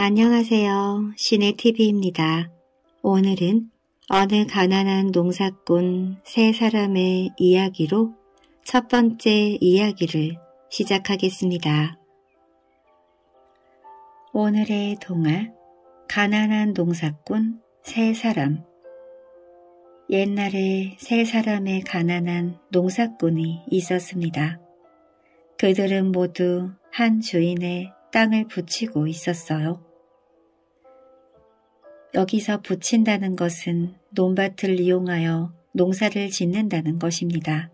안녕하세요. 시네TV입니다. 오늘은 어느 가난한 농사꾼 세 사람의 이야기로 첫 번째 이야기를 시작하겠습니다. 오늘의 동화 가난한 농사꾼 세 사람 옛날에 세 사람의 가난한 농사꾼이 있었습니다. 그들은 모두 한 주인의 땅을 붙이고 있었어요. 여기서 붙인다는 것은 논밭을 이용하여 농사를 짓는다는 것입니다.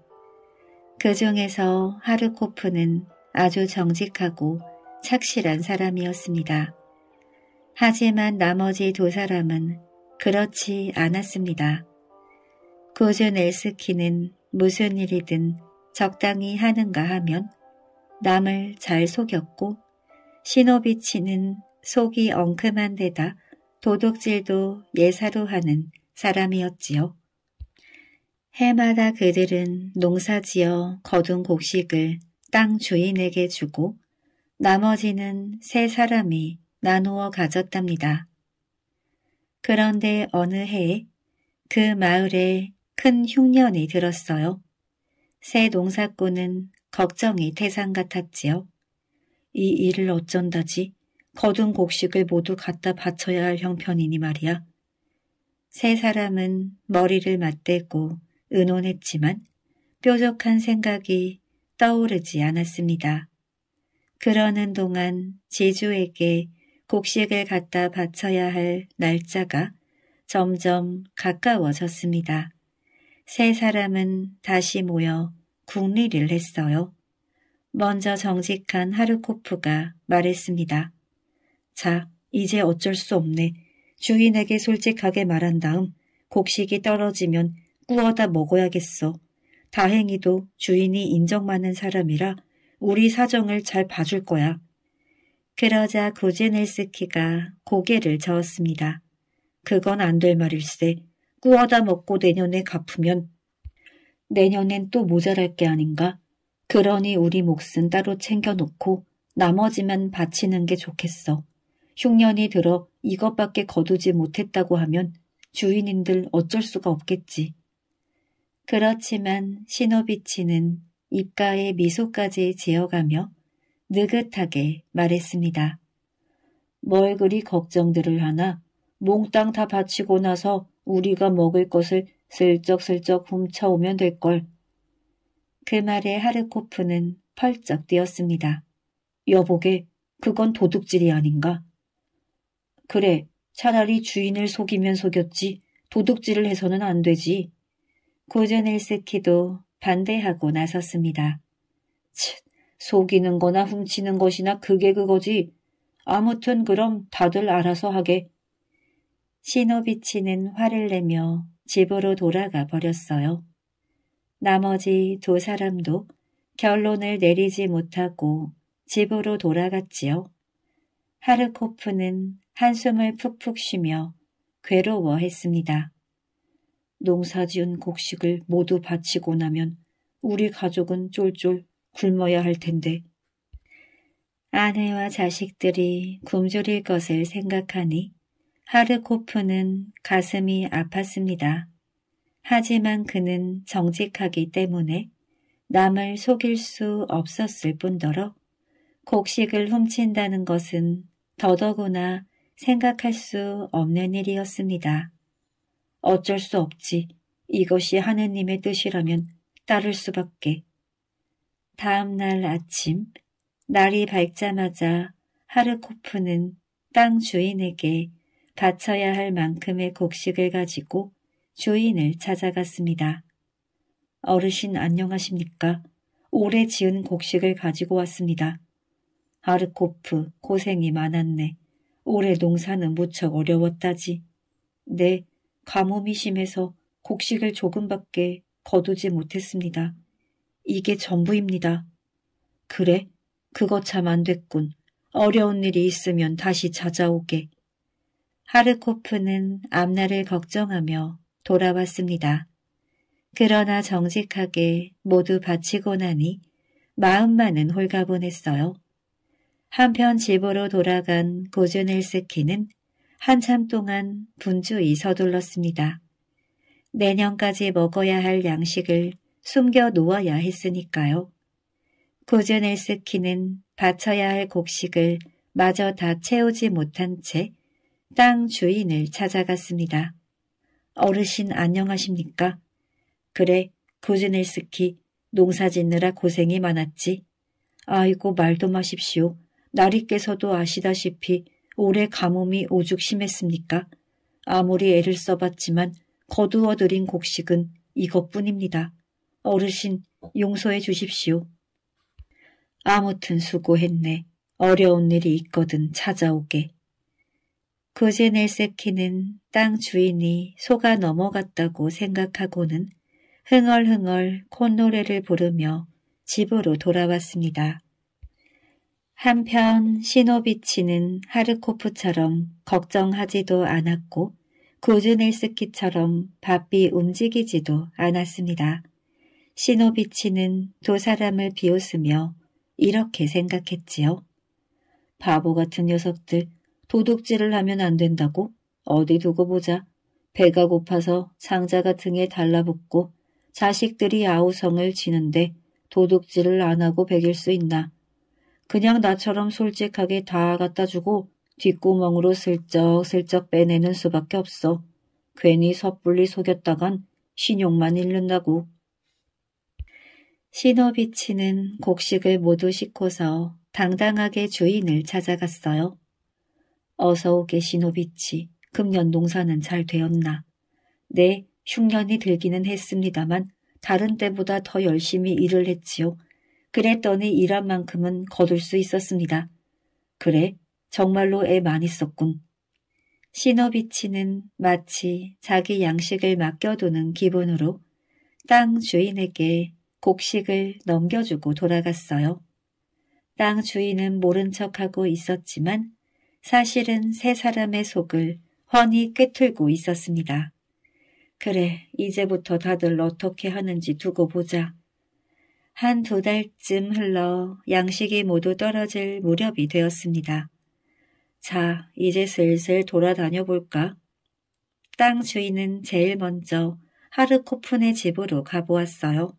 그 중에서 하르코프는 아주 정직하고 착실한 사람이었습니다. 하지만 나머지 두 사람은 그렇지 않았습니다. 구준 엘스키는 무슨 일이든 적당히 하는가 하면 남을 잘 속였고 시노비치는 속이 엉큼한 데다 도둑질도 예사로 하는 사람이었지요. 해마다 그들은 농사지어 거둔 곡식을 땅 주인에게 주고 나머지는 세 사람이 나누어 가졌답니다. 그런데 어느 해에 그 마을에 큰 흉년이 들었어요. 새 농사꾼은 걱정이 태산 같았지요. 이 일을 어쩐다지? 거둔 곡식을 모두 갖다 바쳐야 할 형편이니 말이야. 세 사람은 머리를 맞대고 의논했지만 뾰족한 생각이 떠오르지 않았습니다. 그러는 동안 지주에게 곡식을 갖다 바쳐야 할 날짜가 점점 가까워졌습니다. 세 사람은 다시 모여 국리를 했어요. 먼저 정직한 하루코프가 말했습니다. 자, 이제 어쩔 수 없네. 주인에게 솔직하게 말한 다음 곡식이 떨어지면 구워다 먹어야겠어. 다행히도 주인이 인정받는 사람이라 우리 사정을 잘 봐줄 거야. 그러자 구제넬스키가 고개를 저었습니다. 그건 안 될 말일세. 구워다 먹고 내년에 갚으면 내년엔 또 모자랄 게 아닌가? 그러니 우리 몫은 따로 챙겨놓고 나머지만 바치는 게 좋겠어. 흉년이 들어 이것밖에 거두지 못했다고 하면 주인인들 어쩔 수가 없겠지. 그렇지만 시노비치는 입가에 미소까지 지어가며 느긋하게 말했습니다. 뭘 그리 걱정들을 하나 몽땅 다 바치고 나서 우리가 먹을 것을 슬쩍슬쩍 훔쳐오면 될걸. 그 말에 하르코프는 펄쩍 뛰었습니다. 여보게, 그건 도둑질이 아닌가? 그래, 차라리 주인을 속이면 속였지 도둑질을 해서는 안 되지. 고전일세키도 반대하고 나섰습니다. 치, 속이는 거나 훔치는 것이나 그게 그거지. 아무튼 그럼 다들 알아서 하게. 시노비치는 화를 내며 집으로 돌아가 버렸어요. 나머지 두 사람도 결론을 내리지 못하고 집으로 돌아갔지요. 하르코프는 한숨을 푹푹 쉬며 괴로워했습니다. 농사지은 곡식을 모두 바치고 나면 우리 가족은 쫄쫄 굶어야 할 텐데 아내와 자식들이 굶주릴 것을 생각하니 하르코프는 가슴이 아팠습니다. 하지만 그는 정직하기 때문에 남을 속일 수 없었을 뿐더러 곡식을 훔친다는 것은 더더구나 생각할 수 없는 일이었습니다. 어쩔 수 없지. 이것이 하느님의 뜻이라면 따를 수밖에. 다음 날 아침 날이 밝자마자 하르코프는 땅 주인에게 바쳐야 할 만큼의 곡식을 가지고 주인을 찾아갔습니다. 어르신 안녕하십니까? 오래 지은 곡식을 가지고 왔습니다. 하르코프 고생이 많았네. 올해 농사는 무척 어려웠다지. 네, 가뭄이 심해서 곡식을 조금밖에 거두지 못했습니다. 이게 전부입니다. 그래, 그거 참 안 됐군. 어려운 일이 있으면 다시 찾아오게. 하르코프는 앞날을 걱정하며 돌아왔습니다. 그러나 정직하게 모두 바치고 나니 마음만은 홀가분했어요. 한편 집으로 돌아간 고즈넬스키는 한참 동안 분주히 서둘렀습니다. 내년까지 먹어야 할 양식을 숨겨 놓아야 했으니까요. 고즈넬스키는 바쳐야 할 곡식을 마저 다 채우지 못한 채 땅 주인을 찾아갔습니다. 어르신 안녕하십니까? 그래, 고즈넬스키 농사 짓느라 고생이 많았지. 아이고 말도 마십시오. 나리께서도 아시다시피 올해 가뭄이 오죽 심했습니까? 아무리 애를 써봤지만 거두어들인 곡식은 이것뿐입니다. 어르신 용서해 주십시오. 아무튼 수고했네. 어려운 일이 있거든 찾아오게. 그제넬세키는땅 주인이 소가 넘어갔다고 생각하고는 흥얼흥얼 콧노래를 부르며 집으로 돌아왔습니다. 한편 시노비치는 하르코프처럼 걱정하지도 않았고 구즈넬스키처럼 바삐 움직이지도 않았습니다. 시노비치는 두 사람을 비웃으며 이렇게 생각했지요. 바보 같은 녀석들 도둑질을 하면 안 된다고? 어디 두고 보자. 배가 고파서 상자가 등에 달라붙고 자식들이 아우성을 지는데 도둑질을 안 하고 베길수 있나. 그냥 나처럼 솔직하게 다 갖다 주고 뒷구멍으로 슬쩍슬쩍 빼내는 수밖에 없어. 괜히 섣불리 속였다간 신용만 잃는다고. 시노비치는 곡식을 모두 싣고서 당당하게 주인을 찾아갔어요. 어서 오게 시노비치. 금년 농사는 잘 되었나. 네, 흉년이 들기는 했습니다만 다른 때보다 더 열심히 일을 했지요. 그랬더니 일한 만큼은 거둘 수 있었습니다. 그래, 정말로 애 많이 썼군. 시노비치는 마치 자기 양식을 맡겨두는 기분으로 땅 주인에게 곡식을 넘겨주고 돌아갔어요. 땅 주인은 모른 척하고 있었지만 사실은 세 사람의 속을 훤히 꿰뚫고 있었습니다. 그래, 이제부터 다들 어떻게 하는지 두고 보자. 한두 달쯤 흘러 양식이 모두 떨어질 무렵이 되었습니다. 자, 이제 슬슬 돌아다녀 볼까? 땅 주인은 제일 먼저 하르코픈의 집으로 가보았어요.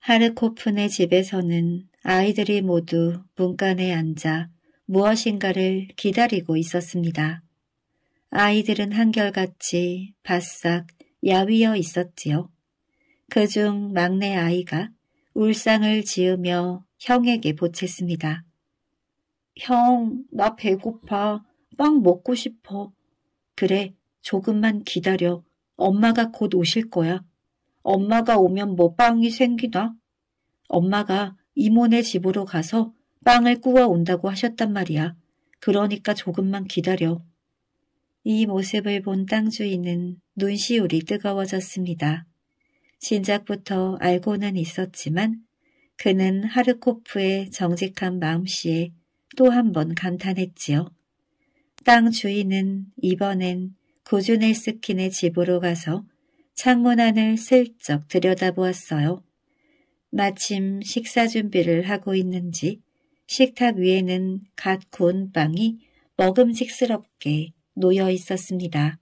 하르코픈의 집에서는 아이들이 모두 문간에 앉아 무엇인가를 기다리고 있었습니다. 아이들은 한결같이 바싹 야위어 있었지요. 그중 막내 아이가 울상을 지으며 형에게 보챘습니다. 형, 나 배고파. 빵 먹고 싶어. 그래, 조금만 기다려. 엄마가 곧 오실 거야. 엄마가 오면 뭐 빵이 생기나? 엄마가 이모네 집으로 가서 빵을 구워 온다고 하셨단 말이야. 그러니까 조금만 기다려. 이 모습을 본 땅주인은 눈시울이 뜨거워졌습니다. 진작부터 알고는 있었지만 그는 하르코프의 정직한 마음씨에 또 한 번 감탄했지요. 땅 주인은 이번엔 고주넬스킨의 집으로 가서 창문 안을 슬쩍 들여다보았어요. 마침 식사 준비를 하고 있는지 식탁 위에는 갓 구운 빵이 먹음직스럽게 놓여 있었습니다.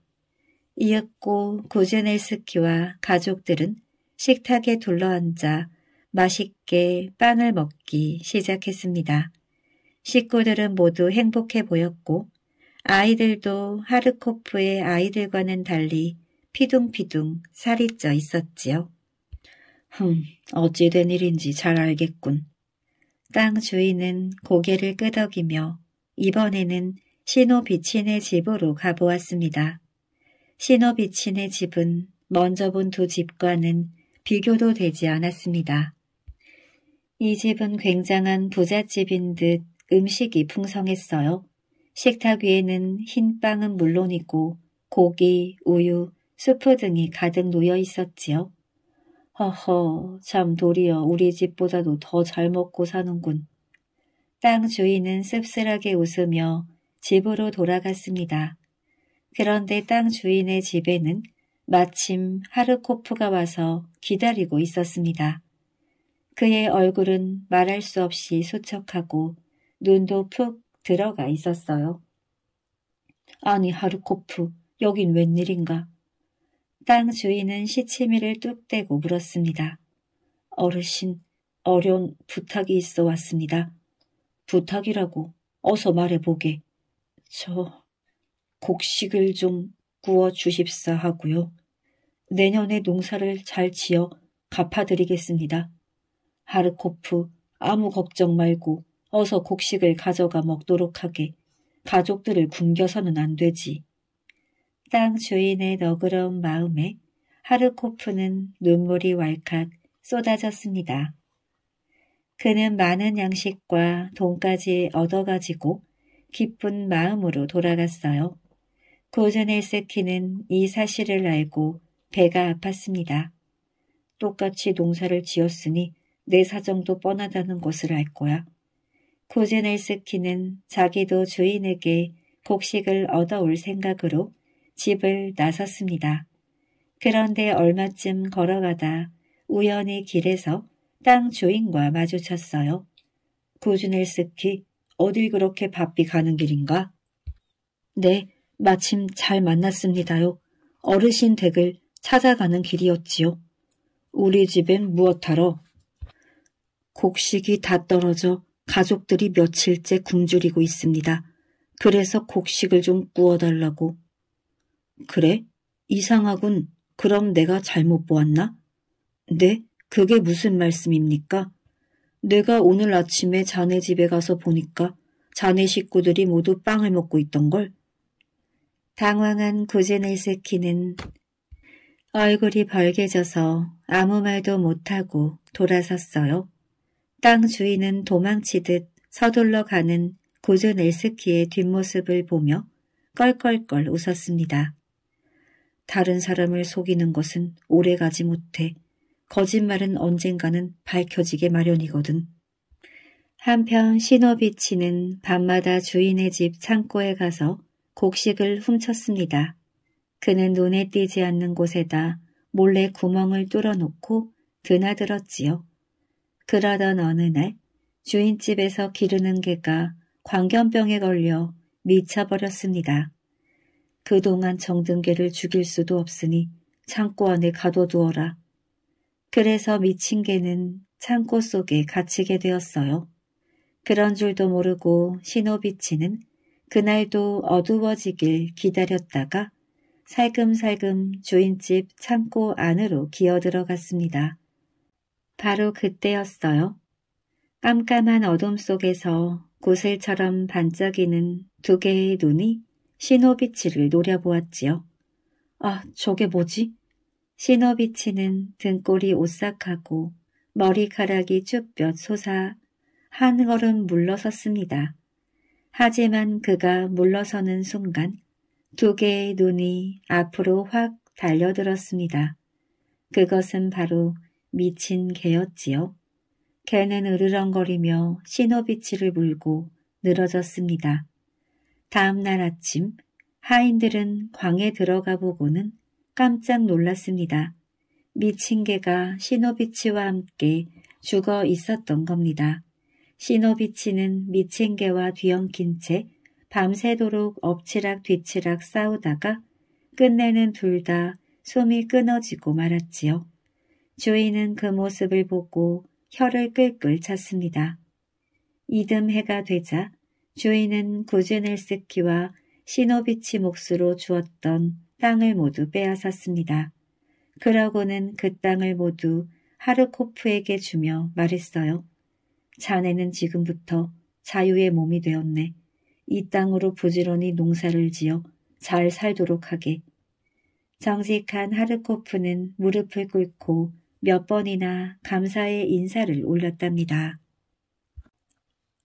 이윽고 고제넬스키와 가족들은 식탁에 둘러앉아 맛있게 빵을 먹기 시작했습니다. 식구들은 모두 행복해 보였고 아이들도 하르코프의 아이들과는 달리 피둥피둥 살이 쪄 있었지요. 흠, 어찌된 일인지 잘 알겠군. 땅 주인은 고개를 끄덕이며 이번에는 시노비친의 집으로 가보았습니다. 시노비친의 집은 먼저 본 두 집과는 비교도 되지 않았습니다. 이 집은 굉장한 부잣집인 듯 음식이 풍성했어요. 식탁 위에는 흰 빵은 물론이고 고기, 우유, 수프 등이 가득 놓여 있었지요. 허허, 참 도리어 우리 집보다도 더 잘 먹고 사는군. 땅 주인은 씁쓸하게 웃으며 집으로 돌아갔습니다. 그런데 땅 주인의 집에는 마침 하르코프가 와서 기다리고 있었습니다. 그의 얼굴은 말할 수 없이 소척하고 눈도 푹 들어가 있었어요. 아니 하르코프, 여긴 웬일인가? 땅 주인은 시치미를 뚝 떼고 물었습니다. 어르신, 어려운 부탁이 있어 왔습니다. 부탁이라고 어서 말해보게. 저 곡식을 좀 구워 주십사 하고요. 내년에 농사를 잘 지어 갚아드리겠습니다. 하르코프 아무 걱정 말고 어서 곡식을 가져가 먹도록 하게 가족들을 굶겨서는 안 되지. 땅 주인의 너그러운 마음에 하르코프는 눈물이 왈칵 쏟아졌습니다. 그는 많은 양식과 돈까지 얻어가지고 기쁜 마음으로 돌아갔어요. 고전의세키는이 사실을 알고 배가 아팠습니다. 똑같이 농사를 지었으니 내 사정도 뻔하다는 것을 알 거야. 쿠제넬스키는 자기도 주인에게 곡식을 얻어올 생각으로 집을 나섰습니다. 그런데 얼마쯤 걸어가다 우연히 길에서 땅 주인과 마주쳤어요. 구즈넬스키, 어딜 그렇게 바삐 가는 길인가? 네, 마침 잘 만났습니다요. 어르신 댁을 찾아가는 길이었지요. 우리 집엔 무엇하러? 곡식이 다 떨어져 가족들이 며칠째 굶주리고 있습니다. 그래서 곡식을 좀 구워달라고. 그래? 이상하군. 그럼 내가 잘못 보았나? 네? 그게 무슨 말씀입니까? 내가 오늘 아침에 자네 집에 가서 보니까 자네 식구들이 모두 빵을 먹고 있던걸. 당황한 고제넬새키는 얼굴이 벌개져서 아무 말도 못하고 돌아섰어요. 땅 주인은 도망치듯 서둘러 가는 고전 엘스키의 뒷모습을 보며 껄껄껄 웃었습니다. 다른 사람을 속이는 것은 오래가지 못해 거짓말은 언젠가는 밝혀지게 마련이거든. 한편 시노비치는 밤마다 주인의 집 창고에 가서 곡식을 훔쳤습니다. 그는 눈에 띄지 않는 곳에다 몰래 구멍을 뚫어놓고 드나들었지요. 그러던 어느 날 주인집에서 기르는 개가 광견병에 걸려 미쳐버렸습니다. 그동안 정등개를 죽일 수도 없으니 창고 안에 가둬두어라. 그래서 미친 개는 창고 속에 갇히게 되었어요. 그런 줄도 모르고 신호비치는 그날도 어두워지길 기다렸다가 살금살금 주인집 창고 안으로 기어 들어갔습니다. 바로 그때였어요. 깜깜한 어둠 속에서 구슬처럼 반짝이는 두 개의 눈이 신호비치를 노려보았지요. 아, 저게 뭐지? 신호비치는 등골이 오싹하고 머리카락이 쭈뼛 솟아 한 걸음 물러섰습니다. 하지만 그가 물러서는 순간 두 개의 눈이 앞으로 확 달려들었습니다. 그것은 바로 미친 개였지요. 개는 으르렁거리며 신호비치를 물고 늘어졌습니다. 다음날 아침 하인들은 광에 들어가 보고는 깜짝 놀랐습니다. 미친 개가 시노비치와 함께 죽어 있었던 겁니다. 시노비치는 미친 개와 뒤엉킨 채 밤새도록 엎치락 뒤치락 싸우다가 끝내는 둘다 솜이 끊어지고 말았지요. 주인은 그 모습을 보고 혀를 끌끌 찼습니다. 이듬해가 되자 주인은 구즈넬스키와 시노비치 몫으로 주었던 땅을 모두 빼앗았습니다. 그러고는 그 땅을 모두 하르코프에게 주며 말했어요. 자네는 지금부터 자유의 몸이 되었네. 이 땅으로 부지런히 농사를 지어 잘 살도록 하게. 정직한 하르코프는 무릎을 꿇고 몇 번이나 감사의 인사를 올렸답니다.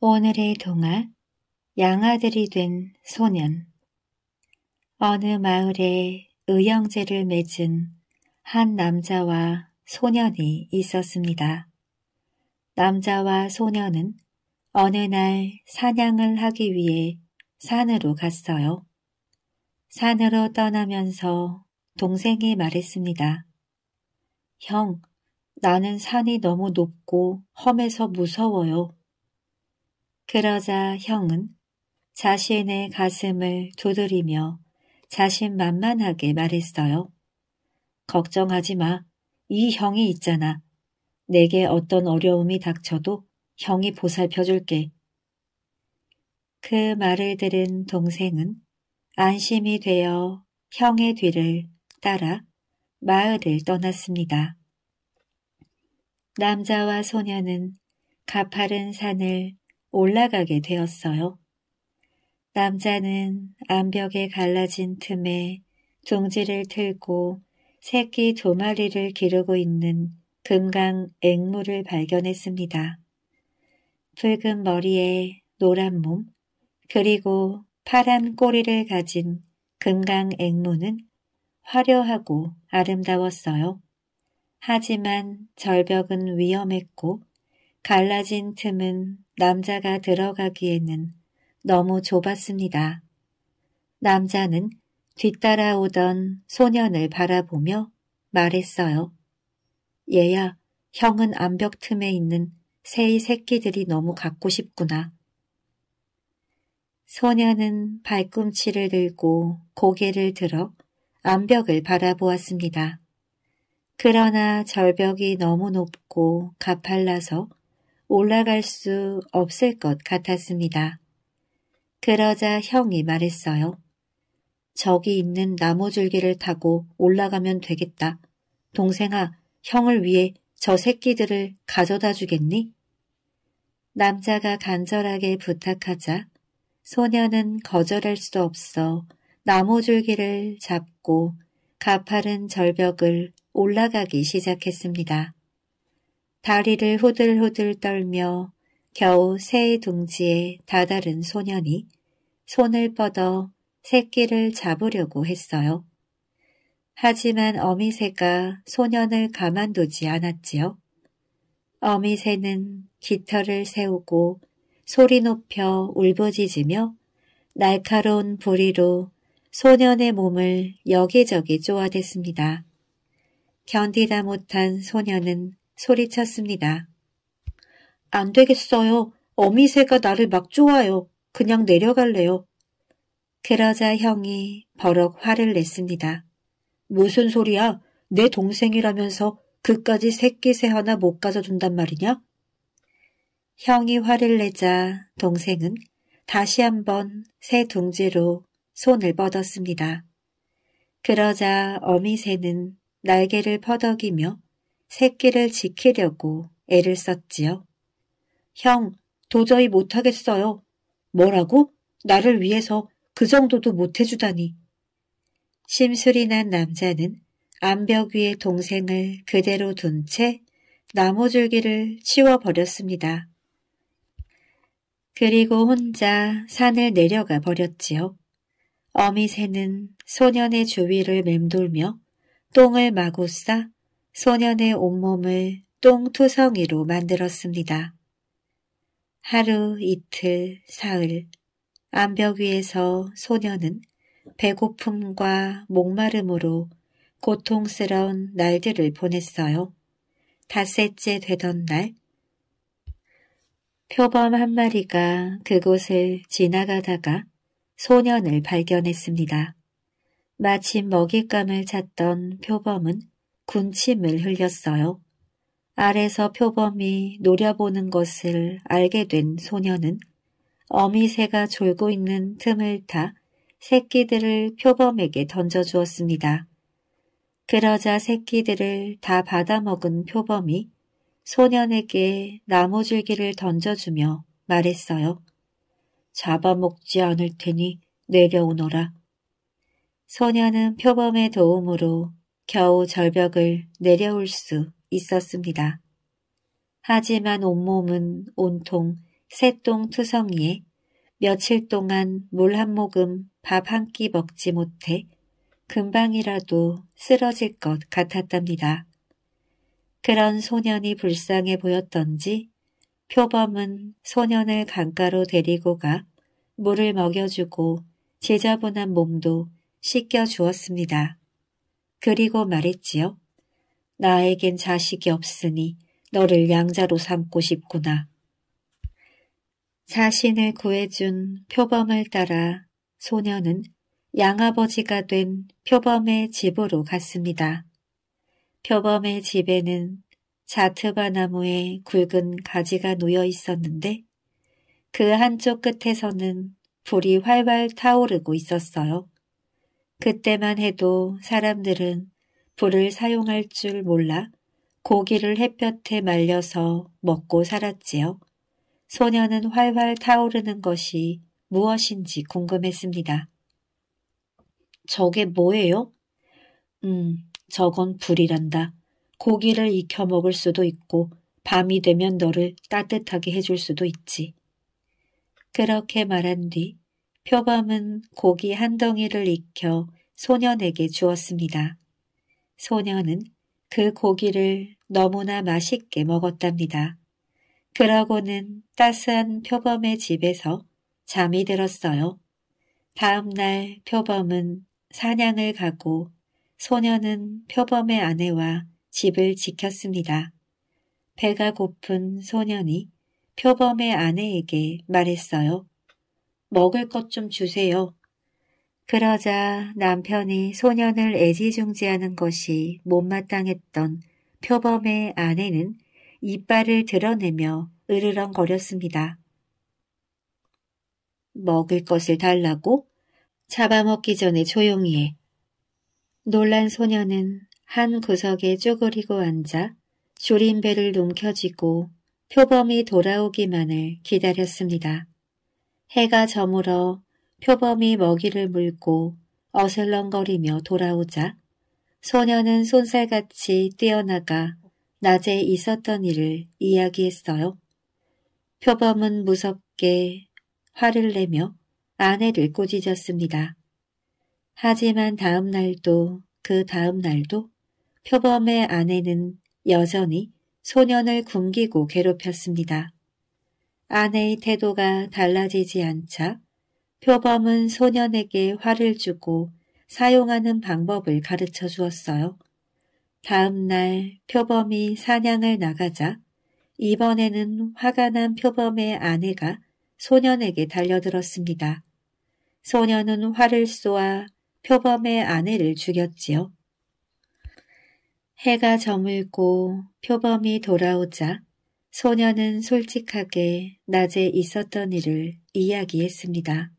오늘의 동화 양아들이 된 소년 어느 마을에 의형제를 맺은 한 남자와 소년이 있었습니다. 남자와 소년은 어느 날 사냥을 하기 위해 산으로 갔어요. 산으로 떠나면서 동생이 말했습니다. 형, 나는 산이 너무 높고 험해서 무서워요. 그러자 형은 자신의 가슴을 두드리며 자신만만하게 말했어요. 걱정하지 마. 이 형이 있잖아. 내게 어떤 어려움이 닥쳐도 형이 보살펴줄게. 그 말을 들은 동생은 안심이 되어 형의 뒤를 따라 마을을 떠났습니다. 남자와 소녀는 가파른 산을 올라가게 되었어요. 남자는 암벽에 갈라진 틈에 둥지를 틀고 새끼 두 마리를 기르고 있는 금강 앵무를 발견했습니다. 붉은 머리에 노란 몸, 그리고 파란 꼬리를 가진 금강 앵무는 화려하고 아름다웠어요. 하지만 절벽은 위험했고 갈라진 틈은 남자가 들어가기에는 너무 좁았습니다. 남자는 뒤따라오던 소년을 바라보며 말했어요. 얘야, 형은 암벽 틈에 있는 새의 새끼들이 너무 갖고 싶구나. 소녀는 발꿈치를 들고 고개를 들어 암벽을 바라보았습니다. 그러나 절벽이 너무 높고 가팔라서 올라갈 수 없을 것 같았습니다. 그러자 형이 말했어요. 저기 있는 나무 줄기를 타고 올라가면 되겠다. 동생아, 형을 위해 저 새끼들을 가져다 주겠니? 남자가 간절하게 부탁하자 소녀는 거절할 수도 없어 나무줄기를 잡고 가파른 절벽을 올라가기 시작했습니다. 다리를 호들호들 떨며 겨우 새의 둥지에 다다른 소년이 손을 뻗어 새끼를 잡으려고 했어요. 하지만 어미새가 소년을 가만두지 않았지요. 어미새는 깃털을 세우고 소리 높여 울부짖으며 날카로운 부리로 소년의 몸을 여기저기 쪼아댔습니다. 견디다 못한 소년은 소리쳤습니다. 안 되겠어요. 어미새가 나를 막 쪼아요. 그냥 내려갈래요. 그러자 형이 버럭 화를 냈습니다. 무슨 소리야? 내 동생이라면서 그까지 새끼새 하나 못 가져준단 말이냐? 형이 화를 내자 동생은 다시 한번 새 둥지로 손을 뻗었습니다. 그러자 어미새는 날개를 퍼덕이며 새끼를 지키려고 애를 썼지요. 형, 도저히 못하겠어요. 뭐라고? 나를 위해서 그 정도도 못해주다니. 심술이 난 남자는 암벽 위에 동생을 그대로 둔 채 나무줄기를 치워버렸습니다. 그리고 혼자 산을 내려가 버렸지요. 어미 새는 소년의 주위를 맴돌며 똥을 마구 싸 소년의 온몸을 똥투성이로 만들었습니다. 하루, 이틀, 사흘 암벽 위에서 소년은 배고픔과 목마름으로 고통스러운 날들을 보냈어요. 다새째 되던 날 표범 한 마리가 그곳을 지나가다가 소년을 발견했습니다. 마침 먹잇감을 찾던 표범은 군침을 흘렸어요. 알에서 표범이 노려보는 것을 알게 된 소년은 어미새가 졸고 있는 틈을 타 새끼들을 표범에게 던져주었습니다. 그러자 새끼들을 다 받아먹은 표범이 소년에게 나무줄기를 던져주며 말했어요. 잡아먹지 않을 테니 내려오너라. 소년은 표범의 도움으로 겨우 절벽을 내려올 수 있었습니다. 하지만 온몸은 온통 새똥 투성이에 며칠 동안 물 한 모금 밥 한 끼 먹지 못해 금방이라도 쓰러질 것 같았답니다. 그런 소년이 불쌍해 보였던지 표범은 소년을 강가로 데리고 가 물을 먹여주고 제자분한 몸도 씻겨주었습니다. 그리고 말했지요. 나에겐 자식이 없으니 너를 양자로 삼고 싶구나. 자신을 구해준 표범을 따라 소녀는 양아버지가 된 표범의 집으로 갔습니다. 표범의 집에는 자트바 나무에 굵은 가지가 놓여 있었는데 그 한쪽 끝에서는 불이 활활 타오르고 있었어요. 그때만 해도 사람들은 불을 사용할 줄 몰라 고기를 햇볕에 말려서 먹고 살았지요. 소녀는 활활 타오르는 것이 무엇인지 궁금했습니다. 저게 뭐예요? 음, 저건 불이란다. 고기를 익혀 먹을 수도 있고 밤이 되면 너를 따뜻하게 해줄 수도 있지. 그렇게 말한 뒤 표범은 고기 한 덩이를 익혀 소년에게 주었습니다. 소년은 그 고기를 너무나 맛있게 먹었답니다. 그러고는 따스한 표범의 집에서 잠이 들었어요. 다음 날 표범은 사냥을 가고 소녀는 표범의 아내와 집을 지켰습니다. 배가 고픈 소년이 표범의 아내에게 말했어요. 먹을 것 좀 주세요. 그러자 남편이 소년을 애지중지하는 것이 못마땅했던 표범의 아내는 이빨을 드러내며 으르렁거렸습니다. 먹을 것을 달라고? 잡아먹기 전에 조용히 해. 놀란 소녀는 한 구석에 쪼그리고 앉아 조림배를 움켜쥐고 표범이 돌아오기만을 기다렸습니다. 해가 저물어 표범이 먹이를 물고 어슬렁거리며 돌아오자 소녀는 손살같이 뛰어나가 낮에 있었던 일을 이야기했어요. 표범은 무섭게 화를 내며 아내를 꼬지졌습니다. 하지만 다음 날도 그 다음 날도 표범의 아내는 여전히 소년을 굶기고 괴롭혔습니다. 아내의 태도가 달라지지 않자 표범은 소년에게 화를 주고 사용하는 방법을 가르쳐 주었어요. 다음 날 표범이 사냥을 나가자 이번에는 화가 난 표범의 아내가 소년에게 달려들었습니다. 소년은 화를 쏘아 표범의 아내를 죽였지요. 해가 저물고 표범이 돌아오자 소년은 솔직하게 낮에 있었던 일을 이야기했습니다.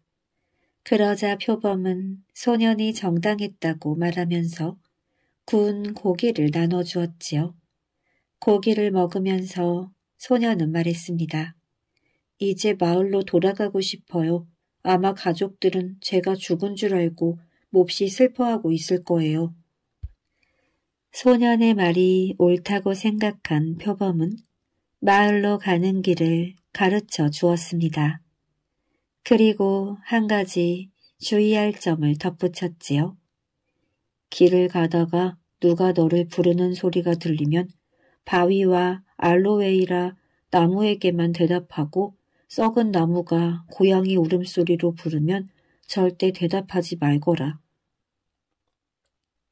그러자 표범은 소년이 정당했다고 말하면서 구운 고기를 나눠 주었지요. 고기를 먹으면서 소녀는 말했습니다. 이제 마을로 돌아가고 싶어요. 아마 가족들은 제가 죽은 줄 알고 몹시 슬퍼하고 있을 거예요. 소년의 말이 옳다고 생각한 표범은 마을로 가는 길을 가르쳐 주었습니다. 그리고 한 가지 주의할 점을 덧붙였지요. 길을 가다가 누가 너를 부르는 소리가 들리면 바위와 알로웨이라 나무에게만 대답하고 썩은 나무가 고양이 울음소리로 부르면 절대 대답하지 말거라.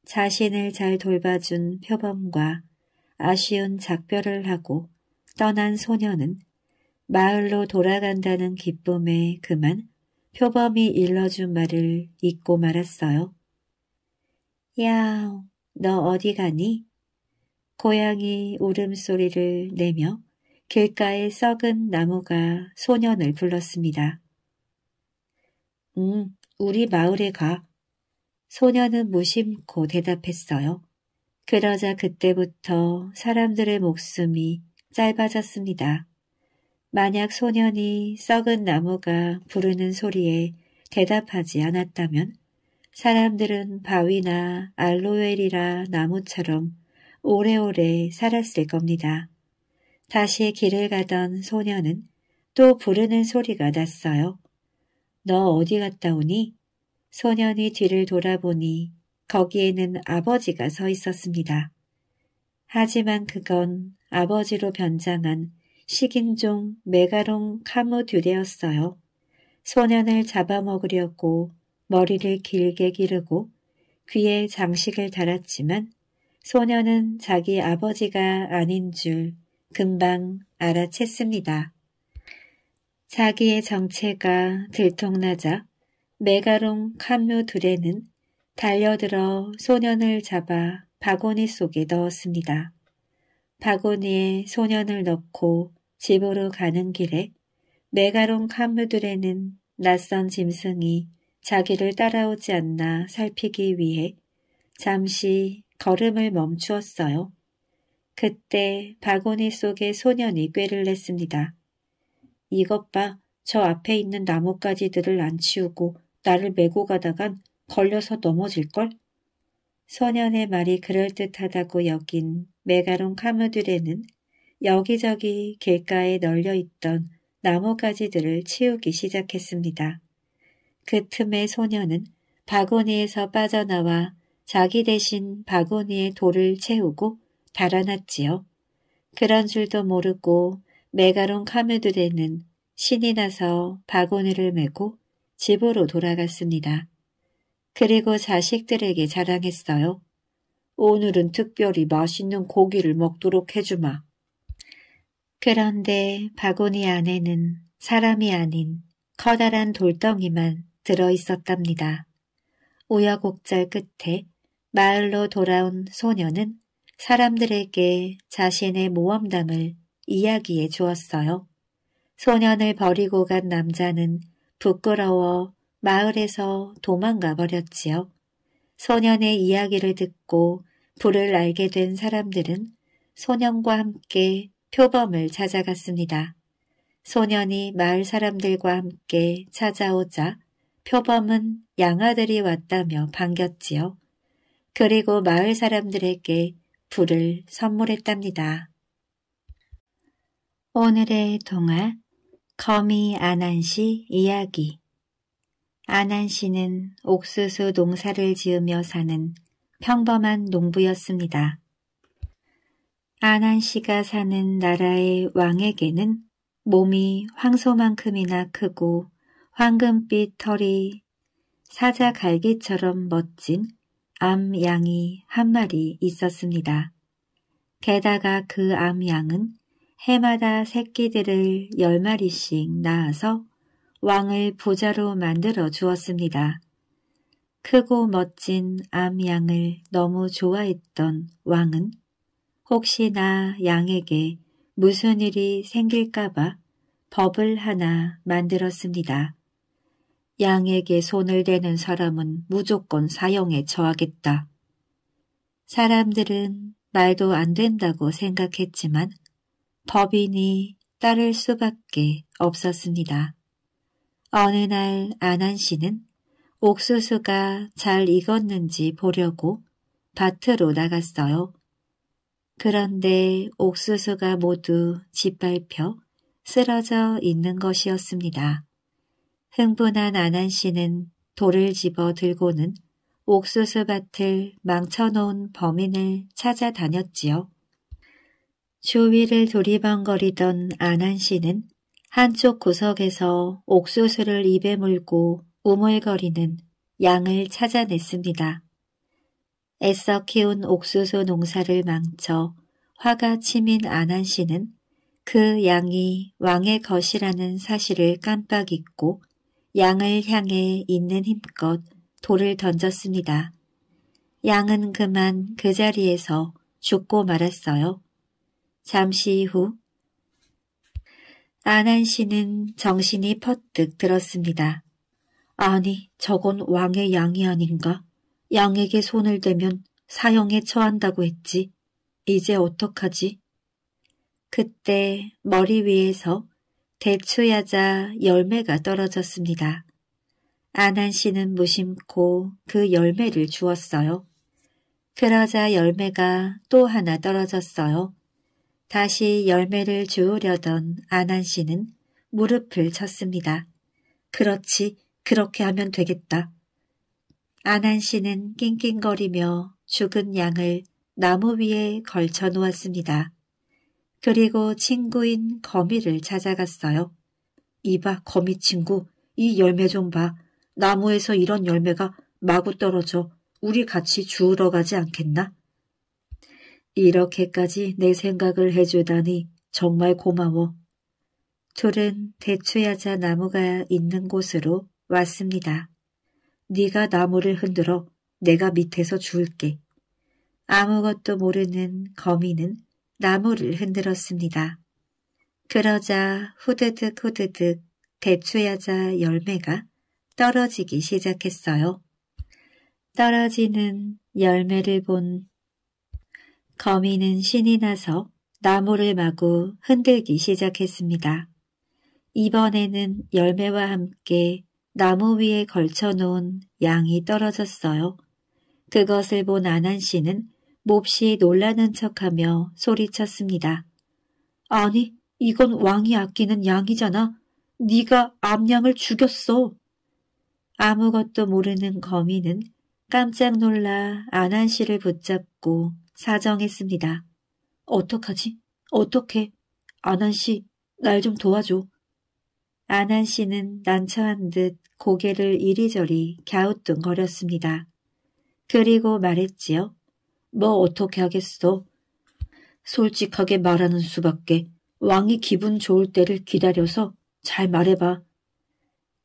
자신을 잘 돌봐준 표범과 아쉬운 작별을 하고 떠난 소녀는 마을로 돌아간다는 기쁨에 그만 표범이 일러준 말을 잊고 말았어요. 야너 어디 가니? 고양이 울음소리를 내며 길가에 썩은 나무가 소년을 불렀습니다. 음, 우리 마을에 가. 소년은 무심코 대답했어요. 그러자 그때부터 사람들의 목숨이 짧아졌습니다. 만약 소년이 썩은 나무가 부르는 소리에 대답하지 않았다면 사람들은 바위나 알로에리라 나무처럼 오래오래 살았을 겁니다. 다시 길을 가던 소녀는 또 부르는 소리가 났어요. 너 어디 갔다 오니? 소년이 뒤를 돌아보니 거기에는 아버지가 서 있었습니다. 하지만 그건 아버지로 변장한 식인종 메가롱 카무듀레였어요 소년을 잡아먹으려고 머리를 길게 기르고 귀에 장식을 달았지만 소녀는 자기 아버지가 아닌 줄 금방 알아챘습니다. 자기의 정체가 들통나자 메가롱 칸묘 둘레는 달려들어 소년을 잡아 바구니 속에 넣었습니다. 바구니에 소년을 넣고 집으로 가는 길에 메가롱 칸묘 둘레는 낯선 짐승이 자기를 따라오지 않나 살피기 위해 잠시 걸음을 멈추었어요. 그때 바구니 속에 소년이 꾀를 냈습니다. 이것 봐, 저 앞에 있는 나뭇가지들을 안 치우고 나를 메고 가다간 걸려서 넘어질걸? 소년의 말이 그럴듯하다고 여긴 메가롱 카무드레는 여기저기 길가에 널려있던 나뭇가지들을 치우기 시작했습니다. 그 틈에 소녀는 바구니에서 빠져나와 자기 대신 바구니에 돌을 채우고 달아났지요. 그런 줄도 모르고 메가론 카메두데는 신이 나서 바구니를 메고 집으로 돌아갔습니다. 그리고 자식들에게 자랑했어요. 오늘은 특별히 맛있는 고기를 먹도록 해주마. 그런데 바구니 안에는 사람이 아닌 커다란 돌덩이만 들어 있었답니다. 우여곡절 끝에 마을로 돌아온 소녀는 사람들에게 자신의 모험담을 이야기해 주었어요. 소년을 버리고 간 남자는 부끄러워 마을에서 도망가 버렸지요. 소년의 이야기를 듣고 불을 알게 된 사람들은 소년과 함께 표범을 찾아갔습니다. 소년이 마을 사람들과 함께 찾아오자 표범은 양아들이 왔다며 반겼지요. 그리고 마을 사람들에게 불을 선물했답니다. 오늘의 동화 거미 아난시 이야기 아난시는 옥수수 농사를 지으며 사는 평범한 농부였습니다. 아난시가 사는 나라의 왕에게는 몸이 황소만큼이나 크고 황금빛 털이 사자 갈기처럼 멋진 암양이 한 마리 있었습니다. 게다가 그 암양은 해마다 새끼들을 열마리씩 낳아서 왕을 부자로 만들어 주었습니다. 크고 멋진 암양을 너무 좋아했던 왕은 혹시나 양에게 무슨 일이 생길까봐 법을 하나 만들었습니다. 양에게 손을 대는 사람은 무조건 사형에 처하겠다. 사람들은 말도 안 된다고 생각했지만 법인이 따를 수밖에 없었습니다. 어느 날 아난 씨는 옥수수가 잘 익었는지 보려고 밭으로 나갔어요. 그런데 옥수수가 모두 짓밟혀 쓰러져 있는 것이었습니다. 흥분한 아난 씨는 돌을 집어 들고는 옥수수 밭을 망쳐놓은 범인을 찾아다녔지요. 주위를 두리번거리던 아난 씨는 한쪽 구석에서 옥수수를 입에 물고 우물거리는 양을 찾아냈습니다. 애써 키운 옥수수 농사를 망쳐 화가 치민 아난 씨는 그 양이 왕의 것이라는 사실을 깜빡 잊고 양을 향해 있는 힘껏 돌을 던졌습니다. 양은 그만 그 자리에서 죽고 말았어요. 잠시 후 안한 씨는 정신이 퍼뜩 들었습니다. 아니 저건 왕의 양이 아닌가? 양에게 손을 대면 사형에 처한다고 했지. 이제 어떡하지? 그때 머리 위에서 대추야자 열매가 떨어졌습니다. 아난 씨는 무심코 그 열매를 주었어요. 그러자 열매가 또 하나 떨어졌어요. 다시 열매를 주우려던 아난 씨는 무릎을 쳤습니다. 그렇지, 그렇게 하면 되겠다. 아난 씨는 낑낑거리며 죽은 양을 나무 위에 걸쳐 놓았습니다. 그리고 친구인 거미를 찾아갔어요. 이봐, 거미 친구. 이 열매 좀 봐. 나무에서 이런 열매가 마구 떨어져. 우리 같이 주우러 가지 않겠나? 이렇게까지 내 생각을 해주다니 정말 고마워. 둘은 대추야자 나무가 있는 곳으로 왔습니다. 네가 나무를 흔들어 내가 밑에서 주울게. 아무것도 모르는 거미는 나무를 흔들었습니다. 그러자 후드득 후드득 대추야자 열매가 떨어지기 시작했어요. 떨어지는 열매를 본 거미는 신이 나서 나무를 마구 흔들기 시작했습니다. 이번에는 열매와 함께 나무 위에 걸쳐놓은 양이 떨어졌어요. 그것을 본 아난 씨는 몹시 놀라는 척하며 소리쳤습니다. 아니, 이건 왕이 아끼는 양이잖아. 네가 암양을 죽였어. 아무것도 모르는 거미는 깜짝 놀라 안한 씨를 붙잡고 사정했습니다. 어떡하지? 어떡해 안한 씨, 날 좀 도와줘. 안한 씨는 난처한 듯 고개를 이리저리 갸우뚱거렸습니다. 그리고 말했지요. 뭐 어떻게 하겠어. 솔직하게 말하는 수밖에 왕이 기분 좋을 때를 기다려서 잘 말해봐.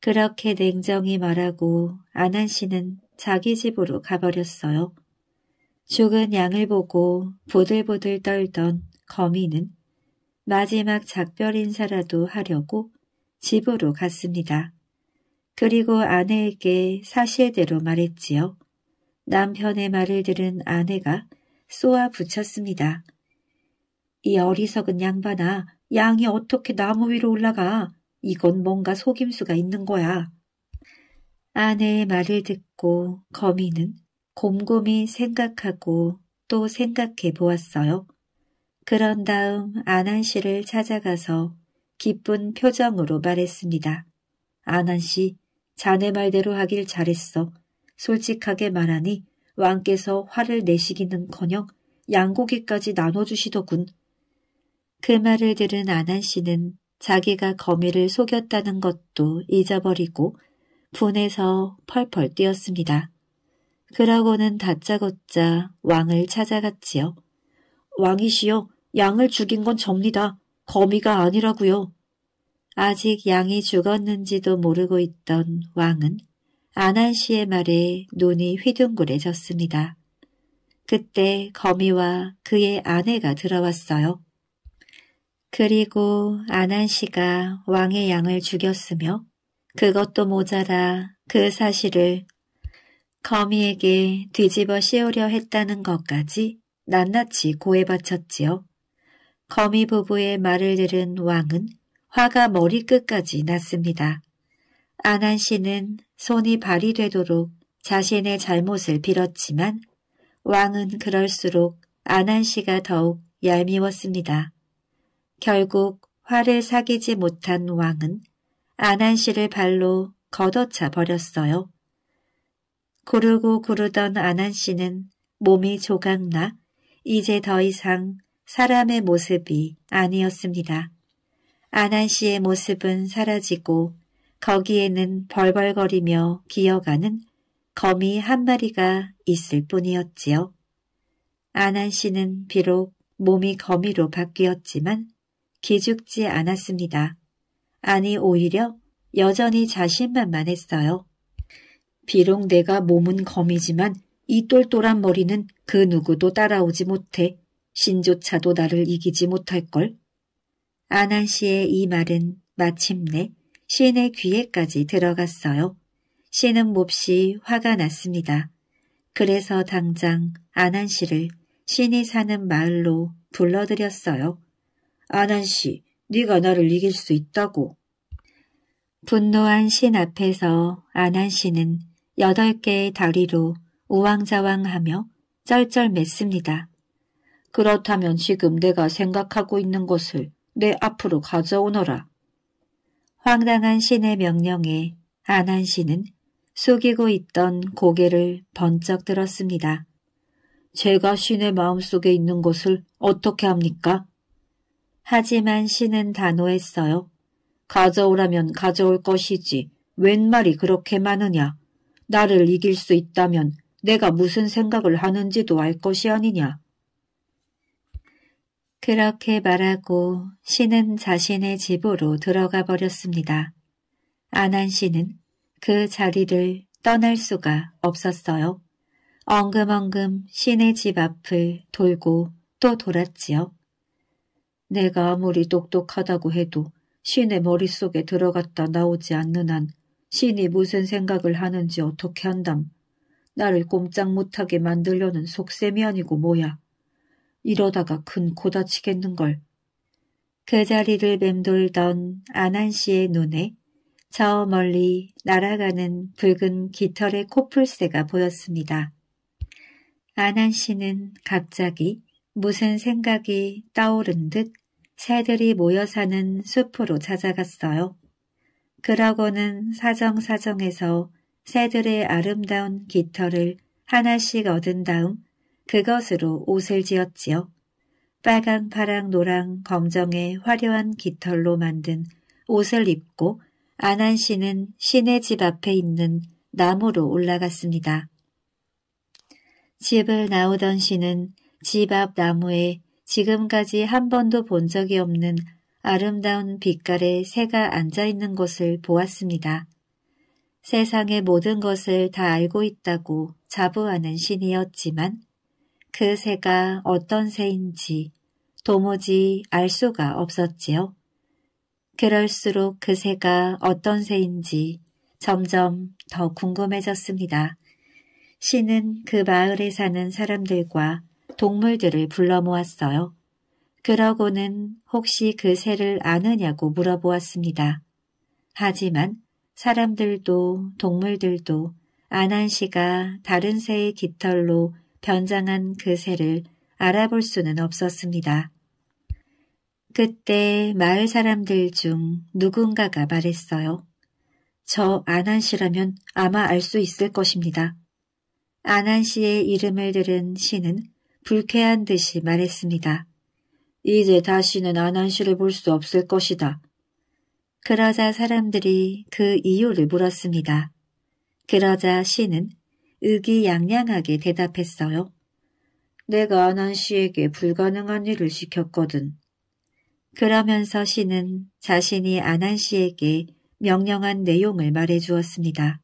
그렇게 냉정히 말하고 안한 씨는 자기 집으로 가버렸어요. 죽은 양을 보고 보들보들 떨던 거미는 마지막 작별 인사라도 하려고 집으로 갔습니다. 그리고 아내에게 사실대로 말했지요. 남편의 말을 들은 아내가 쏘아 붙였습니다. 이 어리석은 양반아, 양이 어떻게 나무 위로 올라가? 이건 뭔가 속임수가 있는 거야. 아내의 말을 듣고 거미는 곰곰이 생각하고 또 생각해 보았어요. 그런 다음 아난 씨를 찾아가서 기쁜 표정으로 말했습니다. 아난 씨, 자네 말대로 하길 잘했어. 솔직하게 말하니 왕께서 화를 내시기는커녕 양고기까지 나눠주시더군. 그 말을 들은 안한 씨는 자기가 거미를 속였다는 것도 잊어버리고 분해서 펄펄 뛰었습니다. 그러고는 다짜고짜 왕을 찾아갔지요. 왕이시여, 양을 죽인 건 접니다. 거미가 아니라고요. 아직 양이 죽었는지도 모르고 있던 왕은 아난 씨의 말에 눈이 휘둥그레졌습니다. 그때 거미와 그의 아내가 들어왔어요. 그리고 아난 씨가 왕의 양을 죽였으며 그것도 모자라 그 사실을 거미에게 뒤집어 씌우려 했다는 것까지 낱낱이 고해바쳤지요. 거미 부부의 말을 들은 왕은 화가 머리끝까지 났습니다. 아난 씨는 손이 발이 되도록 자신의 잘못을 빌었지만 왕은 그럴수록 아난 씨가 더욱 얄미웠습니다. 결국 화를 사귀지 못한 왕은 아난 씨를 발로 걷어차 버렸어요. 구르고 구르던 아난 씨는 몸이 조각나 이제 더 이상 사람의 모습이 아니었습니다. 아난 씨의 모습은 사라지고 거기에는 벌벌거리며 기어가는 거미 한 마리가 있을 뿐이었지요. 아난 씨는 비록 몸이 거미로 바뀌었지만 기죽지 않았습니다. 아니 오히려 여전히 자신만만했어요. 비록 내가 몸은 거미지만 이 똘똘한 머리는 그 누구도 따라오지 못해 신조차도 나를 이기지 못할걸. 아난 씨의 이 말은 마침내 신의 귀에까지 들어갔어요. 신은 몹시 화가 났습니다. 그래서 당장 안한 씨를 신이 사는 마을로 불러들였어요. 안한 씨, 네가 나를 이길 수 있다고. 분노한 신 앞에서 안한 씨는 여덟 개의 다리로 우왕좌왕하며 쩔쩔맸습니다. 그렇다면 지금 내가 생각하고 있는 것을 내 앞으로 가져오너라. 황당한 신의 명령에 안한 신은 속이고 있던 고개를 번쩍 들었습니다. 제가 신의 마음속에 있는 것을 어떻게 합니까? 하지만 신은 단호했어요. 가져오라면 가져올 것이지 웬 말이 그렇게 많으냐. 나를 이길 수 있다면 내가 무슨 생각을 하는지도 알 것이 아니냐. 그렇게 말하고 신은 자신의 집으로 들어가 버렸습니다. 안한 씨는 그 자리를 떠날 수가 없었어요. 엉금엉금 신의 집 앞을 돌고 또 돌았지요. 내가 아무리 똑똑하다고 해도 신의 머릿속에 들어갔다 나오지 않는 한 신이 무슨 생각을 하는지 어떻게 한담. 나를 꼼짝 못하게 만들려는 속셈이 아니고 뭐야. 이러다가 큰 고다치겠는걸. 그 자리를 맴돌던 안한 씨의 눈에 저 멀리 날아가는 붉은 깃털의 코뿔새가 보였습니다. 안한 씨는 갑자기 무슨 생각이 떠오른 듯 새들이 모여 사는 숲으로 찾아갔어요. 그러고는 사정사정해서 새들의 아름다운 깃털을 하나씩 얻은 다음 그것으로 옷을 지었지요. 빨강, 파랑, 노랑, 검정의 화려한 깃털로 만든 옷을 입고 안한 씨는 시내 집 앞에 있는 나무로 올라갔습니다. 집을 나오던 씨는 집앞 나무에 지금까지 한 번도 본 적이 없는 아름다운 빛깔의 새가 앉아있는 것을 보았습니다. 세상의 모든 것을 다 알고 있다고 자부하는 신이었지만 그 새가 어떤 새인지 도무지 알 수가 없었지요. 그럴수록 그 새가 어떤 새인지 점점 더 궁금해졌습니다. 신은 그 마을에 사는 사람들과 동물들을 불러 모았어요. 그러고는 혹시 그 새를 아느냐고 물어보았습니다. 하지만 사람들도 동물들도 아난 씨가 다른 새의 깃털로 변장한 그 새를 알아볼 수는 없었습니다. 그때 마을 사람들 중 누군가가 말했어요. 저 안한 씨라면 아마 알 수 있을 것입니다. 안한 씨의 이름을 들은 씨는 불쾌한 듯이 말했습니다. 이제 다시는 안한 씨를 볼 수 없을 것이다. 그러자 사람들이 그 이유를 물었습니다. 그러자 씨는 의기양양하게 대답했어요. 내가 난 씨에게 불가능한 일을 시켰거든. 그러면서 씨는 자신이 안한 씨에게 명령한 내용을 말해주었습니다.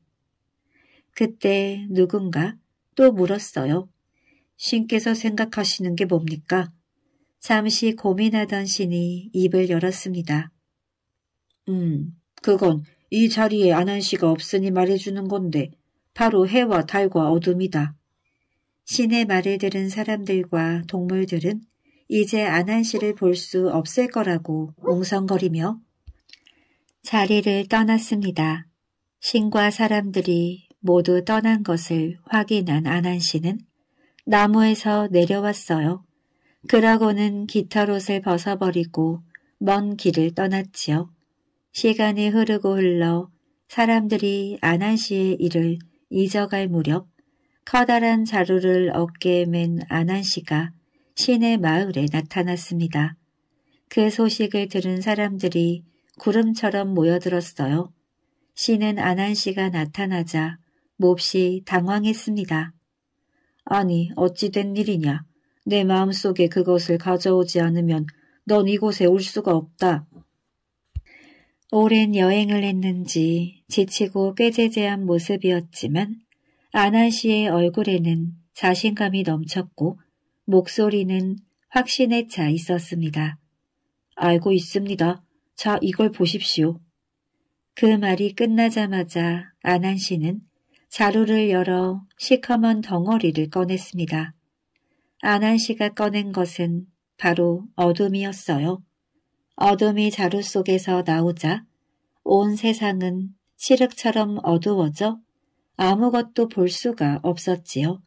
그때 누군가 또 물었어요. 신께서 생각하시는 게 뭡니까? 잠시 고민하던 신이 입을 열었습니다. 음, 그건 이 자리에 안한 씨가 없으니 말해주는 건데 바로 해와 달과 어둠이다. 신의 말을 들은 사람들과 동물들은 이제 아난 씨를 볼 수 없을 거라고 웅성거리며 자리를 떠났습니다. 신과 사람들이 모두 떠난 것을 확인한 아난 씨는 나무에서 내려왔어요. 그러고는 깃털옷을 벗어버리고 먼 길을 떠났지요. 시간이 흐르고 흘러 사람들이 아난 씨의 일을 잊어갈 무렵 커다란 자루를 어깨에 맨 아난 씨가 시내 마을에 나타났습니다. 그 소식을 들은 사람들이 구름처럼 모여들었어요. 시는 아난 씨가 나타나자 몹시 당황했습니다. 아니 어찌 된 일이냐. 내 마음속에 그것을 가져오지 않으면 넌 이곳에 올 수가 없다. 오랜 여행을 했는지 지치고 꾀재재한 모습이었지만 아난 씨의 얼굴에는 자신감이 넘쳤고 목소리는 확신에 차 있었습니다. 알고 있습니다. 자, 이걸 보십시오. 그 말이 끝나자마자 아난 씨는 자루를 열어 시커먼 덩어리를 꺼냈습니다. 아난 씨가 꺼낸 것은 바로 어둠이었어요. 어둠이 자루 속에서 나오자 온 세상은 시륵처럼 어두워져 아무것도 볼 수가 없었지요.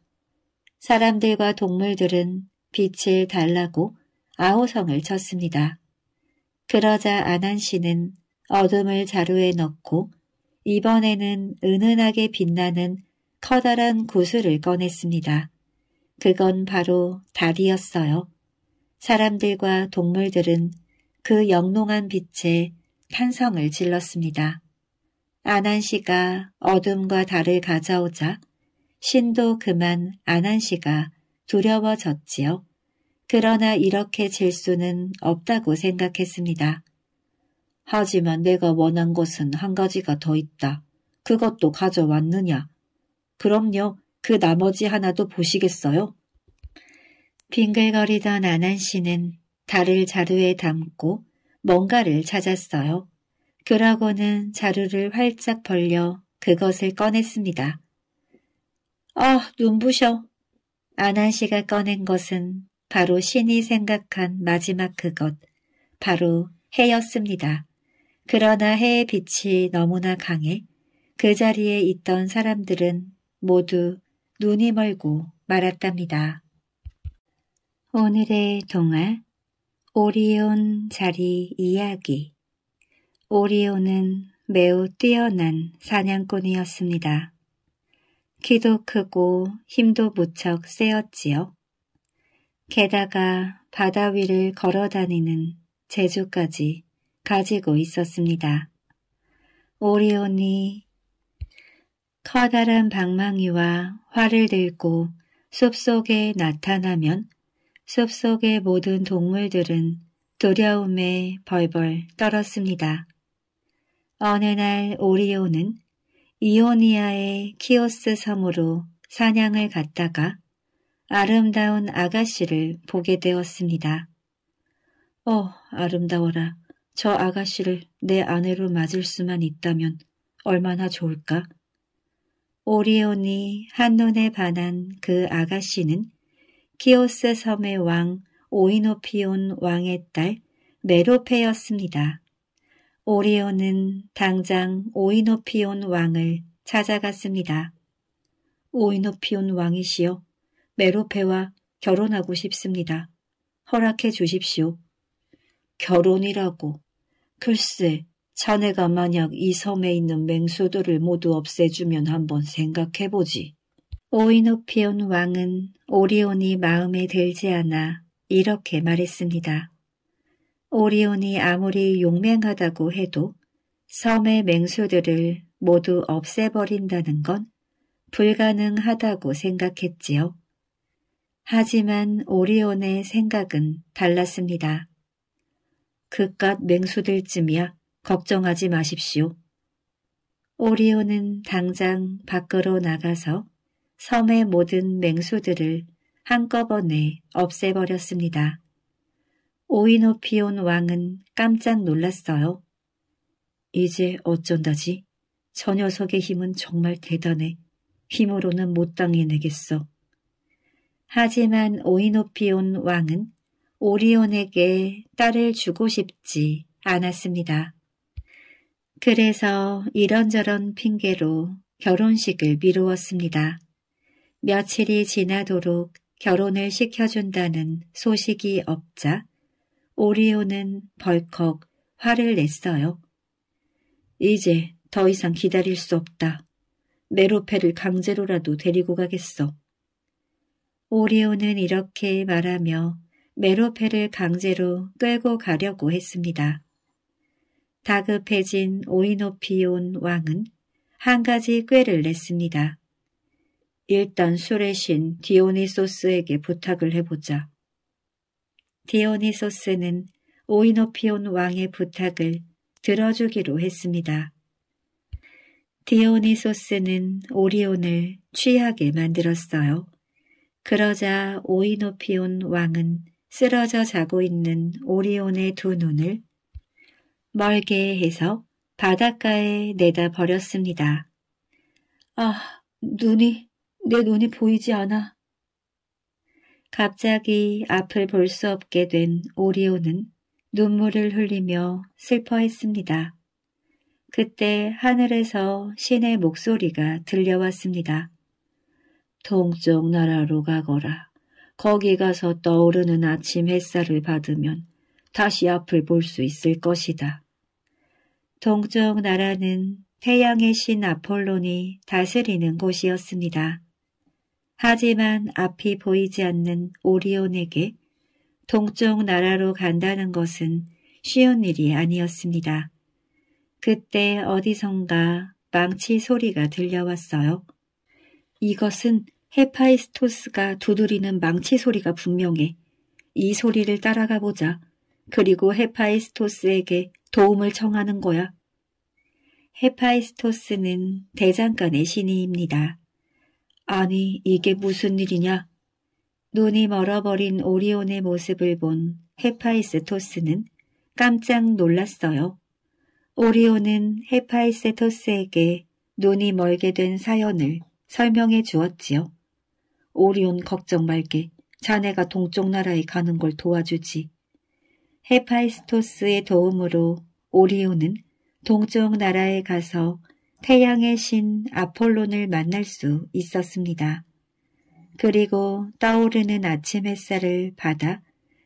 사람들과 동물들은 빛을 달라고 아호성을 쳤습니다. 그러자 아난 씨는 어둠을 자루에 넣고 이번에는 은은하게 빛나는 커다란 구슬을 꺼냈습니다. 그건 바로 달이었어요. 사람들과 동물들은 그 영롱한 빛에 탄성을 질렀습니다. 아난씨가 어둠과 달을 가져오자 신도 그만 아난씨가 두려워졌지요. 그러나 이렇게 질 수는 없다고 생각했습니다. 하지만 내가 원한 것은 한 가지가 더 있다. 그것도 가져왔느냐? 그럼요. 그 나머지 하나도 보시겠어요? 빙글거리던 아난 씨는 달을 자루에 담고 뭔가를 찾았어요. 그러고는 자루를 활짝 벌려 그것을 꺼냈습니다. 아, 눈부셔. 아난 씨가 꺼낸 것은 바로 신이 생각한 마지막 그것, 바로 해였습니다. 그러나 해의 빛이 너무나 강해 그 자리에 있던 사람들은 모두 눈이 멀고 말았답니다. 오늘의 동화 오리온 자리 이야기 오리온은 매우 뛰어난 사냥꾼이었습니다. 키도 크고 힘도 무척 세었지요. 게다가 바다 위를 걸어다니는 재주까지 가지고 있었습니다. 오리온이 커다란 방망이와 활을 들고 숲속에 나타나면 숲속의 모든 동물들은 두려움에 벌벌 떨었습니다. 어느 날 오리온은 이오니아의 키오스 섬으로 사냥을 갔다가 아름다운 아가씨를 보게 되었습니다. 어, 아름다워라. 저 아가씨를 내 아내로 맞을 수만 있다면 얼마나 좋을까? 오리온이 한눈에 반한 그 아가씨는 키오스 섬의 왕 오이노피온 왕의 딸 메로페였습니다. 오리온은 당장 오이노피온 왕을 찾아갔습니다. 오이노피온 왕이시여 메로페와 결혼하고 싶습니다. 허락해 주십시오. 결혼이라고. 글쎄, 자네가 만약 이 섬에 있는 맹수들을 모두 없애주면 한번 생각해보지. 오이노피온 왕은 오리온이 마음에 들지 않아 이렇게 말했습니다. 오리온이 아무리 용맹하다고 해도 섬의 맹수들을 모두 없애버린다는 건 불가능하다고 생각했지요. 하지만 오리온의 생각은 달랐습니다. 그깟 맹수들쯤이야 걱정하지 마십시오. 오리온은 당장 밖으로 나가서 섬의 모든 맹수들을 한꺼번에 없애버렸습니다. 오이노피온 왕은 깜짝 놀랐어요. 이제 어쩐다지? 저 녀석의 힘은 정말 대단해. 힘으로는 못 당해내겠어. 하지만 오이노피온 왕은 오리온에게 딸을 주고 싶지 않았습니다. 그래서 이런저런 핑계로 결혼식을 미루었습니다. 며칠이 지나도록 결혼을 시켜준다는 소식이 없자 오리오는 벌컥 화를 냈어요. 이제 더 이상 기다릴 수 없다. 메로페를 강제로라도 데리고 가겠어. 오리오는 이렇게 말하며 메로페를 강제로 끌고 가려고 했습니다. 다급해진 오이노피온 왕은 한 가지 꾀를 냈습니다. 일단 술의 신 디오니소스에게 부탁을 해보자. 디오니소스는 오이노피온 왕의 부탁을 들어주기로 했습니다. 디오니소스는 오리온을 취하게 만들었어요. 그러자 오이노피온 왕은 쓰러져 자고 있는 오리온의 두 눈을 멀게 해서 바닷가에 내다 버렸습니다. 아, 눈이 내 눈이 보이지 않아. 갑자기 앞을 볼 수 없게 된 오리오는 눈물을 흘리며 슬퍼했습니다. 그때 하늘에서 신의 목소리가 들려왔습니다. 동쪽 나라로 가거라. 거기 가서 떠오르는 아침 햇살을 받으면 다시 앞을 볼 수 있을 것이다. 동쪽 나라는 태양의 신 아폴론이 다스리는 곳이었습니다. 하지만 앞이 보이지 않는 오리온에게 동쪽 나라로 간다는 것은 쉬운 일이 아니었습니다. 그때 어디선가 망치 소리가 들려왔어요. 이것은 헤파이스토스가 두드리는 망치 소리가 분명해. 이 소리를 따라가 보자. 그리고 헤파이스토스에게 도움을 청하는 거야. 헤파이스토스는 대장간의 신이입니다. 아니 이게 무슨 일이냐. 눈이 멀어버린 오리온의 모습을 본 헤파이스토스는 깜짝 놀랐어요. 오리온은 헤파이스토스에게 눈이 멀게 된 사연을 설명해 주었지요. 오리온 걱정 말게 자네가 동쪽 나라에 가는 걸 도와주지. 헤파이스토스의 도움으로 오리온은 동쪽 나라에 가서 태양의 신 아폴론을 만날 수 있었습니다. 그리고 떠오르는 아침 햇살을 받아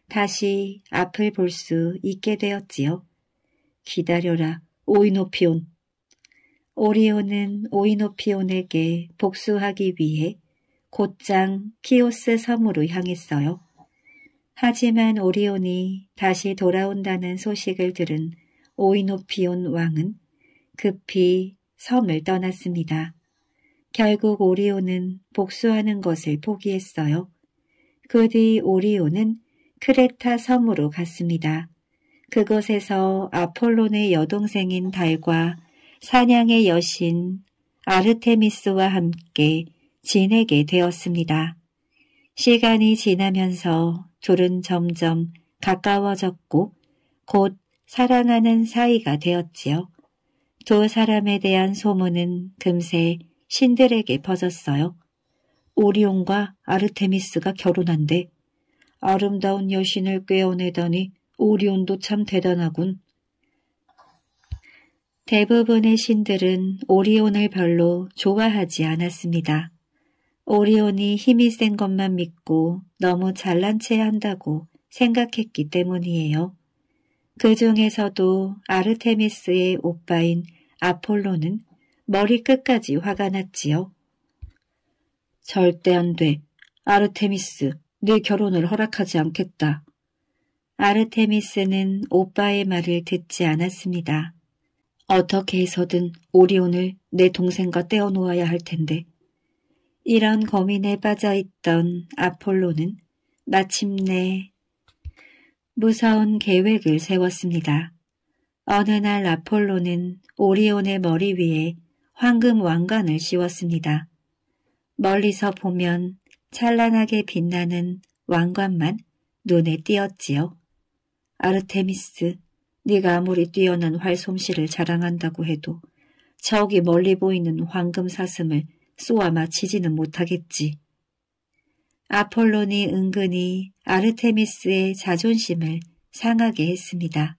다시 앞을 볼 수 있게 되었지요. 기다려라, 오이노피온. 오리온은 오이노피온에게 복수하기 위해 곧장 키오스 섬으로 향했어요. 하지만 오리온이 다시 돌아온다는 소식을 들은 오이노피온 왕은 급히 섬을 떠났습니다. 결국 오리온은 복수하는 것을 포기했어요. 그 뒤 오리온은 크레타 섬으로 갔습니다. 그곳에서 아폴론의 여동생인 달과 사냥의 여신 아르테미스와 함께 지내게 되었습니다. 시간이 지나면서 둘은 점점 가까워졌고 곧 사랑하는 사이가 되었지요. 두 사람에 대한 소문은 금세 신들에게 퍼졌어요. 오리온과 아르테미스가 결혼한대 아름다운 여신을 꿰어내다니 오리온도 참 대단하군. 대부분의 신들은 오리온을 별로 좋아하지 않았습니다. 오리온이 힘이 센 것만 믿고 너무 잘난 체 한다고 생각했기 때문이에요. 그 중에서도 아르테미스의 오빠인 아폴로는 머리끝까지 화가 났지요. 절대 안 돼. 아르테미스, 네 결혼을 허락하지 않겠다. 아르테미스는 오빠의 말을 듣지 않았습니다. 어떻게 해서든 오리온을 내 동생과 떼어놓아야 할 텐데. 이런 고민에 빠져있던 아폴로는 마침내 무서운 계획을 세웠습니다. 어느 날 아폴로는 오리온의 머리 위에 황금 왕관을 씌웠습니다. 멀리서 보면 찬란하게 빛나는 왕관만 눈에 띄었지요. 아르테미스, 네가 아무리 뛰어난 활솜씨를 자랑한다고 해도 저기 멀리 보이는 황금 사슴을 쏘아 맞히지는 못하겠지. 아폴론이 은근히 아르테미스의 자존심을 상하게 했습니다.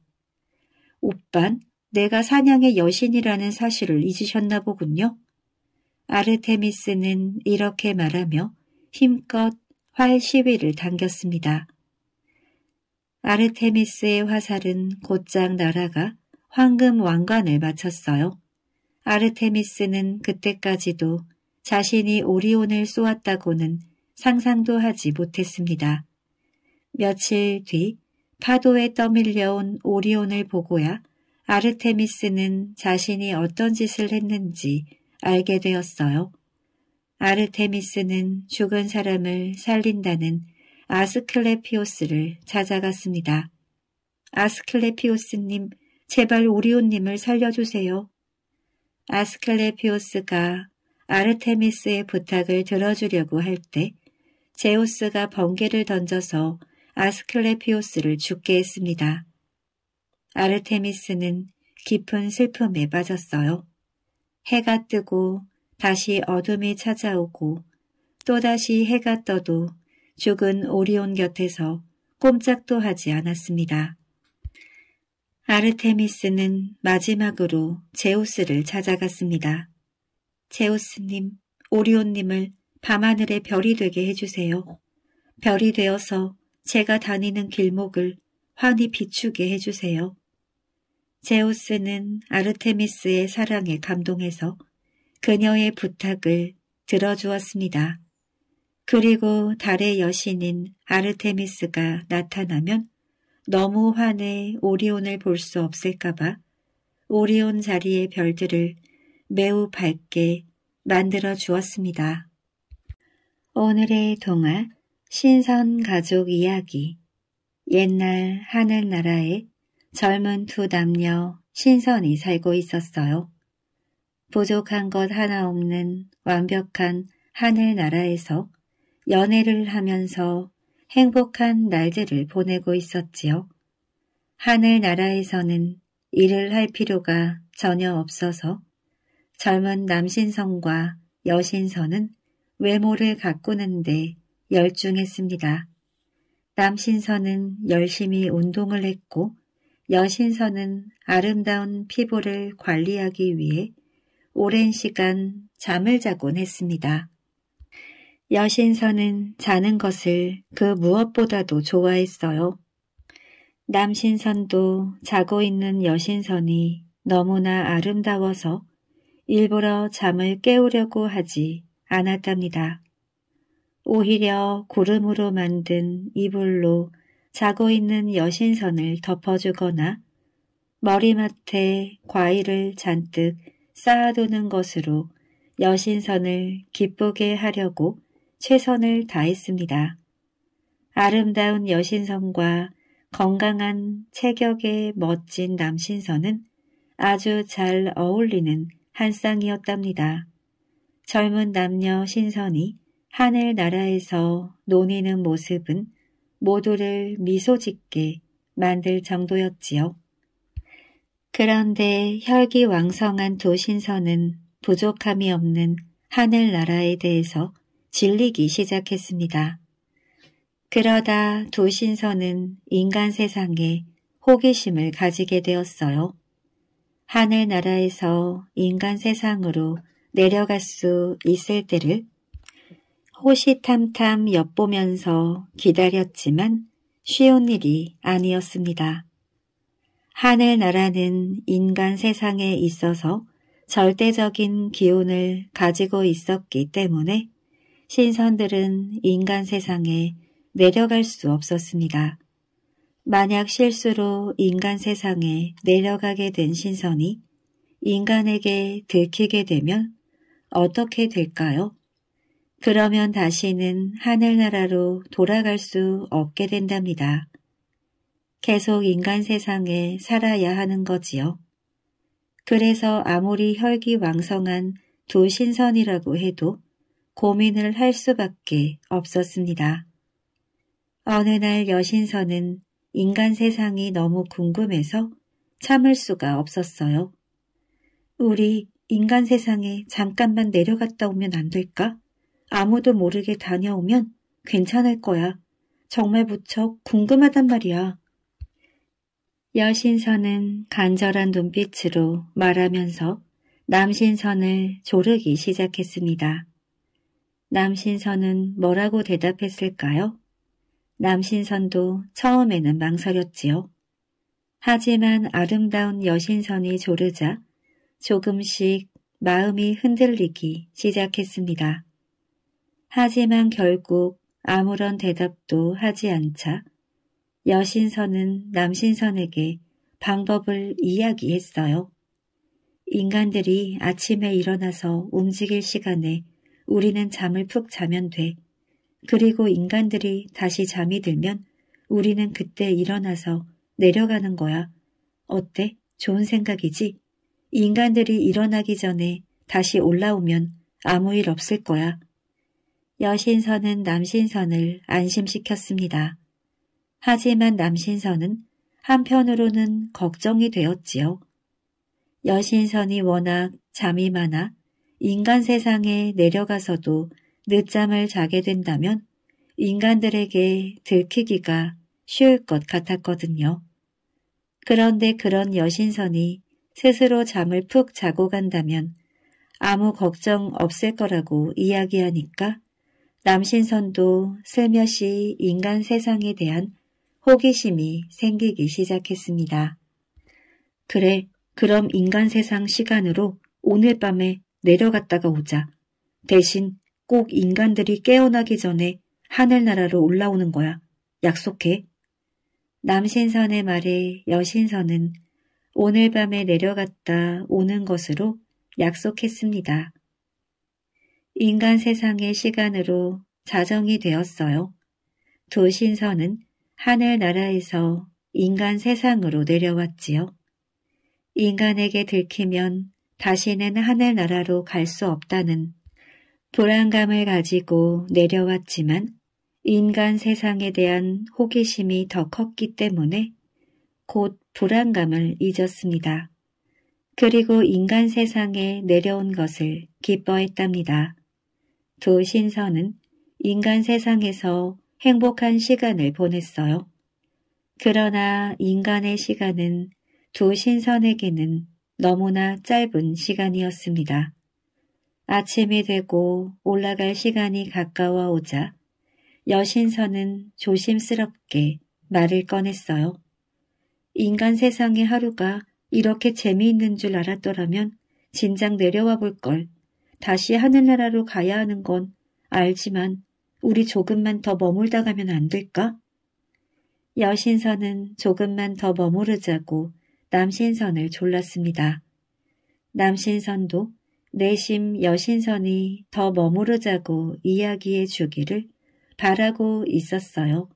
오빤 내가 사냥의 여신이라는 사실을 잊으셨나 보군요. 아르테미스는 이렇게 말하며 힘껏 활 시위를 당겼습니다. 아르테미스의 화살은 곧장 날아가 황금 왕관을 맞췄어요 아르테미스는 그때까지도 자신이 오리온을 쏘았다고는 상상도 하지 못했습니다. 며칠 뒤 파도에 떠밀려온 오리온을 보고야 아르테미스는 자신이 어떤 짓을 했는지 알게 되었어요. 아르테미스는 죽은 사람을 살린다는 아스클레피오스를 찾아갔습니다. 아스클레피오스님, 제발 오리온님을 살려주세요. 아스클레피오스가 아르테미스의 부탁을 들어주려고 할 때 제우스가 번개를 던져서 아스클레피오스를 죽게 했습니다. 아르테미스는 깊은 슬픔에 빠졌어요. 해가 뜨고 다시 어둠이 찾아오고 또다시 해가 떠도 죽은 오리온 곁에서 꼼짝도 하지 않았습니다. 아르테미스는 마지막으로 제우스를 찾아갔습니다. 제우스님, 오리온님을 밤하늘의 별이 되게 해주세요. 별이 되어서 제가 다니는 길목을 환히 비추게 해주세요. 제우스는 아르테미스의 사랑에 감동해서 그녀의 부탁을 들어주었습니다. 그리고 달의 여신인 아르테미스가 나타나면 너무 환해 오리온을 볼 수 없을까봐 오리온 자리의 별들을 매우 밝게 만들어 주었습니다. 오늘의 동화 신선 가족 이야기 옛날 하늘나라에 젊은 두 남녀 신선이 살고 있었어요. 부족한 것 하나 없는 완벽한 하늘나라에서 연애를 하면서 행복한 날들을 보내고 있었지요. 하늘나라에서는 일을 할 필요가 전혀 없어서 젊은 남신선과 여신선은 외모를 가꾸는데 열중했습니다. 남신선은 열심히 운동을 했고 여신선은 아름다운 피부를 관리하기 위해 오랜 시간 잠을 자곤 했습니다. 여신선은 자는 것을 그 무엇보다도 좋아했어요. 남신선도 자고 있는 여신선이 너무나 아름다워서 일부러 잠을 깨우려고 하지 않았답니다. 오히려 구름으로 만든 이불로 자고 있는 여신선을 덮어주거나 머리맡에 과일을 잔뜩 쌓아두는 것으로 여신선을 기쁘게 하려고 최선을 다했습니다. 아름다운 여신선과 건강한 체격의 멋진 남신선은 아주 잘 어울리는 한 쌍이었답니다. 젊은 남녀 신선이 하늘나라에서 논의는 모습은 모두를 미소짓게 만들 정도였지요. 그런데 혈기왕성한 두 신선은 부족함이 없는 하늘나라에 대해서 질리기 시작했습니다. 그러다 두 신선은 인간 세상에 호기심을 가지게 되었어요. 하늘나라에서 인간 세상으로 내려갈 수 있을 때를 호시탐탐 엿보면서 기다렸지만 쉬운 일이 아니었습니다. 하늘나라는 인간 세상에 있어서 절대적인 기운을 가지고 있었기 때문에 신선들은 인간 세상에 내려갈 수 없었습니다. 만약 실수로 인간 세상에 내려가게 된 신선이 인간에게 들키게 되면 어떻게 될까요? 그러면 다시는 하늘나라로 돌아갈 수 없게 된답니다. 계속 인간 세상에 살아야 하는 거지요. 그래서 아무리 혈기왕성한 두 신선이라고 해도 고민을 할 수밖에 없었습니다. 어느 날 여신선은 인간 세상이 너무 궁금해서 참을 수가 없었어요. 우리 인간 세상에 잠깐만 내려갔다 오면 안 될까? 아무도 모르게 다녀오면 괜찮을 거야. 정말 무척 궁금하단 말이야. 여신선은 간절한 눈빛으로 말하면서 남신선을 조르기 시작했습니다. 남신선은 뭐라고 대답했을까요? 남신선도 처음에는 망설였지요. 하지만 아름다운 여신선이 조르자 조금씩 마음이 흔들리기 시작했습니다. 하지만 결국 아무런 대답도 하지 않자 여신선은 남신선에게 방법을 이야기했어요. 인간들이 아침에 일어나서 움직일 시간에 우리는 잠을 푹 자면 돼. 그리고 인간들이 다시 잠이 들면 우리는 그때 일어나서 내려가는 거야. 어때? 좋은 생각이지? 인간들이 일어나기 전에 다시 올라오면 아무 일 없을 거야. 여신선은 남신선을 안심시켰습니다. 하지만 남신선은 한편으로는 걱정이 되었지요. 여신선이 워낙 잠이 많아 인간 세상에 내려가서도 늦잠을 자게 된다면 인간들에게 들키기가 쉬울 것 같았거든요. 그런데 그런 여신선이 스스로 잠을 푹 자고 간다면 아무 걱정 없을 거라고 이야기하니까 남신선도 슬며시 인간 세상에 대한 호기심이 생기기 시작했습니다. 그래, 그럼 인간 세상 시간으로 오늘 밤에 내려갔다가 오자. 대신 꼭 인간들이 깨어나기 전에 하늘나라로 올라오는 거야. 약속해. 남신선의 말에 여신선은 오늘 밤에 내려갔다 오는 것으로 약속했습니다. 인간 세상의 시간으로 자정이 되었어요. 도 신선은 하늘나라에서 인간 세상으로 내려왔지요. 인간에게 들키면 다시는 하늘나라로 갈 수 없다는 불안감을 가지고 내려왔지만 인간 세상에 대한 호기심이 더 컸기 때문에 곧 불안감을 잊었습니다. 그리고 인간 세상에 내려온 것을 기뻐했답니다. 두 신선은 인간 세상에서 행복한 시간을 보냈어요. 그러나 인간의 시간은 두 신선에게는 너무나 짧은 시간이었습니다. 아침이 되고 올라갈 시간이 가까워 오자 여신선은 조심스럽게 말을 꺼냈어요. 인간 세상의 하루가 이렇게 재미있는 줄 알았더라면 진작 내려와 볼걸 다시 하늘나라로 가야 하는 건 알지만 우리 조금만 더 머물다 가면 안 될까? 여신선은 조금만 더 머무르자고 남신선을 졸랐습니다. 남신선도 내심 여신선이 더 머무르자고 이야기해 주기를 바라고 있었어요.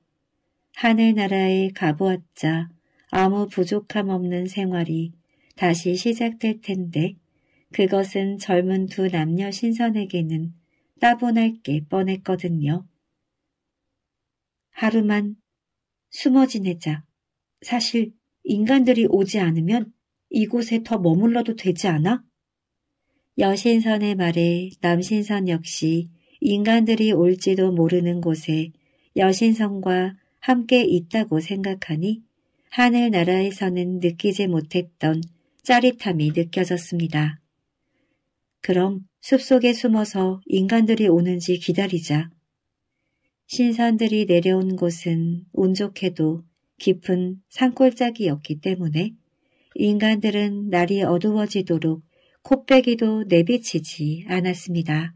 하늘나라에 가보았자 아무 부족함 없는 생활이 다시 시작될 텐데 그것은 젊은 두 남녀 신선에게는 따분할 게 뻔했거든요. 하루만 숨어 지내자. 사실 인간들이 오지 않으면 이곳에 더 머물러도 되지 않아? 여신선의 말에 남신선 역시 인간들이 올지도 모르는 곳에 여신선과 함께 있다고 생각하니 하늘나라에서는 느끼지 못했던 짜릿함이 느껴졌습니다. 그럼 숲속에 숨어서 인간들이 오는지 기다리자. 신선들이 내려온 곳은 운 좋게도 깊은 산골짜기였기 때문에 인간들은 날이 어두워지도록 코빼기도 내비치지 않았습니다.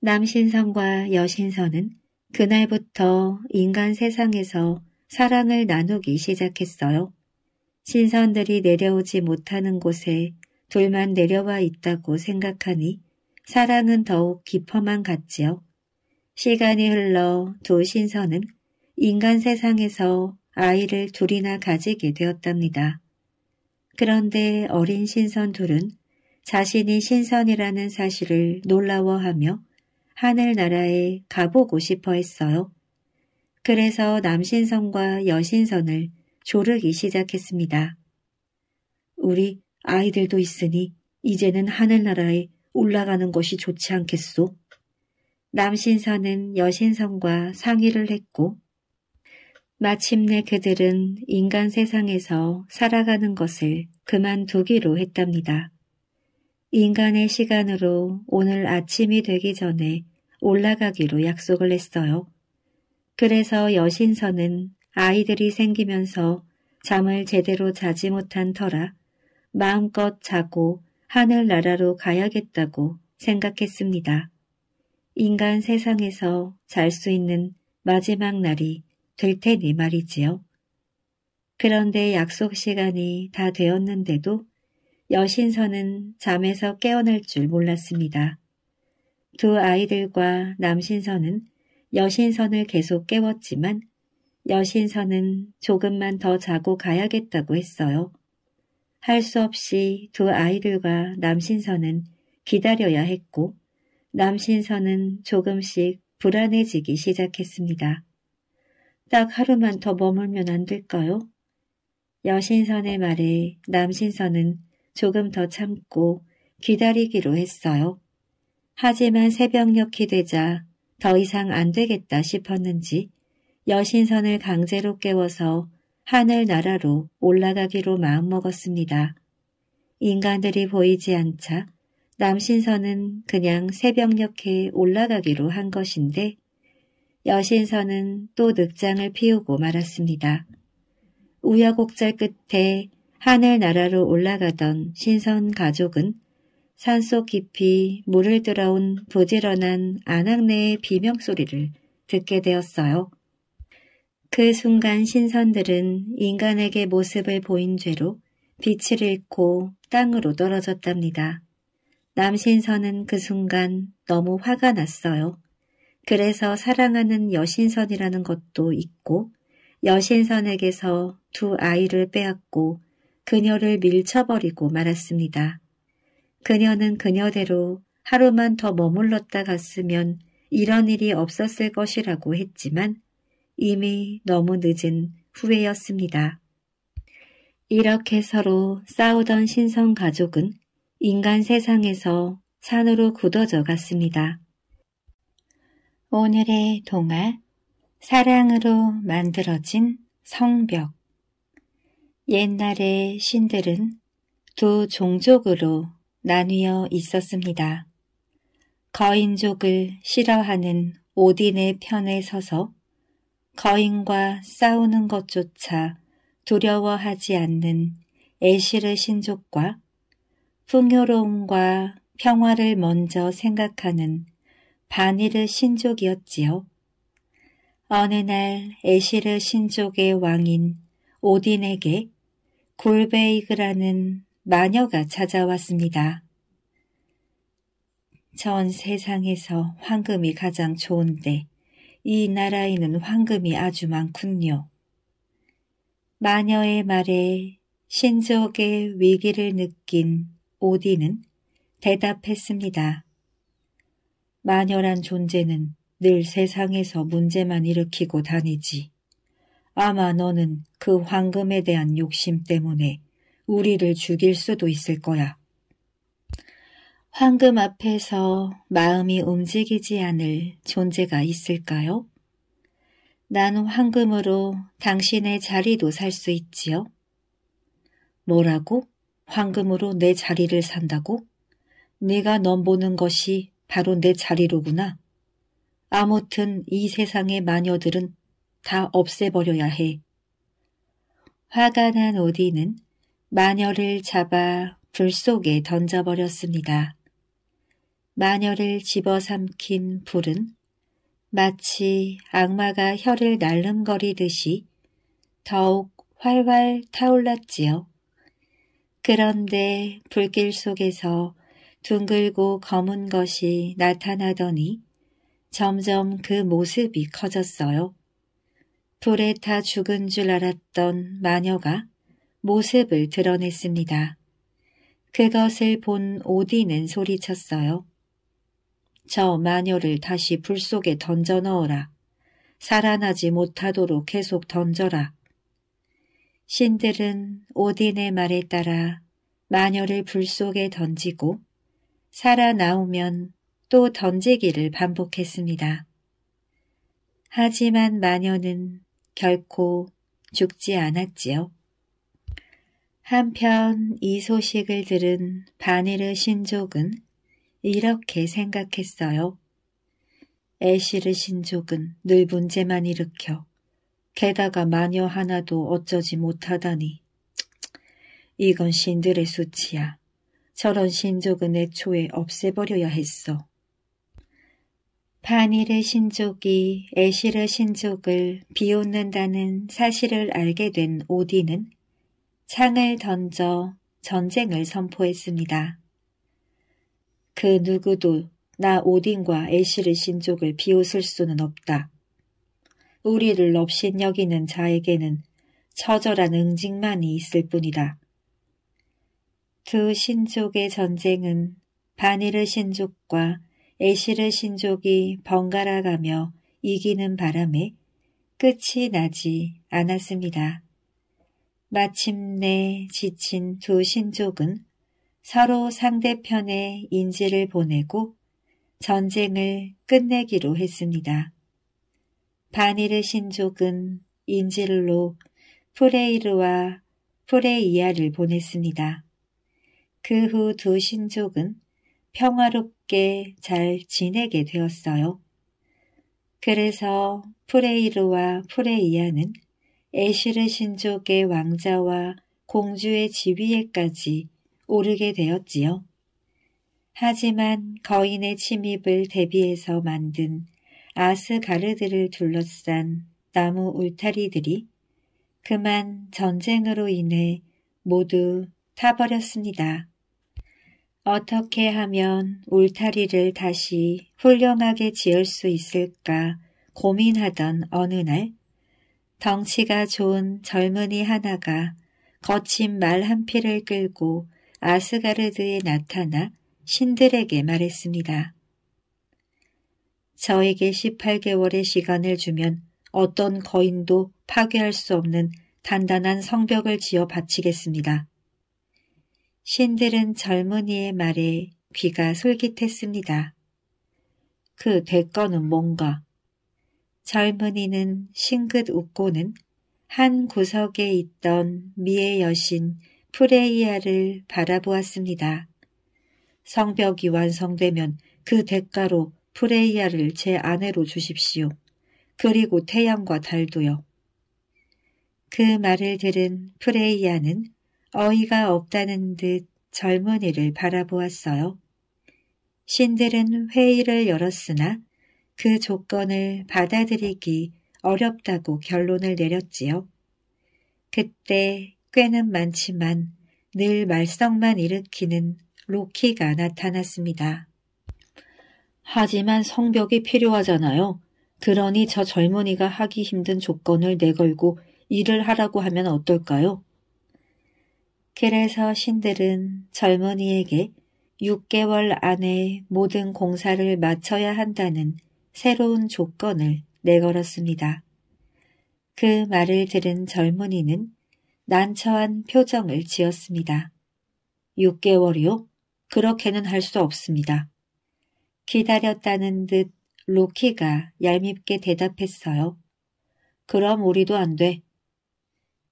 남신선과 여신선은 그날부터 인간 세상에서 사랑을 나누기 시작했어요. 신선들이 내려오지 못하는 곳에 둘만 내려와 있다고 생각하니 사랑은 더욱 깊어만 갔지요. 시간이 흘러 두 신선은 인간 세상에서 아이를 둘이나 가지게 되었답니다. 그런데 어린 신선 둘은 자신이 신선이라는 사실을 놀라워하며 하늘나라에 가보고 싶어 했어요. 그래서 남신선과 여신선을 조르기 시작했습니다. 우리 아이들도 있으니 이제는 하늘나라에 올라가는 것이 좋지 않겠소. 남신선은 여신선과 상의를 했고 마침내 그들은 인간 세상에서 살아가는 것을 그만두기로 했답니다. 인간의 시간으로 오늘 아침이 되기 전에 올라가기로 약속을 했어요. 그래서 여신선은 아이들이 생기면서 잠을 제대로 자지 못한 터라 마음껏 자고 하늘나라로 가야겠다고 생각했습니다. 인간 세상에서 잘 수 있는 마지막 날이 될 테니 말이지요. 그런데 약속 시간이 다 되었는데도 여신선은 잠에서 깨어날 줄 몰랐습니다. 두 아이들과 남신선은 여신선을 계속 깨웠지만 여신선은 조금만 더 자고 가야겠다고 했어요. 할수 없이 두 아이들과 남신선은 기다려야 했고 남신선은 조금씩 불안해지기 시작했습니다. 딱 하루만 더 머물면 안 될까요? 여신선의 말에 남신선은 조금 더 참고 기다리기로 했어요. 하지만 새벽녘이 되자 더 이상 안 되겠다 싶었는지 여신선을 강제로 깨워서 하늘나라로 올라가기로 마음먹었습니다. 인간들이 보이지 않자 남신선은 그냥 새벽녘에 올라가기로 한 것인데 여신선은 또 늑장을 피우고 말았습니다. 우여곡절 끝에 하늘나라로 올라가던 신선 가족은 산속 깊이 물을 들어온 부지런한 안악내의 비명소리를 듣게 되었어요. 그 순간 신선들은 인간에게 모습을 보인 죄로 빛을 잃고 땅으로 떨어졌답니다. 남신선은 그 순간 너무 화가 났어요. 그래서 사랑하는 여신선이라는 것도 있고 여신선에게서 두 아이를 빼앗고 그녀를 밀쳐버리고 말았습니다. 그녀는 그녀대로 하루만 더 머물렀다 갔으면 이런 일이 없었을 것이라고 했지만 이미 너무 늦은 후회였습니다. 이렇게 서로 싸우던 신성 가족은 인간 세상에서 산으로 굳어져 갔습니다. 오늘의 동화 사랑으로 만들어진 성벽 옛날의 신들은 두 종족으로 나뉘어 있었습니다. 거인족을 싫어하는 오딘의 편에 서서 거인과 싸우는 것조차 두려워하지 않는 애실의 신족과 풍요로움과 평화를 먼저 생각하는 바니르 신족이었지요. 어느 날 애실의 신족의 왕인 오딘에게 골베이그라는 마녀가 찾아왔습니다. 전 세상에서 황금이 가장 좋은데 이 나라에는 황금이 아주 많군요. 마녀의 말에 신족의 위기를 느낀 오디는 대답했습니다. 마녀란 존재는 늘 세상에서 문제만 일으키고 다니지. 아마 너는 그 황금에 대한 욕심 때문에 우리를 죽일 수도 있을 거야. 황금 앞에서 마음이 움직이지 않을 존재가 있을까요? 나는 황금으로 당신의 자리도 살 수 있지요. 뭐라고? 황금으로 내 자리를 산다고? 네가 넘보는 것이 바로 내 자리로구나. 아무튼 이 세상의 마녀들은 다 없애버려야 해. 화가 난 오디는 마녀를 잡아 불 속에 던져버렸습니다. 마녀를 집어삼킨 불은 마치 악마가 혀를 날름거리듯이 더욱 활활 타올랐지요. 그런데 불길 속에서 둥글고 검은 것이 나타나더니 점점 그 모습이 커졌어요. 불에 타 죽은 줄 알았던 마녀가 모습을 드러냈습니다. 그것을 본 오디는 소리쳤어요. 저 마녀를 다시 불 속에 던져 넣어라. 살아나지 못하도록 계속 던져라. 신들은 오딘의 말에 따라 마녀를 불 속에 던지고 살아나오면 또 던지기를 반복했습니다. 하지만 마녀는 결코 죽지 않았지요. 한편 이 소식을 들은 바니르 신족은 이렇게 생각했어요. 애쉬르 신족은 늘 문제만 일으켜 게다가 마녀 하나도 어쩌지 못하다니. 이건 신들의 수치야. 저런 신족은 애초에 없애버려야 했어. 바닐의 신족이 에시르 신족을 비웃는다는 사실을 알게 된 오디는 창을 던져 전쟁을 선포했습니다. 그 누구도 나 오딘과 애시르 신족을 비웃을 수는 없다. 우리를 업신 여기는 자에게는 처절한 응징만이 있을 뿐이다. 두 신족의 전쟁은 바니르 신족과 에시르 신족이 번갈아가며 이기는 바람에 끝이 나지 않았습니다. 마침내 지친 두 신족은 서로 상대편의 인지를 보내고 전쟁을 끝내기로 했습니다. 바니르 신족은 인질로 프레이르와 프레이아를 보냈습니다. 그 후 두 신족은 평화롭게 잘 지내게 되었어요. 그래서 프레이르와 프레이아는 에시르 신족의 왕자와 공주의 지위에까지 오르게 되었지요. 하지만 거인의 침입을 대비해서 만든 아스가르드를 둘러싼 나무 울타리들이 그만 전쟁으로 인해 모두 타버렸습니다. 어떻게 하면 울타리를 다시 훌륭하게 지을 수 있을까 고민하던 어느 날 덩치가 좋은 젊은이 하나가 거친 말한 피를 끌고 아스가르드에 나타나 신들에게 말했습니다. 저에게 18개월의 시간을 주면 어떤 거인도 파괴할 수 없는 단단한 성벽을 지어 바치겠습니다. 신들은 젊은이의 말에 귀가 솔깃했습니다. 그대가은 뭔가? 젊은이는 싱긋 웃고는 한 구석에 있던 미의 여신 프레이아를 바라보았습니다. 성벽이 완성되면 그 대가로 프레이아를 제 아내로 주십시오. 그리고 태양과 달도요. 그 말을 들은 프레이아는 어이가 없다는 듯 젊은이를 바라보았어요. 신들은 회의를 열었으나 그 조건을 받아들이기 어렵다고 결론을 내렸지요. 그때 꽤는 많지만 늘 말썽만 일으키는 로키가 나타났습니다. 하지만 성벽이 필요하잖아요. 그러니 저 젊은이가 하기 힘든 조건을 내걸고 일을 하라고 하면 어떨까요? 그래서 신들은 젊은이에게 6개월 안에 모든 공사를 마쳐야 한다는 새로운 조건을 내걸었습니다. 그 말을 들은 젊은이는 난처한 표정을 지었습니다. 6개월이요? 그렇게는 할 수 없습니다. 기다렸다는 듯 로키가 얄밉게 대답했어요. 그럼 우리도 안 돼.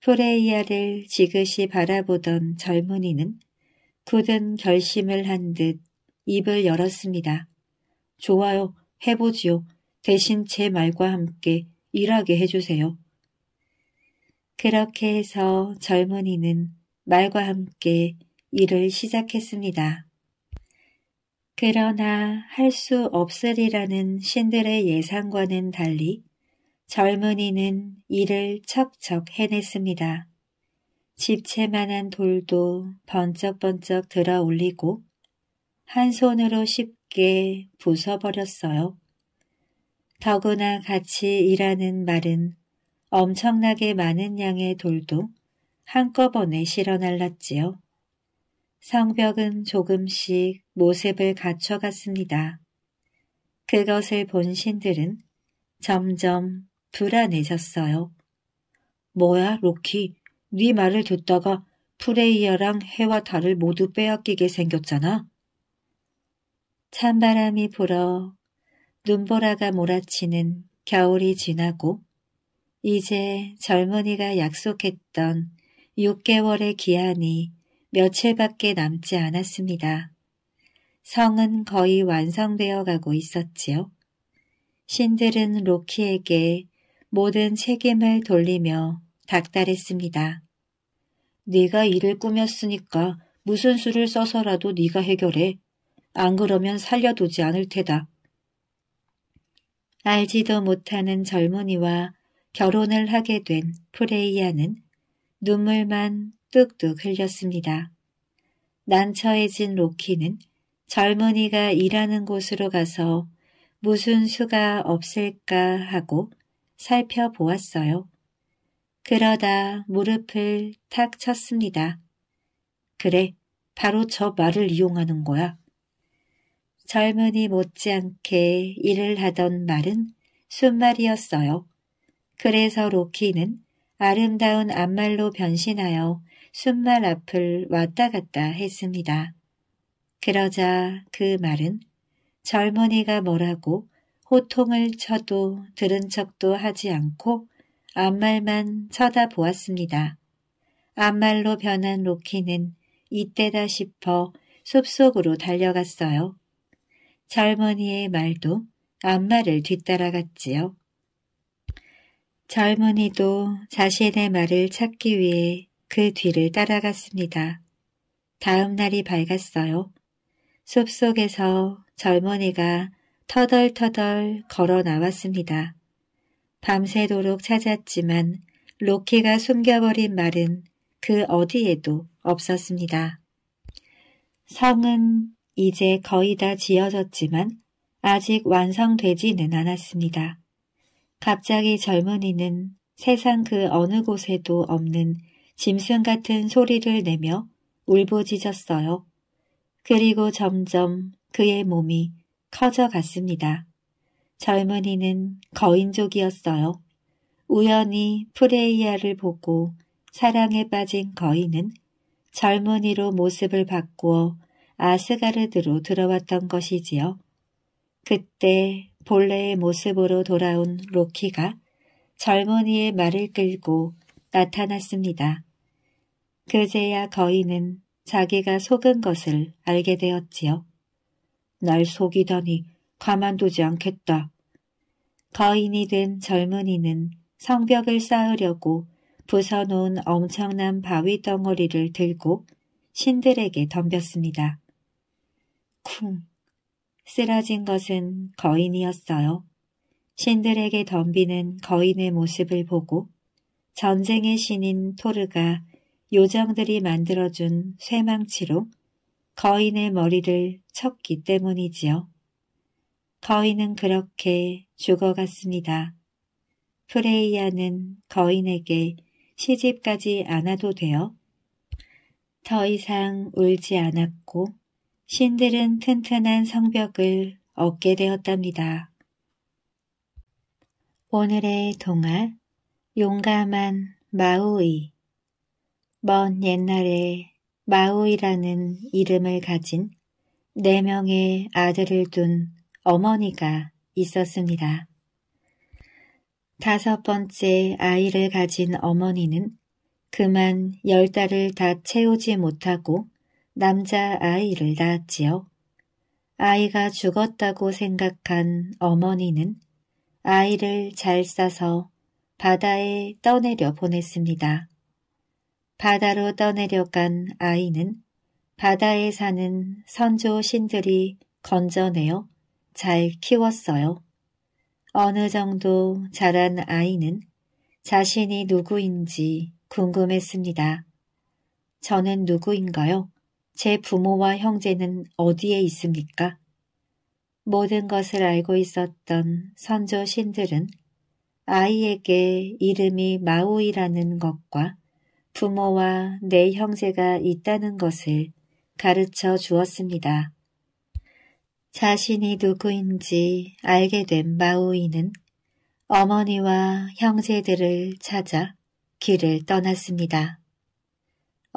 프레이아를 지그시 바라보던 젊은이는 굳은 결심을 한 듯 입을 열었습니다. 좋아요, 해보지요. 대신 제 말과 함께 일하게 해주세요. 그렇게 해서 젊은이는 말과 함께 일을 시작했습니다. 그러나 할 수 없으리라는 신들의 예상과는 달리 젊은이는 일을 척척 해냈습니다. 집채만한 돌도 번쩍번쩍 들어 올리고 한 손으로 쉽게 부숴버렸어요. 더구나 같이 일하는 말은 엄청나게 많은 양의 돌도 한꺼번에 실어 날랐지요. 성벽은 조금씩 모습을 갖춰갔습니다. 그것을 본 신들은 점점 불안해졌어요. 뭐야, 로키. 네 말을 듣다가 프레이어랑 해와 달을 모두 빼앗기게 생겼잖아. 찬바람이 불어 눈보라가 몰아치는 겨울이 지나고 이제 젊은이가 약속했던 6개월의 기한이 며칠밖에 남지 않았습니다. 성은 거의 완성되어 가고 있었지요. 신들은 로키에게 모든 책임을 돌리며 닥달했습니다. 네가 일을 꾸몄으니까 무슨 수를 써서라도 네가 해결해. 안 그러면 살려두지 않을 테다. 알지도 못하는 젊은이와 결혼을 하게 된 프레이야는 눈물만 뚝뚝 흘렸습니다. 난처해진 로키는 젊은이가 일하는 곳으로 가서 무슨 수가 없을까 하고 살펴보았어요. 그러다 무릎을 탁 쳤습니다. 그래, 바로 저 말을 이용하는 거야. 젊은이 못지않게 일을 하던 말은 순말이었어요. 그래서 로키는 아름다운 암말로 변신하여 순말 앞을 왔다 갔다 했습니다. 그러자 그 말은 젊은이가 뭐라고 호통을 쳐도 들은 척도 하지 않고 암말만 쳐다보았습니다. 암말로 변한 로키는 이때다 싶어 숲속으로 달려갔어요. 젊은이의 말도 암말을 뒤따라갔지요. 젊은이도 자신의 말을 찾기 위해 그 뒤를 따라갔습니다. 다음 날이 밝았어요. 숲속에서 젊은이가 터덜터덜 걸어 나왔습니다. 밤새도록 찾았지만 로키가 숨겨버린 말은 그 어디에도 없었습니다. 성은 이제 거의 다 지어졌지만 아직 완성되지는 않았습니다. 갑자기 젊은이는 세상 그 어느 곳에도 없는 짐승 같은 소리를 내며 울부짖었어요. 그리고 점점 그의 몸이 커져갔습니다. 젊은이는 거인족이었어요. 우연히 프레이야를 보고 사랑에 빠진 거인은 젊은이로 모습을 바꾸어 아스가르드로 들어왔던 것이지요. 그때 본래의 모습으로 돌아온 로키가 젊은이의 말을 끌고 나타났습니다. 그제야 거인은 자기가 속은 것을 알게 되었지요. 날속이더니 가만두지 않겠다. 거인이 된 젊은이는 성벽을 쌓으려고 부서놓은 엄청난 바위 덩어리를 들고 신들에게 덤볐습니다. 쿵 쓰러진 것은 거인이었어요. 신들에게 덤비는 거인의 모습을 보고 전쟁의 신인 토르가 요정들이 만들어준 쇠망치로 거인의 머리를 쳤기 때문이지요. 거인은 그렇게 죽어갔습니다. 프레이야는 거인에게 시집까지 안아도 되어 더 이상 울지 않았고 신들은 튼튼한 성벽을 얻게 되었답니다. 오늘의 동화 용감한 마우이 먼 옛날에 마우이라는 이름을 가진 네 명의 아들을 둔 어머니가 있었습니다. 다섯 번째 아이를 가진 어머니는 그만 열 달을 다 채우지 못하고 남자 아이를 낳았지요. 아이가 죽었다고 생각한 어머니는 아이를 잘 싸서 바다에 떠내려 보냈습니다. 바다로 떠내려간 아이는 바다에 사는 선조 신들이 건져내어 잘 키웠어요. 어느 정도 자란 아이는 자신이 누구인지 궁금했습니다. 저는 누구인가요? 제 부모와 형제는 어디에 있습니까? 모든 것을 알고 있었던 선조 신들은 아이에게 이름이 마오이라는 것과 부모와 내 형제가 있다는 것을 가르쳐 주었습니다. 자신이 누구인지 알게 된 마오이는 어머니와 형제들을 찾아 길을 떠났습니다.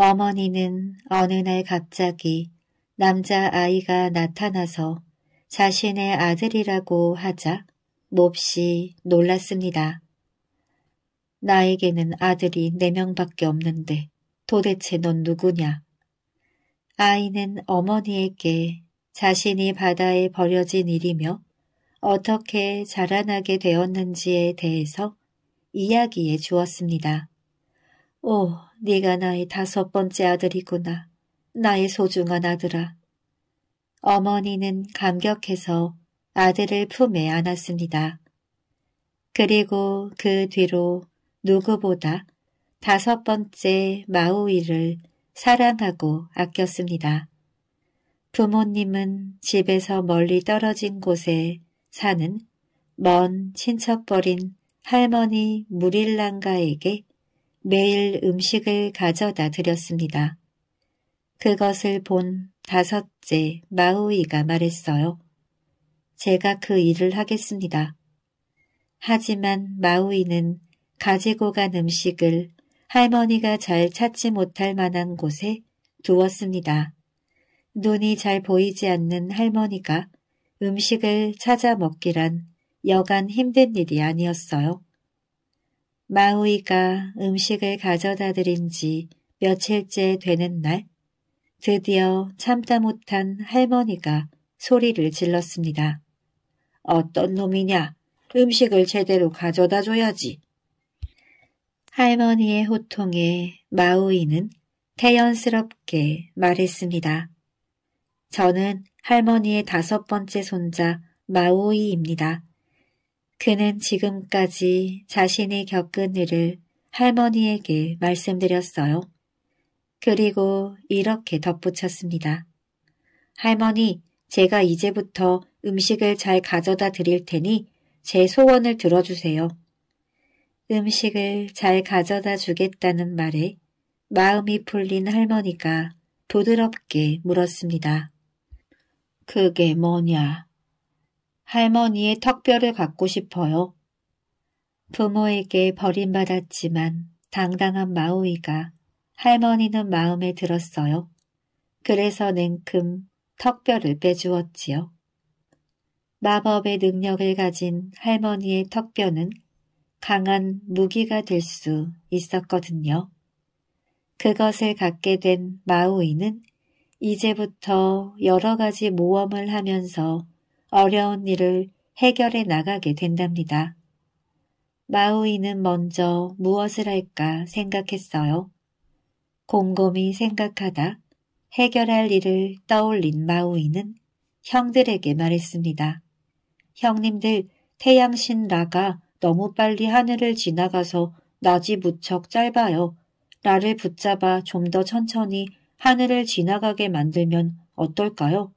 어머니는 어느 날 갑자기 남자아이가 나타나서 자신의 아들이라고 하자 몹시 놀랐습니다. 나에게는 아들이 4명밖에 없는데 도대체 넌 누구냐? 아이는 어머니에게 자신이 바다에 버려진 일이며 어떻게 자라나게 되었는지에 대해서 이야기해 주었습니다. 오, 네가 나의 다섯 번째 아들이구나. 나의 소중한 아들아. 어머니는 감격해서 아들을 품에 안았습니다. 그리고 그 뒤로 누구보다 다섯 번째 마우이를 사랑하고 아꼈습니다. 부모님은 집에서 멀리 떨어진 곳에 사는 먼친척 버린 할머니 무릴랑가에게 매일 음식을 가져다 드렸습니다. 그것을 본 다섯째 마우이가 말했어요. 제가 그 일을 하겠습니다. 하지만 마우이는 가지고 간 음식을 할머니가 잘 찾지 못할 만한 곳에 두었습니다. 눈이 잘 보이지 않는 할머니가 음식을 찾아 먹기란 여간 힘든 일이 아니었어요. 마우이가 음식을 가져다 드린 지 며칠째 되는 날 드디어 참다 못한 할머니가 소리를 질렀습니다. 어떤 놈이냐? 음식을 제대로 가져다 줘야지. 할머니의 호통에 마우이는 태연스럽게 말했습니다. 저는 할머니의 다섯 번째 손자 마우이입니다. 그는 지금까지 자신이 겪은 일을 할머니에게 말씀드렸어요. 그리고 이렇게 덧붙였습니다. 할머니, 제가 이제부터 음식을 잘 가져다 드릴 테니 제 소원을 들어주세요. 음식을 잘 가져다 주겠다는 말에 마음이 풀린 할머니가 부드럽게 물었습니다. 그게 뭐냐? 할머니의 턱뼈를 갖고 싶어요. 부모에게 버림받았지만 당당한 마오이가 할머니는 마음에 들었어요. 그래서 냉큼 턱뼈를 빼주었지요. 마법의 능력을 가진 할머니의 턱뼈는 강한 무기가 될 수 있었거든요. 그것을 갖게 된 마오이는 이제부터 여러 가지 모험을 하면서 어려운 일을 해결해 나가게 된답니다. 마우이는 먼저 무엇을 할까 생각했어요. 곰곰이 생각하다 해결할 일을 떠올린 마우이는 형들에게 말했습니다. 형님들, 태양신 라가 너무 빨리 하늘을 지나가서 낮이 무척 짧아요. 라를 붙잡아 좀 더 천천히 하늘을 지나가게 만들면 어떨까요?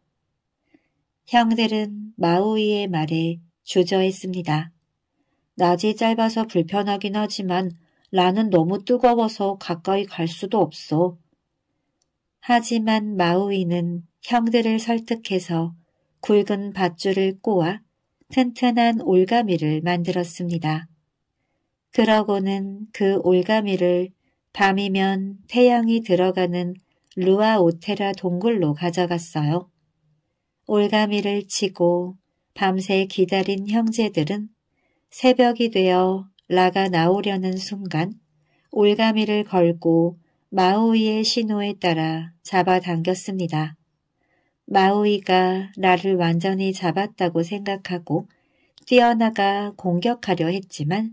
형들은 마오이의 말에 주저했습니다. 낮이 짧아서 불편하긴 하지만 라는 너무 뜨거워서 가까이 갈 수도 없어. 하지만 마우이는 형들을 설득해서 굵은 밧줄을 꼬아 튼튼한 올가미를 만들었습니다. 그러고는 그 올가미를 밤이면 태양이 들어가는 루아오테라 동굴로 가져갔어요. 올가미를 치고 밤새 기다린 형제들은 새벽이 되어 라가 나오려는 순간 올가미를 걸고 마우이의 신호에 따라 잡아당겼습니다. 마우이가 나를 완전히 잡았다고 생각하고 뛰어나가 공격하려 했지만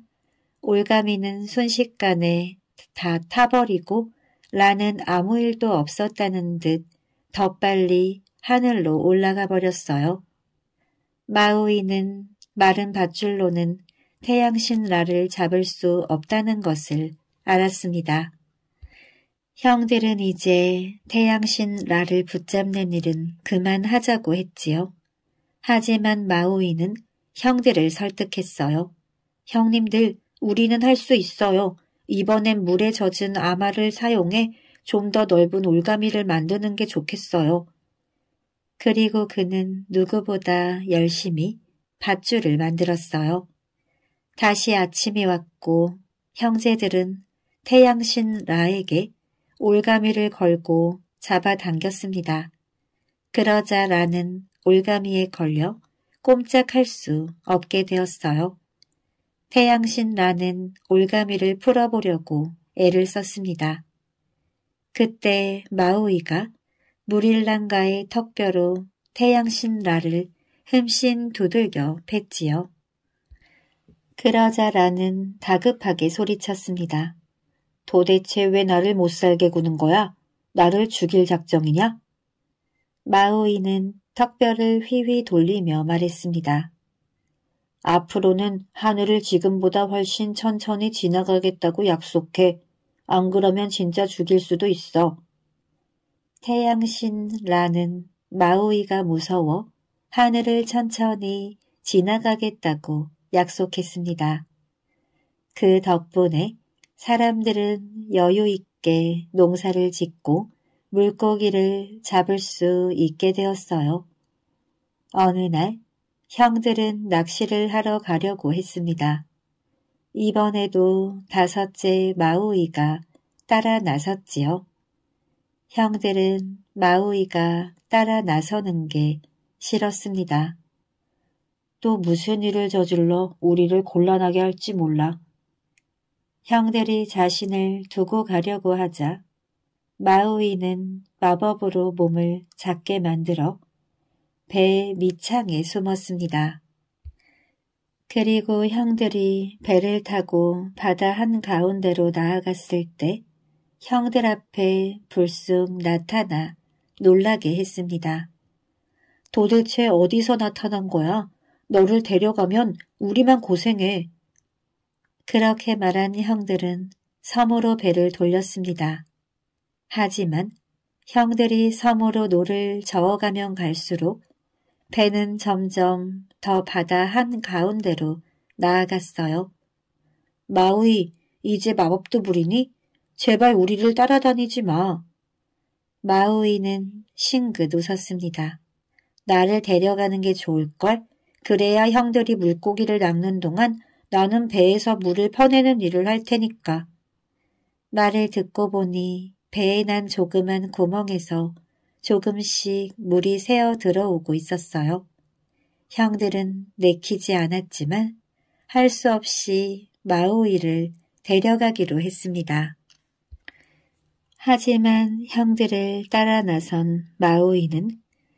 올가미는 순식간에 다 타버리고 라는 아무 일도 없었다는 듯 더 빨리 하늘로 올라가 버렸어요. 마우이는 마른 밧줄로는 태양신 라를 잡을 수 없다는 것을 알았습니다. 형들은 이제 태양신 라를 붙잡는 일은 그만하자고 했지요. 하지만 마우이는 형들을 설득했어요. 형님들, 우리는 할 수 있어요. 이번엔 물에 젖은 아마를 사용해 좀 더 넓은 올가미를 만드는 게 좋겠어요. 그리고 그는 누구보다 열심히 밧줄을 만들었어요. 다시 아침이 왔고 형제들은 태양신 라에게 올가미를 걸고 잡아당겼습니다. 그러자 라는 올가미에 걸려 꼼짝할 수 없게 되었어요. 태양신 라는 올가미를 풀어보려고 애를 썼습니다. 그때 마우이가 무릴랑가의 턱뼈로 태양신 라를 흠씬 두들겨 팼지요. 그러자 라는 다급하게 소리쳤습니다. 도대체 왜 나를 못살게 구는 거야? 나를 죽일 작정이냐? 마오이는 턱뼈를 휘휘 돌리며 말했습니다. 앞으로는 하늘을 지금보다 훨씬 천천히 지나가겠다고 약속해. 안 그러면 진짜 죽일 수도 있어. 태양신 라는 마오이가 무서워 하늘을 천천히 지나가겠다고 약속했습니다. 그 덕분에 사람들은 여유 있게 농사를 짓고 물고기를 잡을 수 있게 되었어요. 어느 날 형들은 낚시를 하러 가려고 했습니다. 이번에도 다섯째 마우이가 따라 나섰지요. 형들은 마우이가 따라 나서는 게 싫었습니다. 또 무슨 일을 저질러 우리를 곤란하게 할지 몰라. 형들이 자신을 두고 가려고 하자 마우이는 마법으로 몸을 작게 만들어 배의 밑창에 숨었습니다. 그리고 형들이 배를 타고 바다 한가운데로 나아갔을 때 형들 앞에 불쑥 나타나 놀라게 했습니다. 도대체 어디서 나타난 거야? 너를 데려가면 우리만 고생해. 그렇게 말한 형들은 섬으로 배를 돌렸습니다. 하지만 형들이 섬으로 노를 저어가면 갈수록 배는 점점 더 바다 한가운데로 나아갔어요. 마우이, 이제 마법도 부리니? 제발 우리를 따라다니지 마. 마우이는 싱긋 웃었습니다. 나를 데려가는 게 좋을걸? 그래야 형들이 물고기를 낚는 동안 나는 배에서 물을 퍼내는 일을 할 테니까. 말을 듣고 보니 배에 난 조그만 구멍에서 조금씩 물이 새어 들어오고 있었어요. 형들은 내키지 않았지만 할 수 없이 마오이를 데려가기로 했습니다. 하지만 형들을 따라 나선 마오이는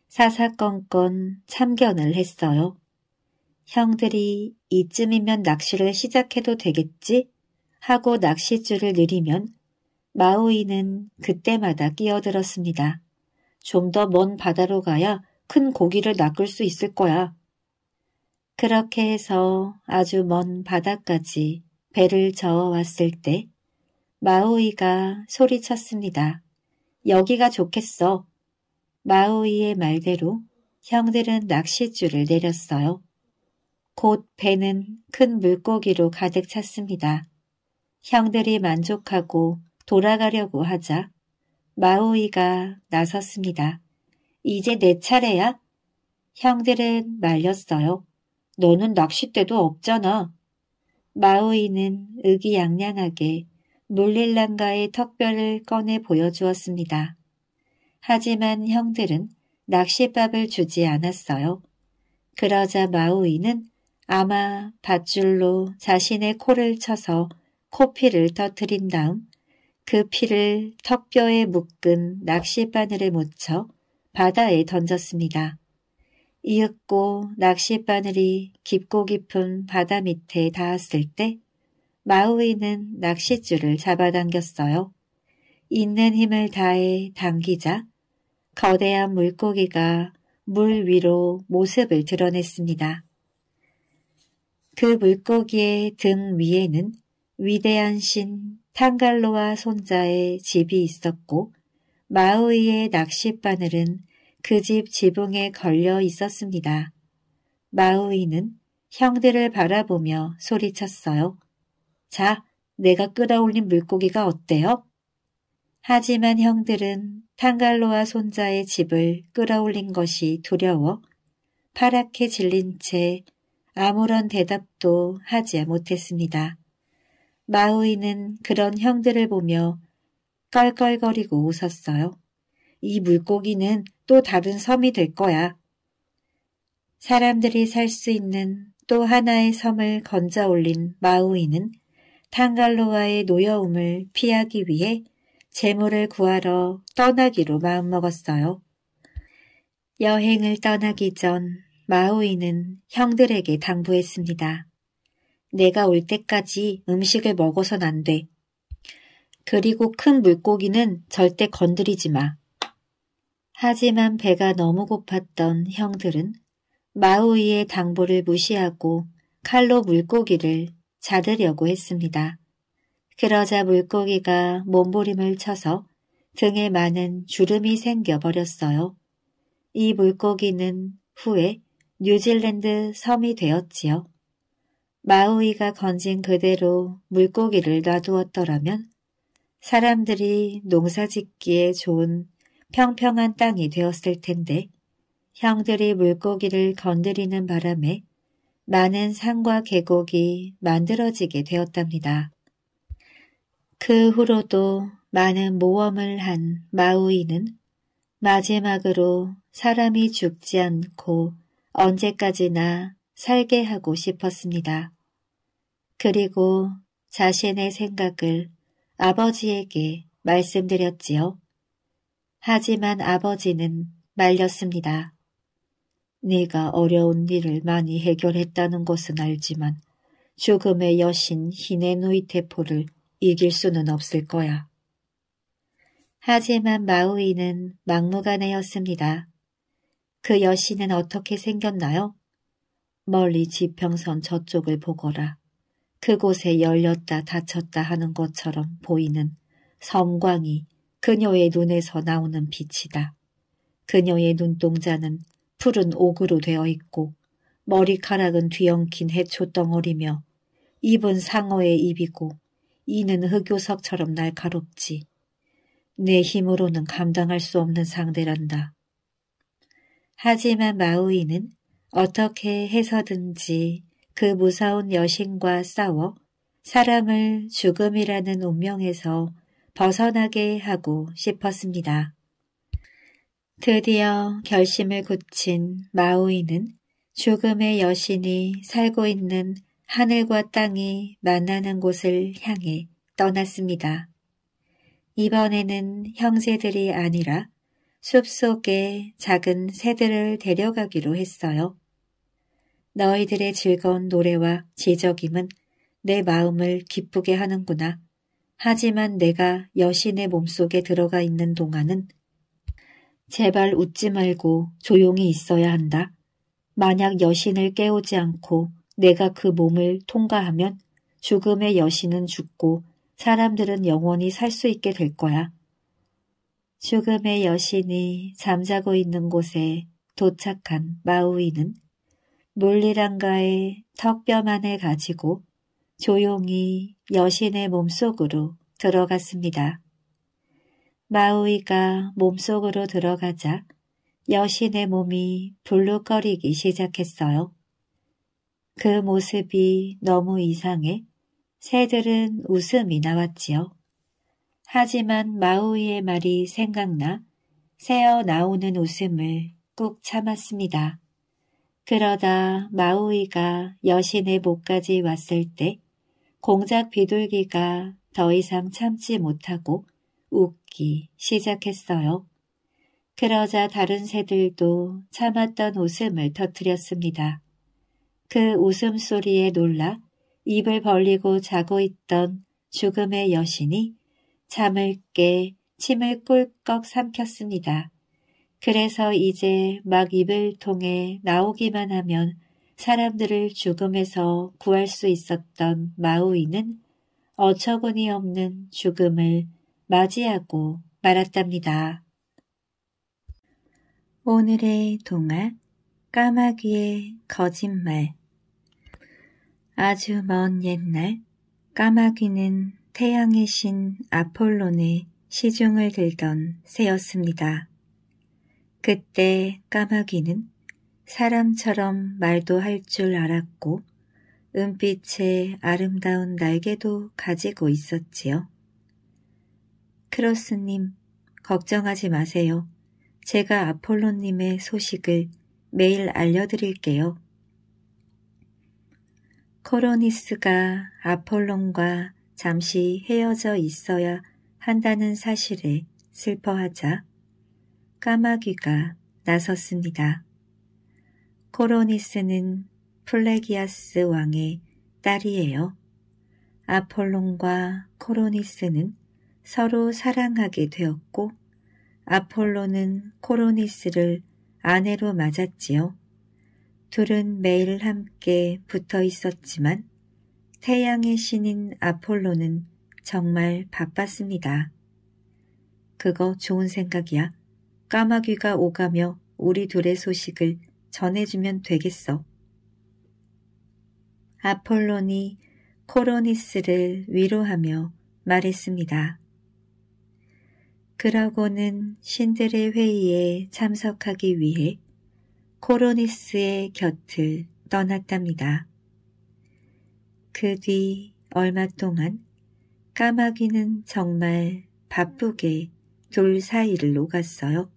사사건건 참견을 했어요. 형들이 이쯤이면 낚시를 시작해도 되겠지 하고 낚싯줄을 늘리면 마오이는 그때마다 끼어들었습니다. 좀 더 먼 바다로 가야 큰 고기를 낚을 수 있을 거야. 그렇게 해서 아주 먼 바다까지 배를 저어 왔을 때 마오이가 소리쳤습니다. 여기가 좋겠어. 마오이의 말대로 형들은 낚싯줄을 내렸어요. 곧 배는 큰 물고기로 가득 찼습니다. 형들이 만족하고 돌아가려고 하자 마오이가 나섰습니다. 이제 내 차례야? 형들은 말렸어요. 너는 낚싯대도 없잖아. 마오이는 의기양양하게 놀릴란가의 턱뼈를 꺼내 보여주었습니다. 하지만 형들은 낚싯밥을 주지 않았어요. 그러자 마우이는 아마 밧줄로 자신의 코를 쳐서 코피를 터뜨린 다음 그 피를 턱뼈에 묶은 낚싯바늘에 묻혀 바다에 던졌습니다. 이윽고 낚싯바늘이 깊고 깊은 바다 밑에 닿았을 때 마우이는 낚싯줄을 잡아당겼어요. 있는 힘을 다해 당기자 거대한 물고기가 물 위로 모습을 드러냈습니다. 그 물고기의 등 위에는 위대한 신탕갈로와 손자의 집이 있었고 마우이의 낚싯바늘은 그 집 지붕에 걸려 있었습니다. 마우이는 형들을 바라보며 소리쳤어요. 자, 내가 끌어올린 물고기가 어때요? 하지만 형들은 탕갈로와 손자의 집을 끌어올린 것이 두려워 파랗게 질린 채 아무런 대답도 하지 못했습니다. 마우이는 그런 형들을 보며 껄껄거리고 웃었어요. 이 물고기는 또 다른 섬이 될 거야. 사람들이 살 수 있는 또 하나의 섬을 건져 올린 마우이는 탄갈로와의 노여움을 피하기 위해 재물을 구하러 떠나기로 마음먹었어요. 여행을 떠나기 전마오이는 형들에게 당부했습니다. 내가 올 때까지 음식을 먹어선 안 돼. 그리고 큰 물고기는 절대 건드리지 마. 하지만 배가 너무 고팠던 형들은 마우이의 당부를 무시하고 칼로 물고기를 잡으려고 했습니다. 그러자 물고기가 몸부림을 쳐서 등에 많은 주름이 생겨버렸어요. 이 물고기는 후에 뉴질랜드 섬이 되었지요. 마우이가 건진 그대로 물고기를 놔두었더라면 사람들이 농사짓기에 좋은 평평한 땅이 되었을 텐데 형들이 물고기를 건드리는 바람에 많은 산과 계곡이 만들어지게 되었답니다. 그 후로도 많은 모험을 한 마우이는 마지막으로 사람이 죽지 않고 언제까지나 살게 하고 싶었습니다. 그리고 자신의 생각을 아버지에게 말씀드렸지요. 하지만 아버지는 말렸습니다. 네가 어려운 일을 많이 해결했다는 것은 알지만 죽음의 여신 히네누이 테포를 이길 수는 없을 거야. 하지만 마우이는 막무가내였습니다. 그 여신은 어떻게 생겼나요? 멀리 지평선 저쪽을 보거라. 그곳에 열렸다 닫혔다 하는 것처럼 보이는 섬광이 그녀의 눈에서 나오는 빛이다. 그녀의 눈동자는 풀은 옥으로 되어 있고 머리카락은 뒤엉킨 해초 덩어리며 입은 상어의 입이고 이는 흑요석처럼 날카롭지. 내 힘으로는 감당할 수 없는 상대란다. 하지만 마우이는 어떻게 해서든지 그 무서운 여신과 싸워 사람을 죽음이라는 운명에서 벗어나게 하고 싶었습니다. 드디어 결심을 굳힌 마오이는 죽음의 여신이 살고 있는 하늘과 땅이 만나는 곳을 향해 떠났습니다. 이번에는 형제들이 아니라 숲속에 작은 새들을 데려가기로 했어요. 너희들의 즐거운 노래와 지적임은 내 마음을 기쁘게 하는구나. 하지만 내가 여신의 몸속에 들어가 있는 동안은 제발 웃지 말고 조용히 있어야 한다. 만약 여신을 깨우지 않고 내가 그 몸을 통과하면 죽음의 여신은 죽고 사람들은 영원히 살 수 있게 될 거야. 죽음의 여신이 잠자고 있는 곳에 도착한 마우이는 몰리랑가의 턱뼈만을 가지고 조용히 여신의 몸속으로 들어갔습니다. 마우이가 몸속으로 들어가자 여신의 몸이 불룩거리기 시작했어요. 그 모습이 너무 이상해 새들은 웃음이 나왔지요. 하지만 마우이의 말이 생각나 새어 나오는 웃음을 꾹 참았습니다. 그러다 마우이가 여신의 목까지 왔을 때 공작 비둘기가 더 이상 참지 못하고 웃기 시작했어요. 그러자 다른 새들도 참았던 웃음을 터뜨렸습니다. 그 웃음소리에 놀라 입을 벌리고 자고 있던 죽음의 여신이 잠을 깨 침을 꿀꺽 삼켰습니다. 그래서 이제 막 입을 통해 나오기만 하면 사람들을 죽음에서 구할 수 있었던 마우이는 어처구니없는 죽음을 맞이하고 말았답니다. 오늘의 동화 까마귀의 거짓말 아주 먼 옛날 까마귀는 태양의 신 아폴론의 시중을 들던 새였습니다. 그때 까마귀는 사람처럼 말도 할 줄 알았고 은빛의 아름다운 날개도 가지고 있었지요. 크로스님, 걱정하지 마세요. 제가 아폴로님의 소식을 매일 알려드릴게요. 코로니스가 아폴론과 잠시 헤어져 있어야 한다는 사실에 슬퍼하자 까마귀가 나섰습니다. 코로니스는 플레기아스 왕의 딸이에요. 아폴론과 코로니스는 서로 사랑하게 되었고 아폴로는 코로니스를 아내로 맞았지요. 둘은 매일 함께 붙어 있었지만 태양의 신인 아폴로는 정말 바빴습니다. 그거 좋은 생각이야. 까마귀가 오가며 우리 둘의 소식을 전해주면 되겠어. 아폴론이 코로니스를 위로하며 말했습니다. 그러고는 신들의 회의에 참석하기 위해 코로니스의 곁을 떠났답니다. 그 뒤 얼마 동안 까마귀는 정말 바쁘게 둘 사이를 녹았어요.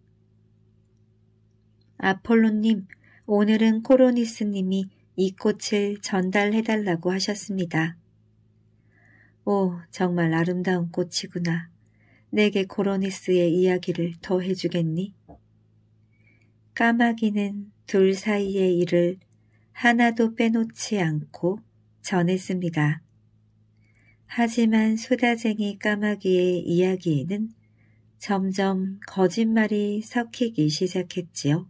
아폴로님, 오늘은 코로니스님이 이 꽃을 전달해달라고 하셨습니다. 오, 정말 아름다운 꽃이구나. 내게 고로니스의 이야기를 더 해주겠니? 까마귀는 둘 사이의 일을 하나도 빼놓지 않고 전했습니다. 하지만 수다쟁이 까마귀의 이야기에는 점점 거짓말이 섞이기 시작했지요.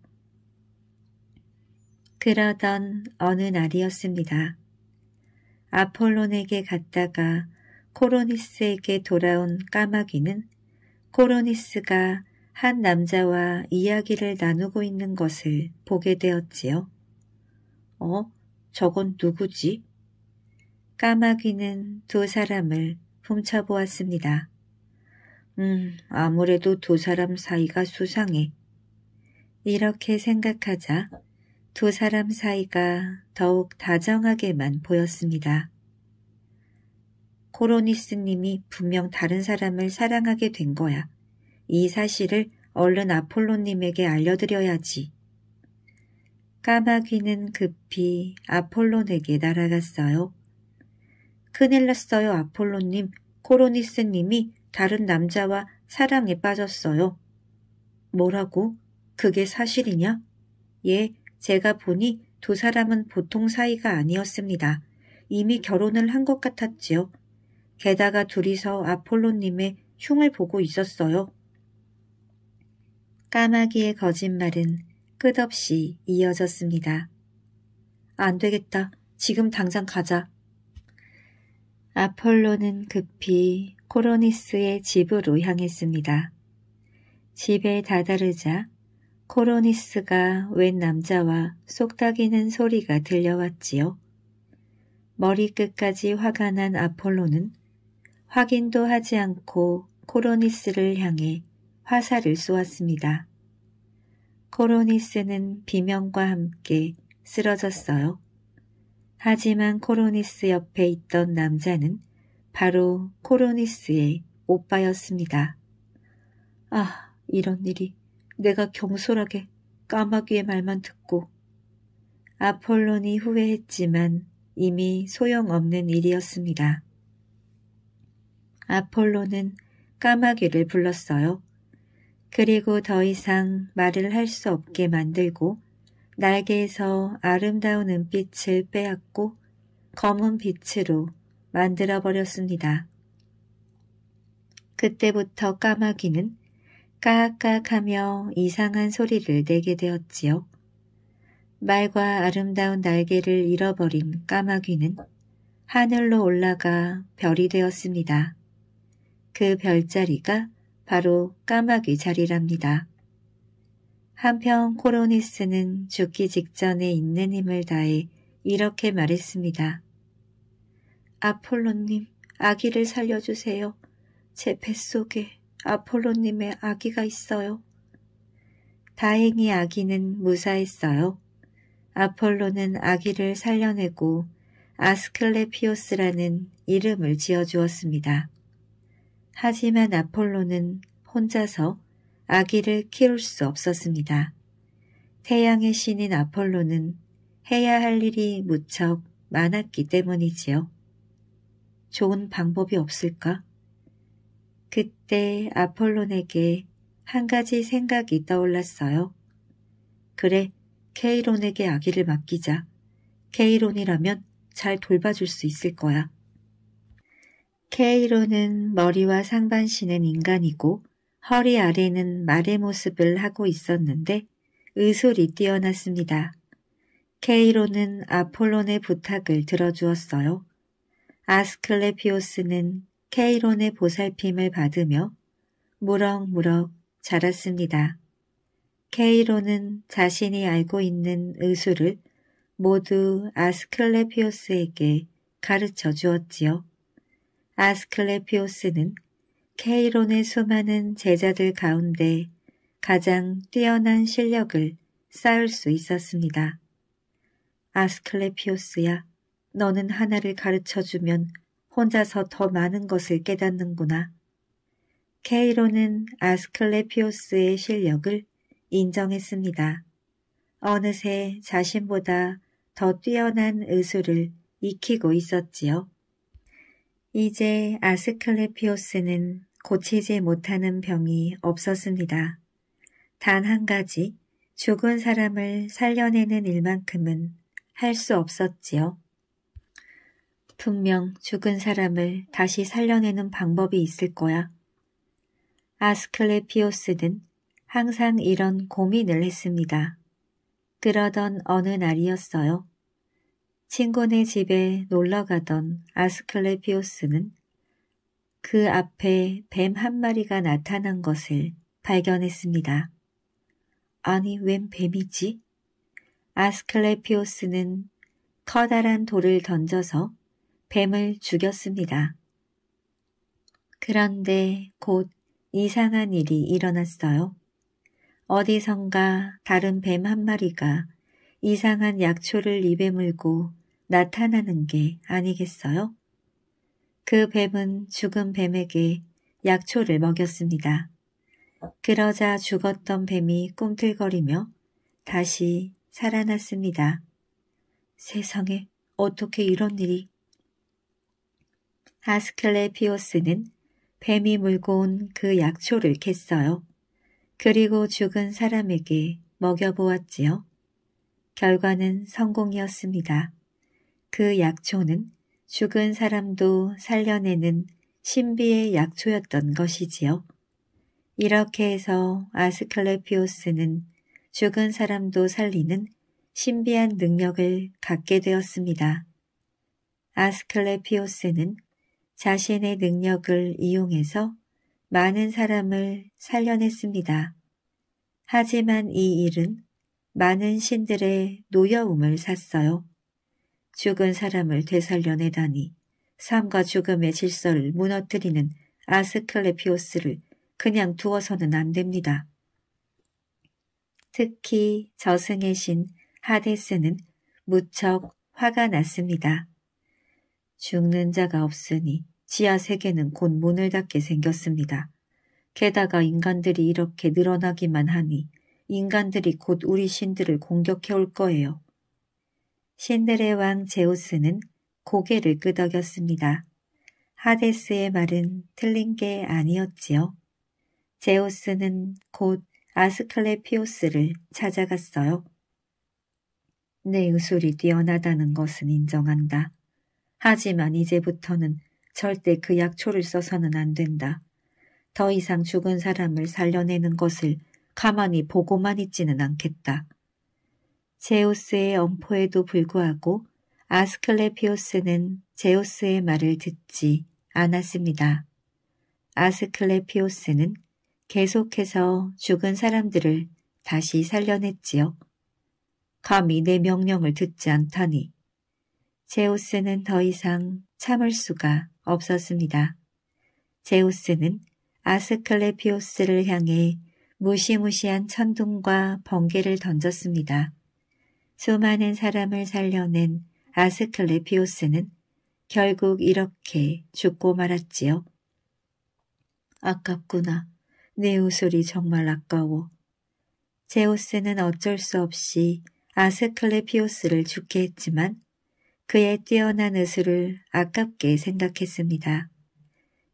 그러던 어느 날이었습니다. 아폴론에게 갔다가 코로니스에게 돌아온 까마귀는 코로니스가 한 남자와 이야기를 나누고 있는 것을 보게 되었지요. 어? 저건 누구지? 까마귀는 두 사람을 훔쳐보았습니다. 음, 아무래도 두 사람 사이가 수상해. 이렇게 생각하자 두 사람 사이가 더욱 다정하게만 보였습니다. 코로니스님이 분명 다른 사람을 사랑하게 된 거야. 이 사실을 얼른 아폴로님에게 알려드려야지. 까마귀는 급히 아폴론에게 날아갔어요. 큰일 났어요, 아폴론님 코로니스님이 다른 남자와 사랑에 빠졌어요. 뭐라고? 그게 사실이냐? 예, 제가 보니 두 사람은 보통 사이가 아니었습니다. 이미 결혼을 한 것 같았지요. 게다가 둘이서 아폴로님의 흉을 보고 있었어요. 까마귀의 거짓말은 끝없이 이어졌습니다. 안 되겠다. 지금 당장 가자. 아폴로는 급히 코로니스의 집으로 향했습니다. 집에 다다르자 코로니스가 웬 남자와 속닥이는 소리가 들려왔지요. 머리끝까지 화가 난 아폴로는 확인도 하지 않고 코로니스를 향해 화살을 쏘았습니다. 코로니스는 비명과 함께 쓰러졌어요. 하지만 코로니스 옆에 있던 남자는 바로 코로니스의 오빠였습니다. 아, 이런 일이 내가 경솔하게 까마귀의 말만 듣고 아폴론이 후회했지만 이미 소용없는 일이었습니다. 아폴로는 까마귀를 불렀어요. 그리고 더 이상 말을 할 수 없게 만들고 날개에서 아름다운 은빛을 빼앗고 검은 빛으로 만들어버렸습니다. 그때부터 까마귀는 까악까악하며 이상한 소리를 내게 되었지요. 말과 아름다운 날개를 잃어버린 까마귀는 하늘로 올라가 별이 되었습니다. 그 별자리가 바로 까마귀 자리랍니다. 한편 코로니스는 죽기 직전에 있는 힘을 다해 이렇게 말했습니다. 아폴로님, 아기를 살려주세요. 제 뱃속에 아폴로님의 아기가 있어요. 다행히 아기는 무사했어요. 아폴로는 아기를 살려내고 아스클레피오스라는 이름을 지어주었습니다. 하지만 아폴로는 혼자서 아기를 키울 수 없었습니다. 태양의 신인 아폴로는 해야 할 일이 무척 많았기 때문이지요. 좋은 방법이 없을까? 그때 아폴론에게 한 가지 생각이 떠올랐어요. 그래, 케이론에게 아기를 맡기자. 케이론이라면 잘 돌봐줄 수 있을 거야. 케이로는 머리와 상반신은 인간이고 허리 아래는 말의 모습을 하고 있었는데 의술이 뛰어났습니다. 케이로는 아폴론의 부탁을 들어주었어요. 아스클레피오스는 케이론의 보살핌을 받으며 무럭무럭 자랐습니다. 케이로는 자신이 알고 있는 의술을 모두 아스클레피오스에게 가르쳐 주었지요. 아스클레피오스는 케이론의 수많은 제자들 가운데 가장 뛰어난 실력을 쌓을 수 있었습니다. 아스클레피오스야, 너는 하나를 가르쳐주면 혼자서 더 많은 것을 깨닫는구나. 케이로는 아스클레피오스의 실력을 인정했습니다. 어느새 자신보다 더 뛰어난 의술을 익히고 있었지요. 이제 아스클레피오스는 고치지 못하는 병이 없었습니다. 단 한 가지, 죽은 사람을 살려내는 일만큼은 할 수 없었지요. 분명 죽은 사람을 다시 살려내는 방법이 있을 거야. 아스클레피오스는 항상 이런 고민을 했습니다. 그러던 어느 날이었어요. 친구네 집에 놀러가던 아스클레피오스는 그 앞에 뱀 한 마리가 나타난 것을 발견했습니다. 아니 웬 뱀이지? 아스클레피오스는 커다란 돌을 던져서 뱀을 죽였습니다. 그런데 곧 이상한 일이 일어났어요. 어디선가 다른 뱀 한 마리가 이상한 약초를 입에 물고 나타나는 게 아니겠어요? 그 뱀은 죽은 뱀에게 약초를 먹였습니다. 그러자 죽었던 뱀이 꿈틀거리며 다시 살아났습니다. 세상에 어떻게 이런 일이? 아스클레피오스는 뱀이 물고 온 그 약초를 캤어요. 그리고 죽은 사람에게 먹여보았지요. 결과는 성공이었습니다. 그 약초는 죽은 사람도 살려내는 신비의 약초였던 것이지요. 이렇게 해서 아스클레피오스는 죽은 사람도 살리는 신비한 능력을 갖게 되었습니다. 아스클레피오스는 자신의 능력을 이용해서 많은 사람을 살려냈습니다. 하지만 이 일은 많은 신들의 노여움을 샀어요. 죽은 사람을 되살려내다니 삶과 죽음의 질서를 무너뜨리는 아스클레피오스를 그냥 두어서는 안 됩니다. 특히 저승의 신 하데스는 무척 화가 났습니다. 죽는 자가 없으니 지하 세계는 곧 문을 닫게 생겼습니다. 게다가 인간들이 이렇게 늘어나기만 하니 인간들이 곧 우리 신들을 공격해 올 거예요. 신들의 왕 제우스는 고개를 끄덕였습니다. 하데스의 말은 틀린 게 아니었지요. 제우스는 곧 아스클레피오스를 찾아갔어요. 내 의술이 뛰어나다는 것은 인정한다. 하지만 이제부터는 절대 그 약초를 써서는 안 된다. 더 이상 죽은 사람을 살려내는 것을 가만히 보고만 있지는 않겠다. 제우스의 엄포에도 불구하고 아스클레피오스는 제우스의 말을 듣지 않았습니다. 아스클레피오스는 계속해서 죽은 사람들을 다시 살려냈지요. 감히 내 명령을 듣지 않다니. 제우스는 더 이상 참을 수가 없었습니다. 제우스는 아스클레피오스를 향해 무시무시한 천둥과 번개를 던졌습니다. 수많은 사람을 살려낸 아스클레피오스는 결국 이렇게 죽고 말았지요. 아깝구나. 내 우술이 정말 아까워. 제우스는 어쩔 수 없이 아스클레피오스를 죽게 했지만 그의 뛰어난 의술을 아깝게 생각했습니다.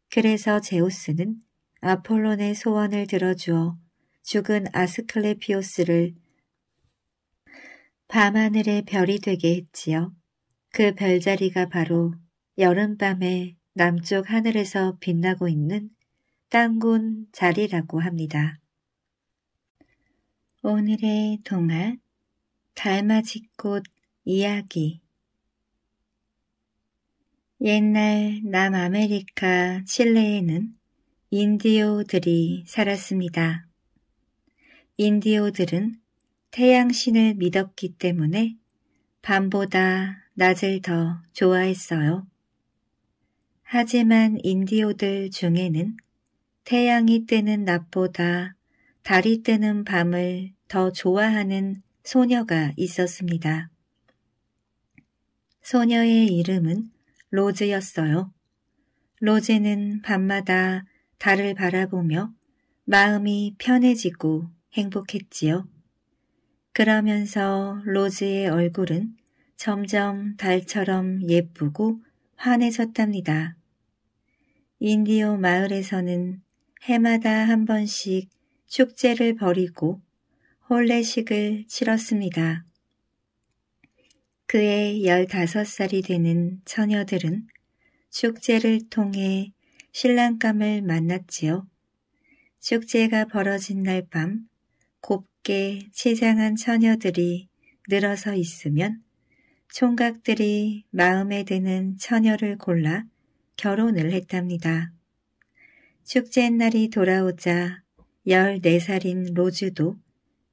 그래서 제우스는 아폴론의 소원을 들어주어 죽은 아스클레피오스를 밤하늘의 별이 되게 했지요. 그 별자리가 바로 여름밤에 남쪽 하늘에서 빛나고 있는 땅군 자리라고 합니다. 오늘의 동화 달맞이꽃 이야기 옛날 남아메리카 칠레에는 인디오들이 살았습니다. 인디오들은 태양신을 믿었기 때문에 밤보다 낮을 더 좋아했어요. 하지만 인디오들 중에는 태양이 뜨는 낮보다 달이 뜨는 밤을 더 좋아하는 소녀가 있었습니다. 소녀의 이름은 로즈였어요. 로즈는 밤마다 달을 바라보며 마음이 편해지고 행복했지요. 그러면서 로즈의 얼굴은 점점 달처럼 예쁘고 환해졌답니다. 인디오 마을에서는 해마다 한 번씩 축제를 벌이고 홀례식을 치렀습니다. 그의 15살이 되는 처녀들은 축제를 통해 신랑감을 만났지요. 축제가 벌어진 날밤 곱게 치장한 처녀들이 늘어서 있으면 총각들이 마음에 드는 처녀를 골라 결혼을 했답니다. 축제 날이 돌아오자 14살인 로즈도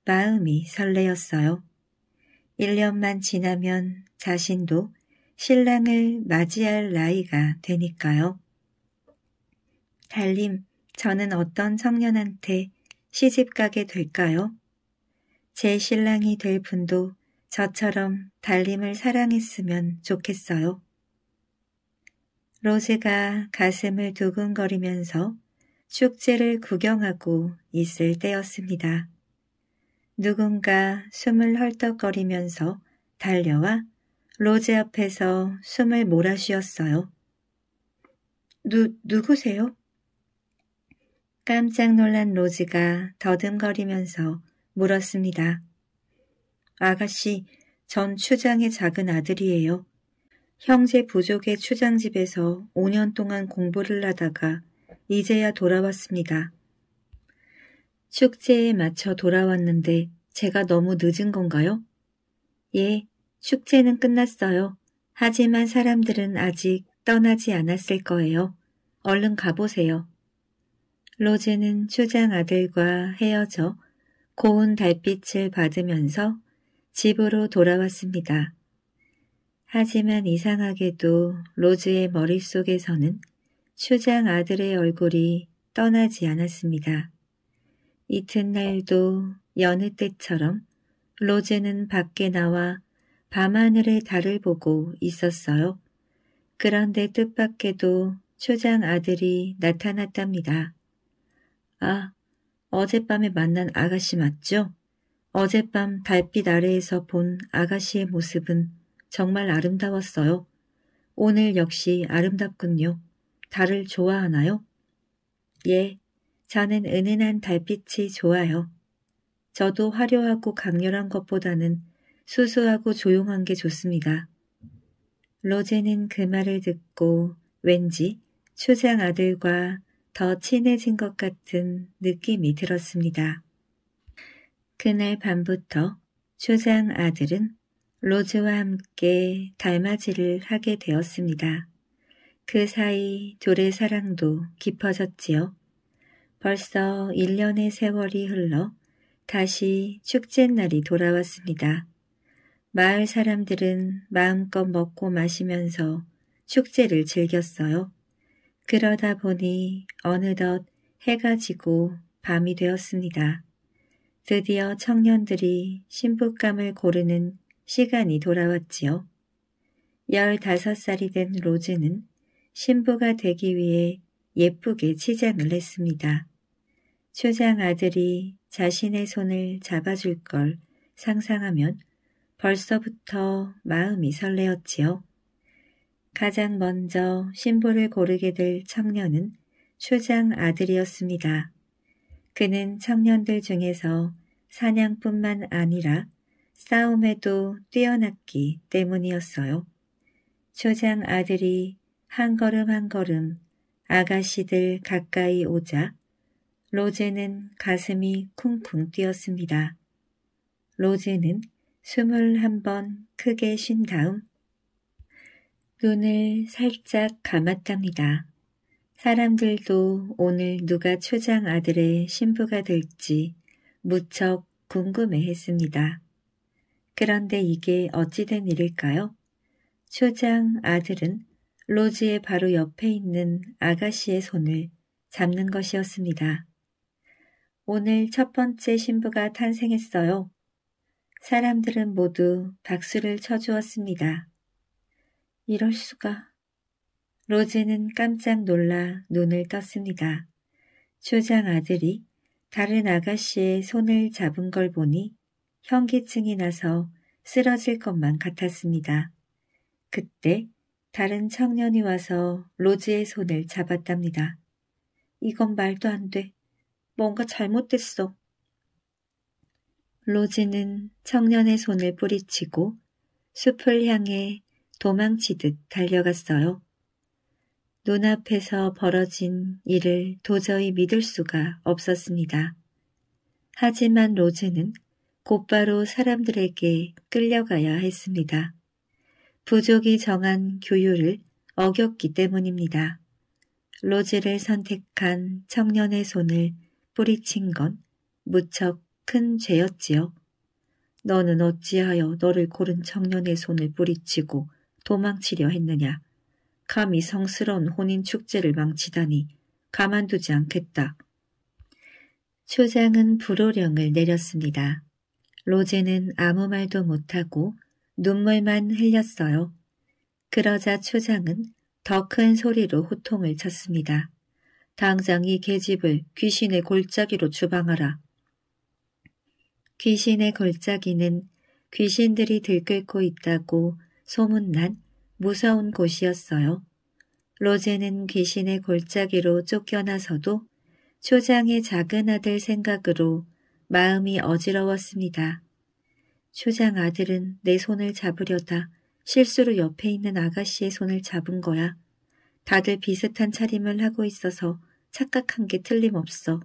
마음이 설레었어요. 1년만 지나면 자신도 신랑을 맞이할 나이가 되니까요. 달림, 저는 어떤 청년한테 시집가게 될까요? 제 신랑이 될 분도 저처럼 달님을 사랑했으면 좋겠어요. 로즈가 가슴을 두근거리면서 축제를 구경하고 있을 때였습니다. 누군가 숨을 헐떡거리면서 달려와 로즈 앞에서 숨을 몰아쉬었어요. 누, 누구세요? 깜짝 놀란 로즈가 더듬거리면서 물었습니다. 아가씨, 전 추장의 작은 아들이에요. 형제 부족의 추장집에서 5년 동안 공부를 하다가 이제야 돌아왔습니다. 축제에 맞춰 돌아왔는데 제가 너무 늦은 건가요? 예, 축제는 끝났어요. 하지만 사람들은 아직 떠나지 않았을 거예요. 얼른 가보세요. 로제는 추장 아들과 헤어져 고운 달빛을 받으면서 집으로 돌아왔습니다. 하지만 이상하게도 로즈의 머릿속에서는 추장 아들의 얼굴이 떠나지 않았습니다. 이튿날도 여느 때처럼 로즈는 밖에 나와 밤하늘의 달을 보고 있었어요. 그런데 뜻밖에도 추장 아들이 나타났답니다. 아, 어젯밤에 만난 아가씨 맞죠? 어젯밤 달빛 아래에서 본 아가씨의 모습은 정말 아름다웠어요. 오늘 역시 아름답군요. 달을 좋아하나요? 예, 저는 은은한 달빛이 좋아요. 저도 화려하고 강렬한 것보다는 수수하고 조용한 게 좋습니다. 로제는 그 말을 듣고 왠지 추장 아들과 더 친해진 것 같은 느낌이 들었습니다. 그날 밤부터 초장 아들은 로즈와 함께 달맞이를 하게 되었습니다. 그 사이 둘의 사랑도 깊어졌지요. 벌써 1년의 세월이 흘러 다시 축제날이 돌아왔습니다. 마을 사람들은 마음껏 먹고 마시면서 축제를 즐겼어요. 그러다 보니 어느덧 해가 지고 밤이 되었습니다. 드디어 청년들이 신부감을 고르는 시간이 돌아왔지요. 15살이 된 로즈는 신부가 되기 위해 예쁘게 치장을 했습니다. 추장 아들이 자신의 손을 잡아줄 걸 상상하면 벌써부터 마음이 설레었지요. 가장 먼저 신부를 고르게 될 청년은 추장 아들이었습니다. 그는 청년들 중에서 사냥뿐만 아니라 싸움에도 뛰어났기 때문이었어요. 추장 아들이 한 걸음 한 걸음 아가씨들 가까이 오자 로제는 가슴이 쿵쿵 뛰었습니다. 로제는 숨을 한 번 크게 쉰 다음 눈을 살짝 감았답니다. 사람들도 오늘 누가 초장 아들의 신부가 될지 무척 궁금해 했습니다. 그런데 이게 어찌된 일일까요? 초장 아들은 로즈의 바로 옆에 있는 아가씨의 손을 잡는 것이었습니다. 오늘 첫 번째 신부가 탄생했어요. 사람들은 모두 박수를 쳐주었습니다. 이럴 수가. 로즈는 깜짝 놀라 눈을 떴습니다. 초장 아들이 다른 아가씨의 손을 잡은 걸 보니 현기증이 나서 쓰러질 것만 같았습니다. 그때 다른 청년이 와서 로즈의 손을 잡았답니다. 이건 말도 안 돼. 뭔가 잘못됐어. 로즈는 청년의 손을 뿌리치고 숲을 향해 도망치듯 달려갔어요. 눈앞에서 벌어진 일을 도저히 믿을 수가 없었습니다. 하지만 로즈는 곧바로 사람들에게 끌려가야 했습니다. 부족이 정한 교율을 어겼기 때문입니다. 로즈를 선택한 청년의 손을 뿌리친 건 무척 큰 죄였지요. 너는 어찌하여 너를 고른 청년의 손을 뿌리치고 도망치려 했느냐. 감히 성스러운 혼인 축제를 망치다니 가만두지 않겠다. 초장은 불호령을 내렸습니다. 로제는 아무 말도 못하고 눈물만 흘렸어요. 그러자 초장은 더 큰 소리로 호통을 쳤습니다. 당장 이 계집을 귀신의 골짜기로 주방하라. 귀신의 골짜기는 귀신들이 들끓고 있다고 소문난 무서운 곳이었어요. 로제는 귀신의 골짜기로 쫓겨나서도 초장의 작은 아들 생각으로 마음이 어지러웠습니다. 초장 아들은 내 손을 잡으려다 실수로 옆에 있는 아가씨의 손을 잡은 거야. 다들 비슷한 차림을 하고 있어서 착각한 게 틀림없어.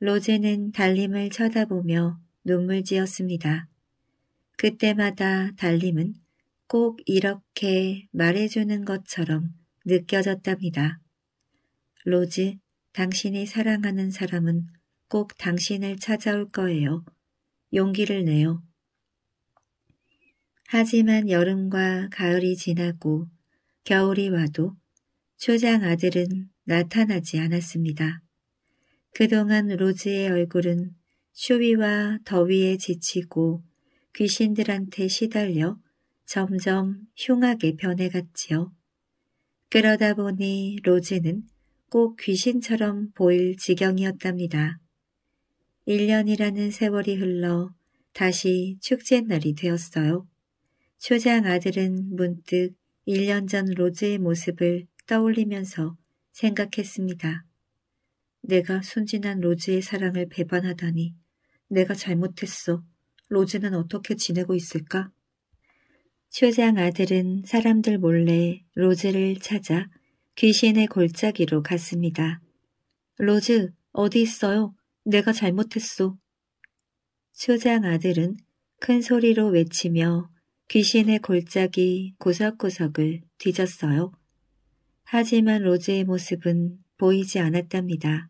로제는 달림을 쳐다보며 눈물 지었습니다. 그때마다 달림은 꼭 이렇게 말해주는 것처럼 느껴졌답니다. 로즈, 당신이 사랑하는 사람은 꼭 당신을 찾아올 거예요. 용기를 내요. 하지만 여름과 가을이 지나고 겨울이 와도 초장 아들은 나타나지 않았습니다. 그동안 로즈의 얼굴은 추위와 더위에 지치고 귀신들한테 시달려 점점 흉하게 변해갔지요. 그러다 보니 로즈는꼭 귀신처럼 보일 지경이었답니다. 1년이라는 세월이 흘러 다시 축제날이 되었어요. 초장 아들은 문득 1년 전 로즈의 모습을 떠올리면서 생각했습니다. 내가 순진한 로즈의 사랑을 배반하다니 내가 잘못했어. 로즈는 어떻게 지내고 있을까? 쇼장 아들은 사람들 몰래 로즈를 찾아 귀신의 골짜기로 갔습니다. 로즈, 어디 있어요? 내가 잘못했소. 쇼장 아들은 큰 소리로 외치며 귀신의 골짜기 구석구석을 뒤졌어요. 하지만 로즈의 모습은 보이지 않았답니다.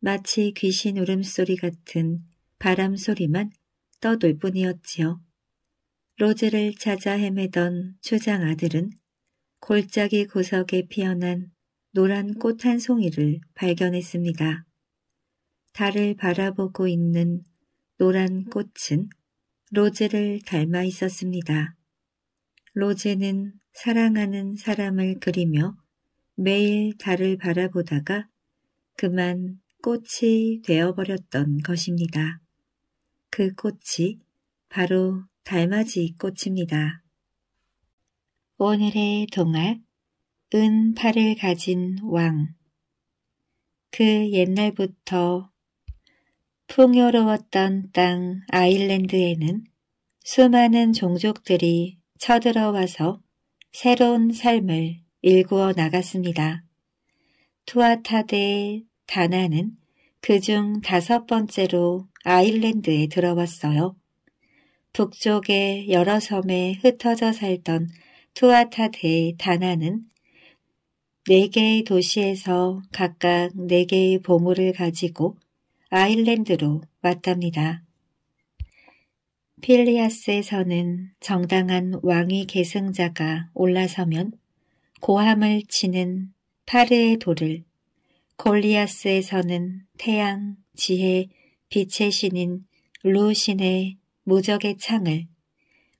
마치 귀신 울음소리 같은 바람 소리만 떠돌 뿐이었지요. 로제를 찾아 헤매던 초장 아들은 골짜기 구석에 피어난 노란 꽃 한 송이를 발견했습니다. 달을 바라보고 있는 노란 꽃은 로제를 닮아 있었습니다. 로제는 사랑하는 사람을 그리며 매일 달을 바라보다가 그만 꽃이 되어버렸던 것입니다. 그 꽃이 바로 달맞이 꽃입니다. 오늘의 동학 은팔을 가진 왕. 그 옛날부터 풍요로웠던 땅 아일랜드에는 수많은 종족들이 쳐들어와서 새로운 삶을 일구어 나갔습니다. 투아타데 다나는 그 중 다섯 번째로 아일랜드에 들어왔어요. 북쪽의 여러 섬에 흩어져 살던 투아타 대의 다나는 네 개의 도시에서 각각 네 개의 보물을 가지고 아일랜드로 왔답니다. 필리아스에서는 정당한 왕위 계승자가 올라서면 고함을 치는 파르의 돌을 골리아스에서는 태양, 지혜, 빛의 신인 루신의 무적의 창을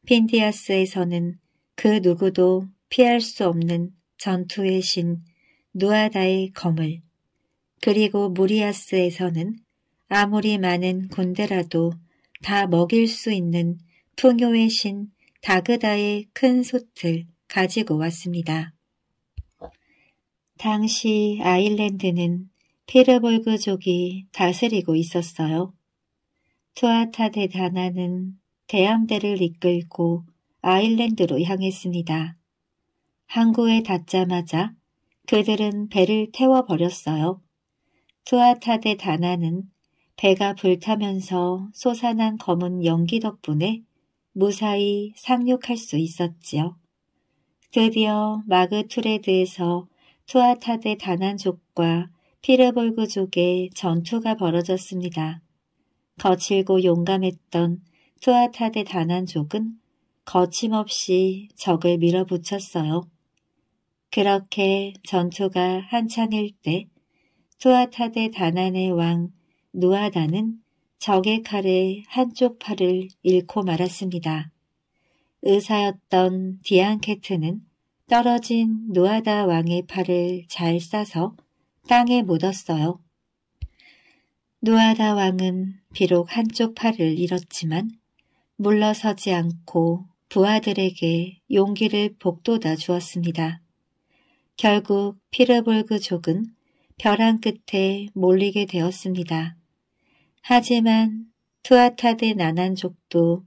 핀디아스에서는 그 누구도 피할 수 없는 전투의 신 누아다의 검을 그리고 무리아스에서는 아무리 많은 군대라도 다 먹일 수 있는 풍요의 신 다그다의 큰 솥을 가지고 왔습니다. 당시 아일랜드는 페르볼그족이 다스리고 있었어요. 투아타 대다나는 대함대를 이끌고 아일랜드로 향했습니다. 항구에 닿자마자 그들은 배를 태워버렸어요. 투아타대 다나는 배가 불타면서 솟아난 검은 연기 덕분에 무사히 상륙할 수 있었지요. 드디어 마그 투레드에서 투아타대 다난족과 피르볼그족의 전투가 벌어졌습니다. 거칠고 용감했던 투아타드 단한족은 거침없이 적을 밀어붙였어요. 그렇게 전투가 한창일 때 투아타드 단한의 왕 누아다는 적의 칼에 한쪽 팔을 잃고 말았습니다. 의사였던 디안케트는 떨어진 누아다 왕의 팔을 잘 싸서 땅에 묻었어요. 누아다 왕은 비록 한쪽 팔을 잃었지만 물러서지 않고 부하들에게 용기를 복돋아 주었습니다. 결국 피르볼그족은 벼랑 끝에 몰리게 되었습니다. 하지만 투아타드 나난족도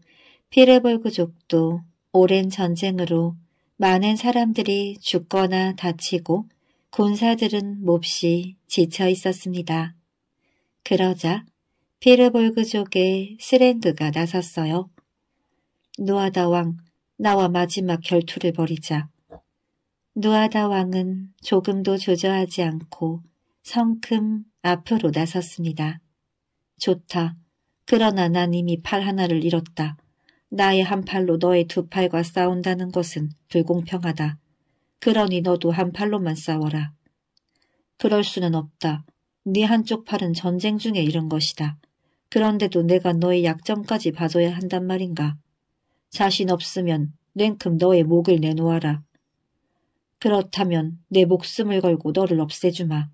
피르볼그족도 오랜 전쟁으로 많은 사람들이 죽거나 다치고 군사들은 몹시 지쳐 있었습니다. 그러자 피르볼그족의 스렌드가 나섰어요. 누아다 왕, 나와 마지막 결투를 벌이자. 누아다 왕은 조금도 조저하지 않고 성큼 앞으로 나섰습니다. 좋다. 그러나 난 이미 팔 하나를 잃었다. 나의 한 팔로 너의 두 팔과 싸운다는 것은 불공평하다. 그러니 너도 한 팔로만 싸워라. 그럴 수는 없다. 네 한쪽 팔은 전쟁 중에 잃은 것이다. 그런데도 내가 너의 약점까지 봐줘야 한단 말인가. 자신 없으면 냉큼 너의 목을 내놓아라. 그렇다면 내 목숨을 걸고 너를 없애주마.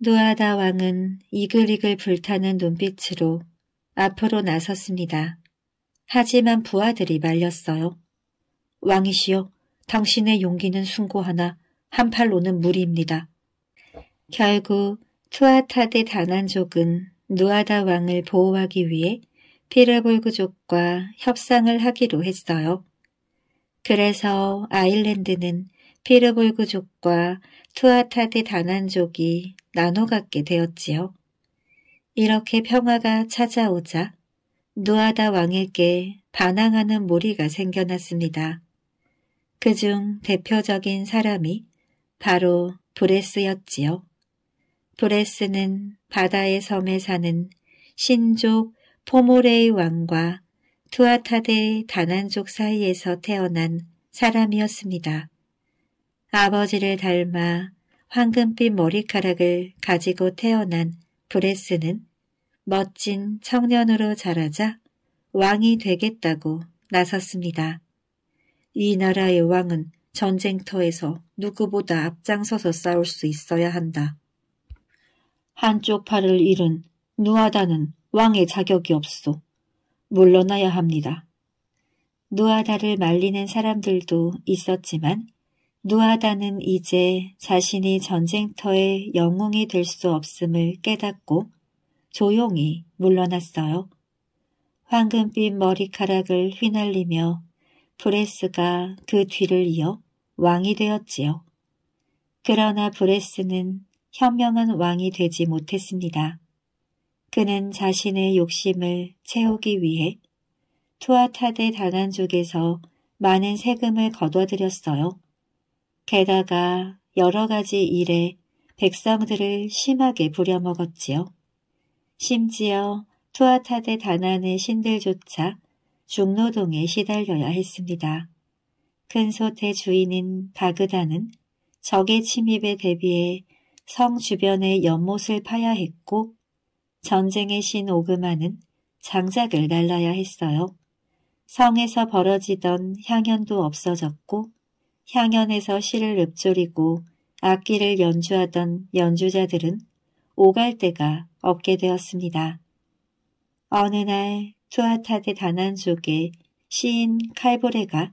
누아다 왕은 이글이글 불타는 눈빛으로 앞으로 나섰습니다. 하지만 부하들이 말렸어요. 왕이시여, 당신의 용기는 숭고하나 한 팔로는 무리입니다. 결국 투아타드 단한족은 누아다 왕을 보호하기 위해 피르볼그족과 협상을 하기로 했어요. 그래서 아일랜드는 피르볼그족과 투아타드 단한족이 나눠갖게 되었지요. 이렇게 평화가 찾아오자 누아다 왕에게 반항하는 무리가 생겨났습니다. 그 중 대표적인 사람이 바로 브레스였지요. 브레스는 바다의 섬에 사는 신족 포모레의 왕과 투아타데 의 다난족 사이에서 태어난 사람이었습니다. 아버지를 닮아 황금빛 머리카락을 가지고 태어난 브레스는 멋진 청년으로 자라자 왕이 되겠다고 나섰습니다. 이 나라의 왕은 전쟁터에서 누구보다 앞장서서 싸울 수 있어야 한다. 한쪽 팔을 잃은 누아다는 왕의 자격이 없소. 물러나야 합니다. 누아다를 말리는 사람들도 있었지만 누아다는 이제 자신이 전쟁터의 영웅이 될 수 없음을 깨닫고 조용히 물러났어요. 황금빛 머리카락을 휘날리며 브레스가 그 뒤를 이어 왕이 되었지요. 그러나 브레스는 현명한 왕이 되지 못했습니다. 그는 자신의 욕심을 채우기 위해 투아타데 다난족에서 많은 세금을 거둬들였어요. 게다가 여러 가지 일에 백성들을 심하게 부려먹었지요. 심지어 투아타데 다난의 신들조차 중노동에 시달려야 했습니다. 큰 소태 주인인 바그다는 적의 침입에 대비해 성 주변의 연못을 파야 했고 전쟁의 신 오그마는 장작을 날라야 했어요. 성에서 벌어지던 향연도 없어졌고 향연에서 시를 읊조리고 악기를 연주하던 연주자들은 오갈 데가 없게 되었습니다. 어느 날 투아타드 다난족의 시인 칼보레가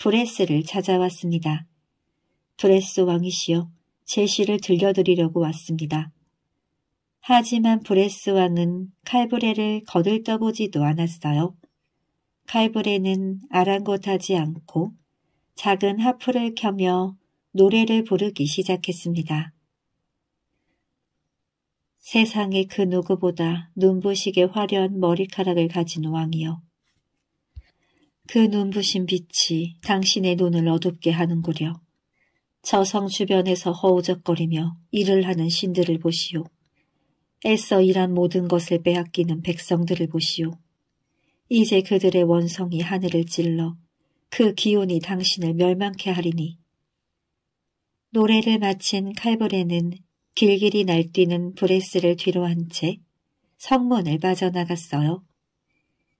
브레스를 찾아왔습니다. 브레스 왕이시여, 제시를 들려드리려고 왔습니다. 하지만 브레스 왕은 칼브레를 거들떠보지도 않았어요. 칼브레는 아랑곳하지 않고 작은 하프를 켜며 노래를 부르기 시작했습니다. 세상에그 누구보다 눈부시게 화려한 머리카락을 가진 왕이요. 그 눈부신 빛이 당신의 눈을 어둡게 하는구려. 저성 주변에서 허우적거리며 일을 하는 신들을 보시오. 애써 일한 모든 것을 빼앗기는 백성들을 보시오. 이제 그들의 원성이 하늘을 찔러 그기운이 당신을 멸망케 하리니. 노래를 마친 칼브레는 길길이 날뛰는 브레스를 뒤로 한 채 성문을 빠져나갔어요.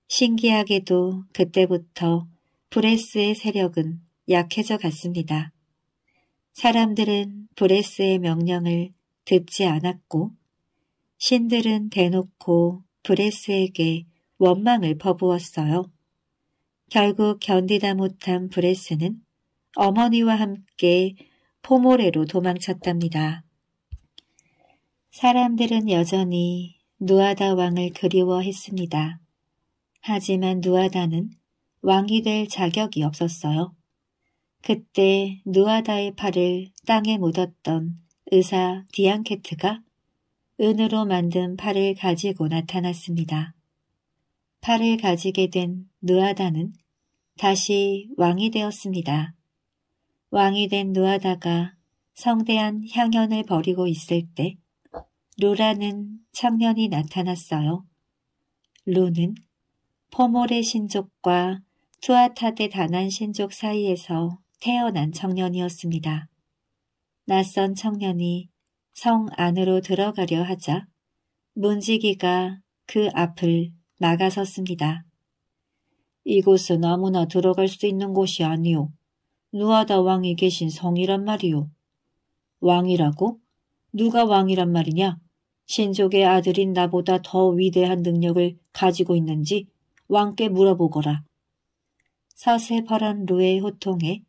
신기하게도 그때부터 브레스의 세력은 약해져 갔습니다. 사람들은 브레스의 명령을 듣지 않았고 신들은 대놓고 브레스에게 원망을 퍼부었어요. 결국 견디다 못한 브레스는 어머니와 함께 포모레로 도망쳤답니다. 사람들은 여전히 누아다 왕을 그리워했습니다. 하지만 누아다는 왕이 될 자격이 없었어요. 그때 누아다의 팔을 땅에 묻었던 의사 디안케트가 은으로 만든 팔을 가지고 나타났습니다. 팔을 가지게 된 누아다는 다시 왕이 되었습니다. 왕이 된 누아다가 성대한 향연을 벌이고 있을 때 루라는 청년이 나타났어요. 루는 포몰의 신족과 투아타데 다난 신족 사이에서 태어난 청년이었습니다. 낯선 청년이 성 안으로 들어가려 하자 문지기가 그 앞을 막아섰습니다. 이곳은 아무나 들어갈 수 있는 곳이 아니오. 누아다 왕이 계신 성이란 말이오. 왕이라고? 누가 왕이란 말이냐? 신족의 아들인 나보다 더 위대한 능력을 가지고 있는지 왕께 물어보거라. 사세 퍼란 루의 호통에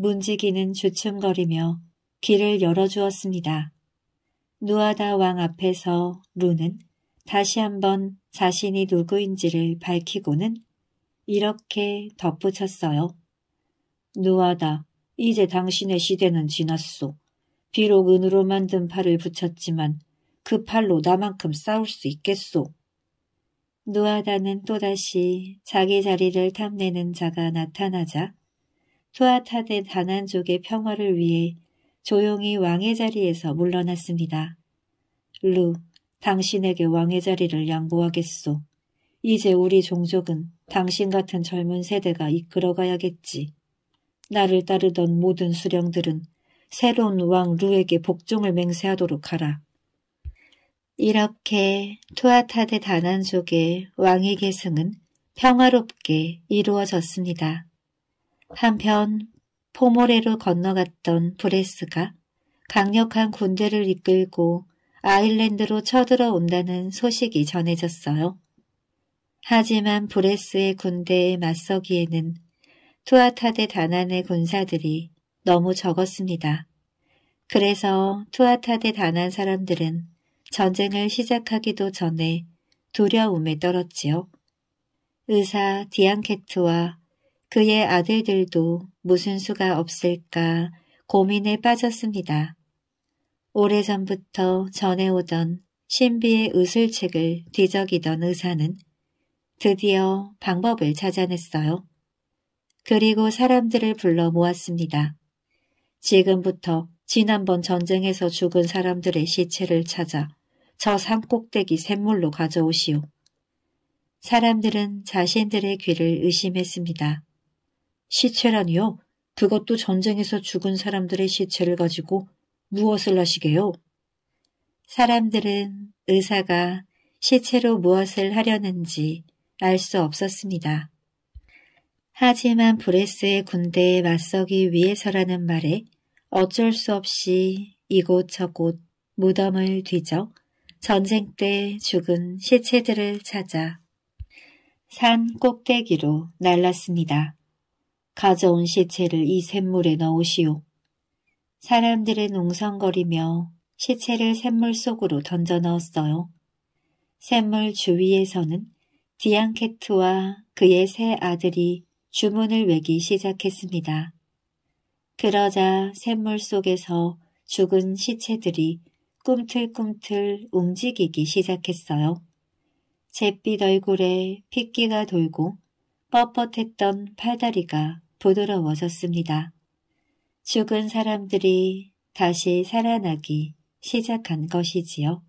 문지기는 주춤거리며 길을 열어주었습니다. 누아다 왕 앞에서 루는 다시 한번 자신이 누구인지를 밝히고는 이렇게 덧붙였어요. 누아다, 이제 당신의 시대는 지났소. 비록 은으로 만든 팔을 붙였지만 그 팔로 나만큼 싸울 수 있겠소. 누아다는 또다시 자기 자리를 탐내는 자가 나타나자 투아타덴 다난족의 평화를 위해 조용히 왕의 자리에서 물러났습니다. 루, 당신에게 왕의 자리를 양보하겠소. 이제 우리 종족은 당신 같은 젊은 세대가 이끌어가야겠지. 나를 따르던 모든 수령들은 새로운 왕 루에게 복종을 맹세하도록 하라. 이렇게 투아타대 다난족의 왕의 계승은 평화롭게 이루어졌습니다. 한편 포모레로 건너갔던 브레스가 강력한 군대를 이끌고 아일랜드로 쳐들어온다는 소식이 전해졌어요. 하지만 브레스의 군대에 맞서기에는 투아타데 다난의 군사들이 너무 적었습니다. 그래서 투아타데 다난 사람들은 전쟁을 시작하기도 전에 두려움에 떨었지요. 의사 디안케트와 그의 아들들도 무슨 수가 없을까 고민에 빠졌습니다. 오래전부터 전해오던 신비의 의술책을 뒤적이던 의사는 드디어 방법을 찾아냈어요. 그리고 사람들을 불러 모았습니다. 지금부터 지난번 전쟁에서 죽은 사람들의 시체를 찾아 저 산꼭대기 샘물로 가져오시오. 사람들은 자신들의 귀를 의심했습니다. 시체라니요? 그것도 전쟁에서 죽은 사람들의 시체를 가지고 무엇을 하시게요? 사람들은 의사가 시체로 무엇을 하려는지 알 수 없었습니다. 하지만 브레스의 군대에 맞서기 위해서라는 말에 어쩔 수 없이 이곳저곳 무덤을 뒤져 전쟁 때 죽은 시체들을 찾아 산 꼭대기로 날랐습니다. 가져온 시체를 이 샘물에 넣으시오. 사람들은 웅성거리며 시체를 샘물 속으로 던져 넣었어요. 샘물 주위에서는 디앙케트와 그의 세 아들이 주문을 외기 시작했습니다. 그러자 샘물 속에서 죽은 시체들이 꿈틀꿈틀 움직이기 시작했어요. 잿빛 얼굴에 핏기가 돌고 뻣뻣했던 팔다리가 부드러워졌습니다. 죽은 사람들이 다시 살아나기 시작한 것이지요.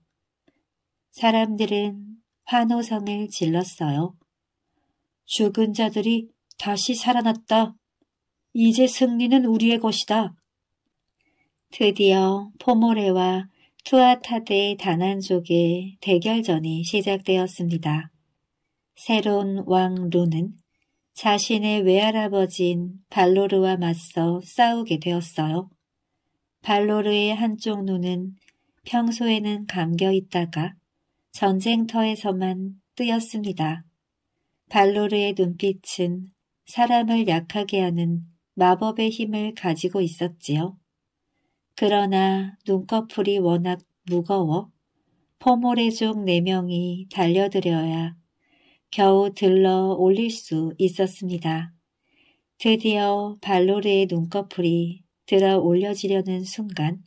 사람들은 환호성을 질렀어요. 죽은 자들이 다시 살아났다. 이제 승리는 우리의 것이다. 드디어 포모레와 투아타데 단안족의 대결전이 시작되었습니다. 새로운 왕 루는 자신의 외할아버지인 발로르와 맞서 싸우게 되었어요. 발로르의 한쪽 눈은 평소에는 감겨 있다가 전쟁터에서만 뜨였습니다. 발로르의 눈빛은 사람을 약하게 하는 마법의 힘을 가지고 있었지요. 그러나 눈꺼풀이 워낙 무거워 포모레족 4명이 달려들어야 겨우 들러 올릴 수 있었습니다. 드디어 발로르의 눈꺼풀이 들어 올려지려는 순간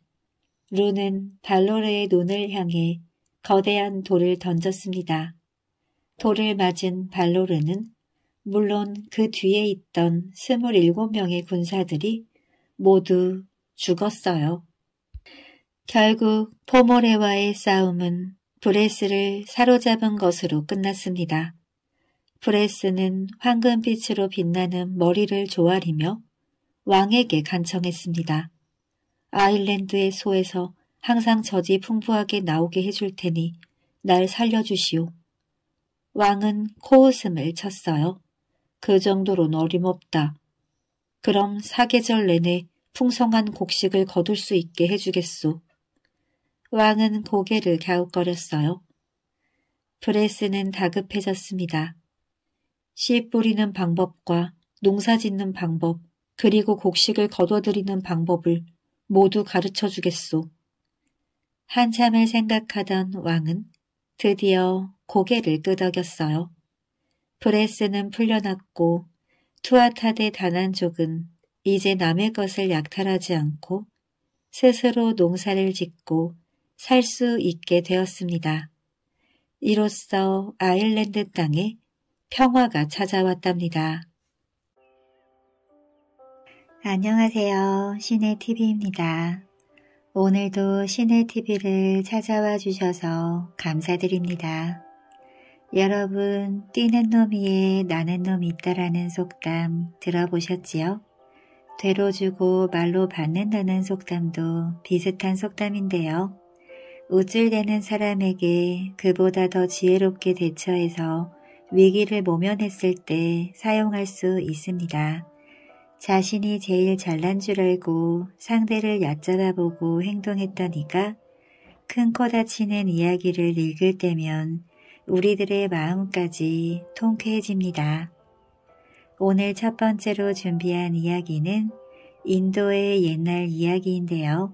루는 발로르의 눈을 향해 거대한 돌을 던졌습니다. 돌을 맞은 발로르는 물론 그 뒤에 있던 27명의 군사들이 모두 죽었어요. 결국 포모레와의 싸움은 브레스를 사로잡은 것으로 끝났습니다. 프레스는 황금빛으로 빛나는 머리를 조아리며 왕에게 간청했습니다. 아일랜드의 소에서 항상 젖이 풍부하게 나오게 해줄 테니 날 살려주시오. 왕은 코웃음을 쳤어요. 그 정도로는 어림없다. 그럼 사계절 내내 풍성한 곡식을 거둘 수 있게 해주겠소. 왕은 고개를 갸웃거렸어요. 브레스는 다급해졌습니다. 씨 뿌리는 방법과 농사 짓는 방법, 그리고 곡식을 거둬들이는 방법을 모두 가르쳐 주겠소. 한참을 생각하던 왕은 드디어 고개를 끄덕였어요. 브레스는 풀려났고 투아타데 다난족은 이제 남의 것을 약탈하지 않고 스스로 농사를 짓고 살 수 있게 되었습니다. 이로써 아일랜드 땅에 평화가 찾아왔답니다. 안녕하세요. 시네TV입니다. 오늘도 시네TV를 찾아와 주셔서 감사드립니다. 여러분, 뛰는 놈 위에 나는 놈 있다라는 속담 들어보셨지요? 되로 주고 말로 받는다는 속담도 비슷한 속담인데요. 우쭐대는 사람에게 그보다 더 지혜롭게 대처해서 위기를 모면했을 때 사용할 수 있습니다. 자신이 제일 잘난 줄 알고 상대를 얕잡아보고 행동했다니까 큰코 다치는 이야기를 읽을 때면 우리들의 마음까지 통쾌해집니다. 오늘 첫 번째로 준비한 이야기는 인도의 옛날 이야기인데요.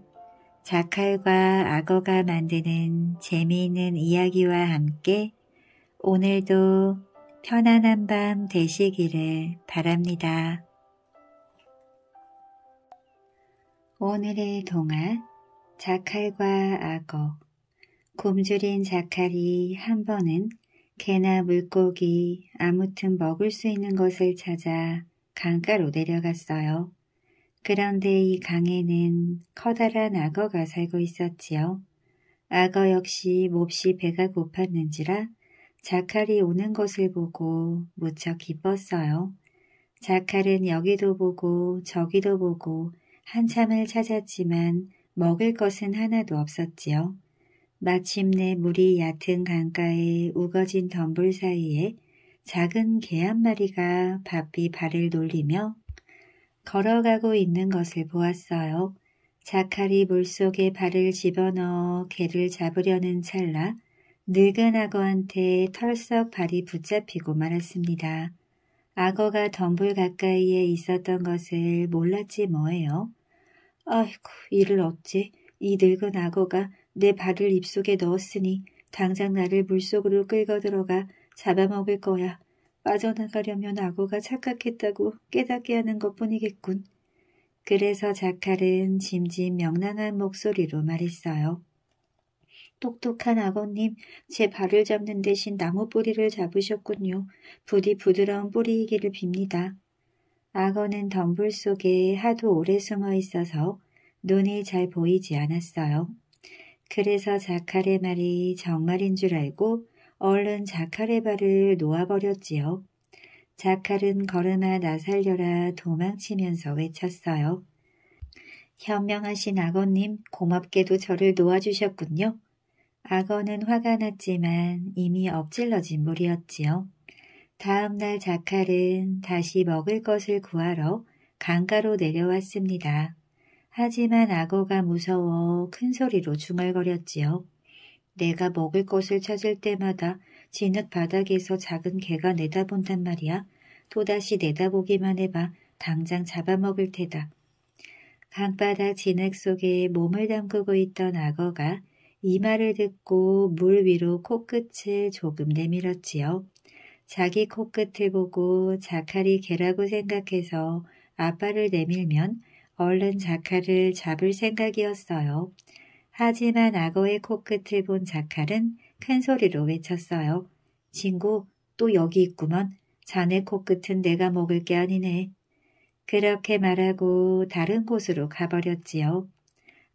자칼과 악어가 만드는 재미있는 이야기와 함께 오늘도 편안한 밤 되시기를 바랍니다. 오늘의 동화 자칼과 악어 곰줄인 자칼이 한 번은 개나 물고기 아무튼 먹을 수 있는 것을 찾아 강가로 내려갔어요. 그런데 이 강에는 커다란 악어가 살고 있었지요. 악어 역시 몹시 배가 고팠는지라 자칼이 오는 것을 보고 무척 기뻤어요. 자칼은 여기도 보고 저기도 보고 한참을 찾았지만 먹을 것은 하나도 없었지요. 마침내 물이 얕은 강가에 우거진 덤불 사이에 작은 개 한 마리가 바삐 발을 놀리며 걸어가고 있는 것을 보았어요. 자칼이 물속에 발을 집어넣어 개를 잡으려는 찰나 늙은 악어한테 털썩 발이 붙잡히고 말았습니다. 악어가 덤불 가까이에 있었던 것을 몰랐지 뭐예요. 아이고 이를 어찌 이 늙은 악어가 내 발을 입속에 넣었으니 당장 나를 물속으로 끌고 들어가 잡아먹을 거야. 빠져나가려면 악어가 착각했다고 깨닫게 하는 것뿐이겠군. 그래서 자칼은 짐짐 명랑한 목소리로 말했어요. 똑똑한 아버님, 제 발을 잡는 대신 나무 뿌리를 잡으셨군요. 부디 부드러운 뿌리이기를 빕니다. 악어는 덤불 속에 하도 오래 숨어 있어서 눈이 잘 보이지 않았어요. 그래서 자카레 말이 정말인 줄 알고 얼른 자카레 발을 놓아버렸지요. 자칼은 걸음아 나 살려라 도망치면서 외쳤어요. 현명하신 악어님 고맙게도 저를 놓아주셨군요. 악어는 화가 났지만 이미 엎질러진 물이었지요. 다음 날 자칼은 다시 먹을 것을 구하러 강가로 내려왔습니다. 하지만 악어가 무서워 큰 소리로 중얼거렸지요. 내가 먹을 것을 찾을 때마다 진흙 바닥에서 작은 개가 내다본단 말이야. 또다시 내다보기만 해봐. 당장 잡아먹을 테다. 강바닥 진흙 속에 몸을 담그고 있던 악어가 이 말을 듣고 물 위로 코끝을 조금 내밀었지요. 자기 코끝을 보고 자칼이 개라고 생각해서 아빠를 내밀면 얼른 자칼을 잡을 생각이었어요. 하지만 악어의 코끝을 본 자칼은 큰 소리로 외쳤어요. 친구, 또 여기 있구먼. 자네 코끝은 내가 먹을 게 아니네. 그렇게 말하고 다른 곳으로 가버렸지요.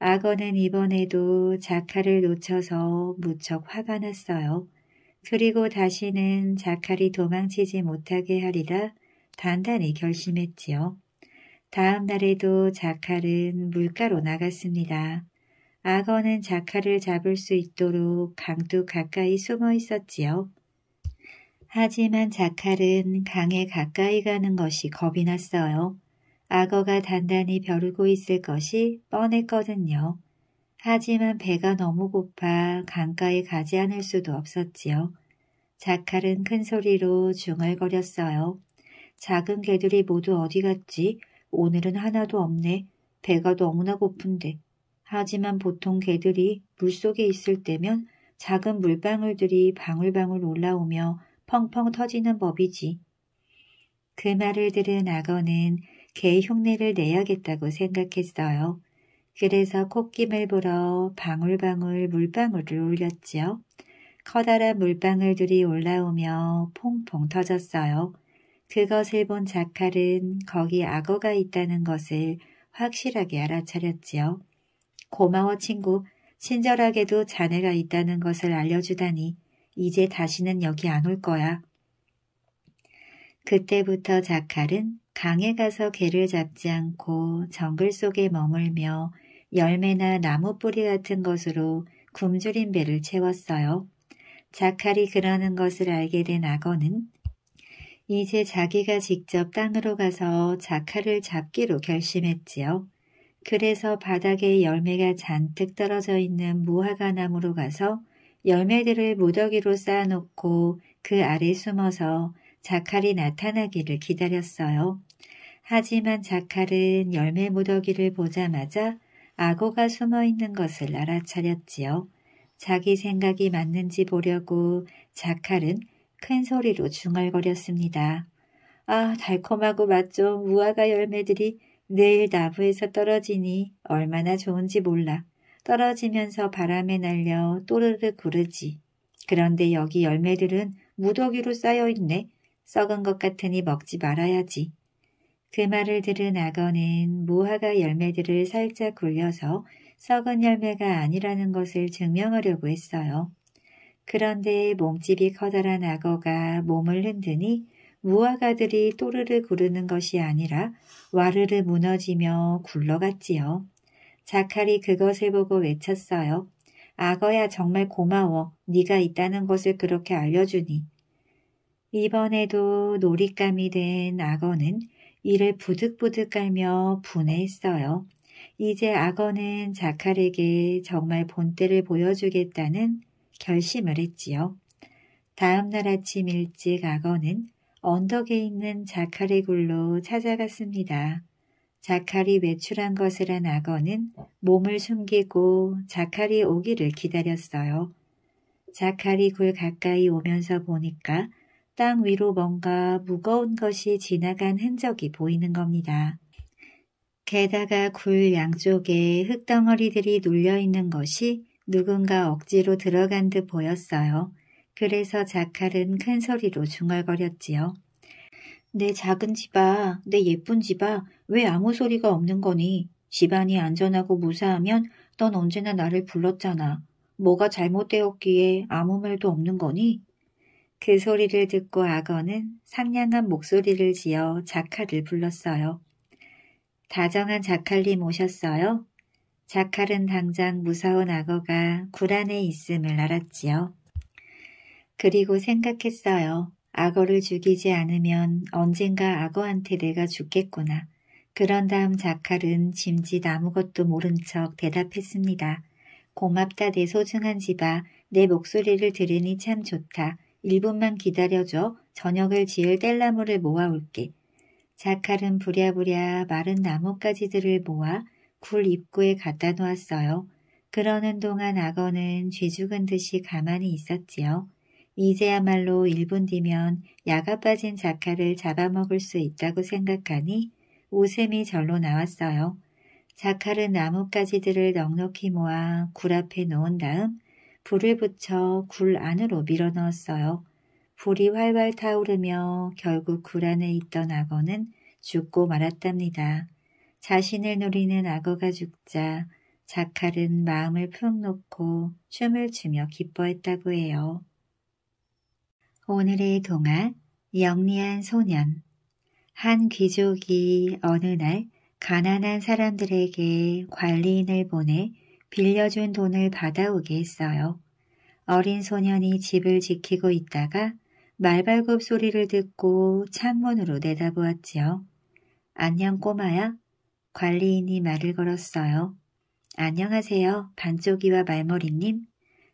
악어는 이번에도 자카를 놓쳐서 무척 화가 났어요. 그리고 다시는 자칼이 도망치지 못하게 하리라 단단히 결심했지요. 다음 날에도 자칼은 물가로 나갔습니다. 악어는 자칼을 잡을 수 있도록 강도 가까이 숨어 있었지요. 하지만 자칼은 강에 가까이 가는 것이 겁이 났어요. 악어가 단단히 벼르고 있을 것이 뻔했거든요. 하지만 배가 너무 고파 강가에 가지 않을 수도 없었지요. 자칼은 큰 소리로 중얼거렸어요. 작은 개들이 모두 어디 갔지? 오늘은 하나도 없네. 배가 너무나 고픈데. 하지만 보통 개들이 물속에 있을 때면 작은 물방울들이 방울방울 올라오며 펑펑 터지는 법이지. 그 말을 들은 악어는 개 흉내를 내야겠다고 생각했어요. 그래서 콧김을 불어 방울방울 물방울을 올렸지요. 커다란 물방울 들이 올라오며 퐁퐁 터졌어요. 그것을 본 자칼은 거기 악어가 있다는 것을 확실하게 알아차렸지요. 고마워 친구, 친절하게도 자네가 있다는 것을 알려주다니 이제 다시는 여기 안 올 거야. 그때부터 자칼은 강에 가서 개를 잡지 않고 정글 속에 머물며 열매나 나무 뿌리 같은 것으로 굶주린 배를 채웠어요. 자칼이 그러는 것을 알게 된 악어는 이제 자기가 직접 땅으로 가서 자칼을 잡기로 결심했지요. 그래서 바닥에 열매가 잔뜩 떨어져 있는 무화과나무로 가서 열매들을 무더기로 쌓아놓고 그 아래 숨어서 자칼이 나타나기를 기다렸어요. 하지만 자칼은 열매 무더기를 보자마자 악어가 숨어 있는 것을 알아차렸지요. 자기 생각이 맞는지 보려고 자칼은 큰 소리로 중얼거렸습니다. 아, 달콤하고 맛좀 무화과 열매들이 내일 나무에서 떨어지니 얼마나 좋은지 몰라. 떨어지면서 바람에 날려 또르르 구르지. 그런데 여기 열매들은 무더기로 쌓여있네. 썩은 것 같으니 먹지 말아야지. 그 말을 들은 악어는 무화가 열매들을 살짝 굴려서 썩은 열매가 아니라는 것을 증명하려고 했어요. 그런데 몸집이 커다란 악어가 몸을 흔드니 무화과들이 또르르 구르는 것이 아니라 와르르 무너지며 굴러갔지요. 자칼이 그것을 보고 외쳤어요. 악어야 정말 고마워. 네가 있다는 것을 그렇게 알려주니. 이번에도 놀잇감이 된 악어는 이를 부득부득 깔며 분해했어요. 이제 악어는 자칼에게 정말 본때를 보여주겠다는 결심을 했지요. 다음 날 아침 일찍 악어는 언덕에 있는 자칼의 굴로 찾아갔습니다. 자칼이 외출한 것을 한 악어는 몸을 숨기고 자칼이 오기를 기다렸어요. 자칼이 굴 가까이 오면서 보니까 땅 위로 뭔가 무거운 것이 지나간 흔적이 보이는 겁니다. 게다가 굴 양쪽에 흙덩어리들이 눌려 있는 것이 누군가 억지로 들어간 듯 보였어요. 그래서 자칼은 큰 소리로 중얼거렸지요. 내 작은 집아, 내 예쁜 집아, 왜 아무 소리가 없는 거니? 집안이 안전하고 무사하면 넌 언제나 나를 불렀잖아. 뭐가 잘못되었기에 아무 말도 없는 거니? 그 소리를 듣고 악어는 상냥한 목소리를 지어 자칼을 불렀어요. 다정한 자칼님 오셨어요? 자칼은 당장 무서운 악어가 굴 안에 있음을 알았지요. 그리고 생각했어요. 악어를 죽이지 않으면 언젠가 악어한테 내가 죽겠구나. 그런 다음 자칼은 짐짓 아무것도 모른 척 대답했습니다. 고맙다 내 소중한 집아 내 목소리를 들으니 참 좋다. 1분만 기다려줘. 저녁을 지을 땔나무를 모아올게. 자칼은 부랴부랴 마른 나뭇가지들을 모아 굴 입구에 갖다 놓았어요. 그러는 동안 악어는 죄 죽은 듯이 가만히 있었지요. 이제야말로 1분 뒤면 야가 빠진 자칼을 잡아먹을 수 있다고 생각하니 웃음이 절로 나왔어요. 자칼은 나뭇가지들을 넉넉히 모아 굴 앞에 놓은 다음 불을 붙여 굴 안으로 밀어넣었어요. 불이 활활 타오르며 결국 굴 안에 있던 악어는 죽고 말았답니다. 자신을 노리는 악어가 죽자 자칼은 마음을 푹 놓고 춤을 추며 기뻐했다고 해요. 오늘의 동화 영리한 소년 한 귀족이 어느 날 가난한 사람들에게 관리인을 보내 빌려준 돈을 받아오게 했어요. 어린 소년이 집을 지키고 있다가 말발굽 소리를 듣고 창문으로 내다보았지요. 안녕 꼬마야. 관리인이 말을 걸었어요. 안녕하세요. 반쪽이와 말머리님.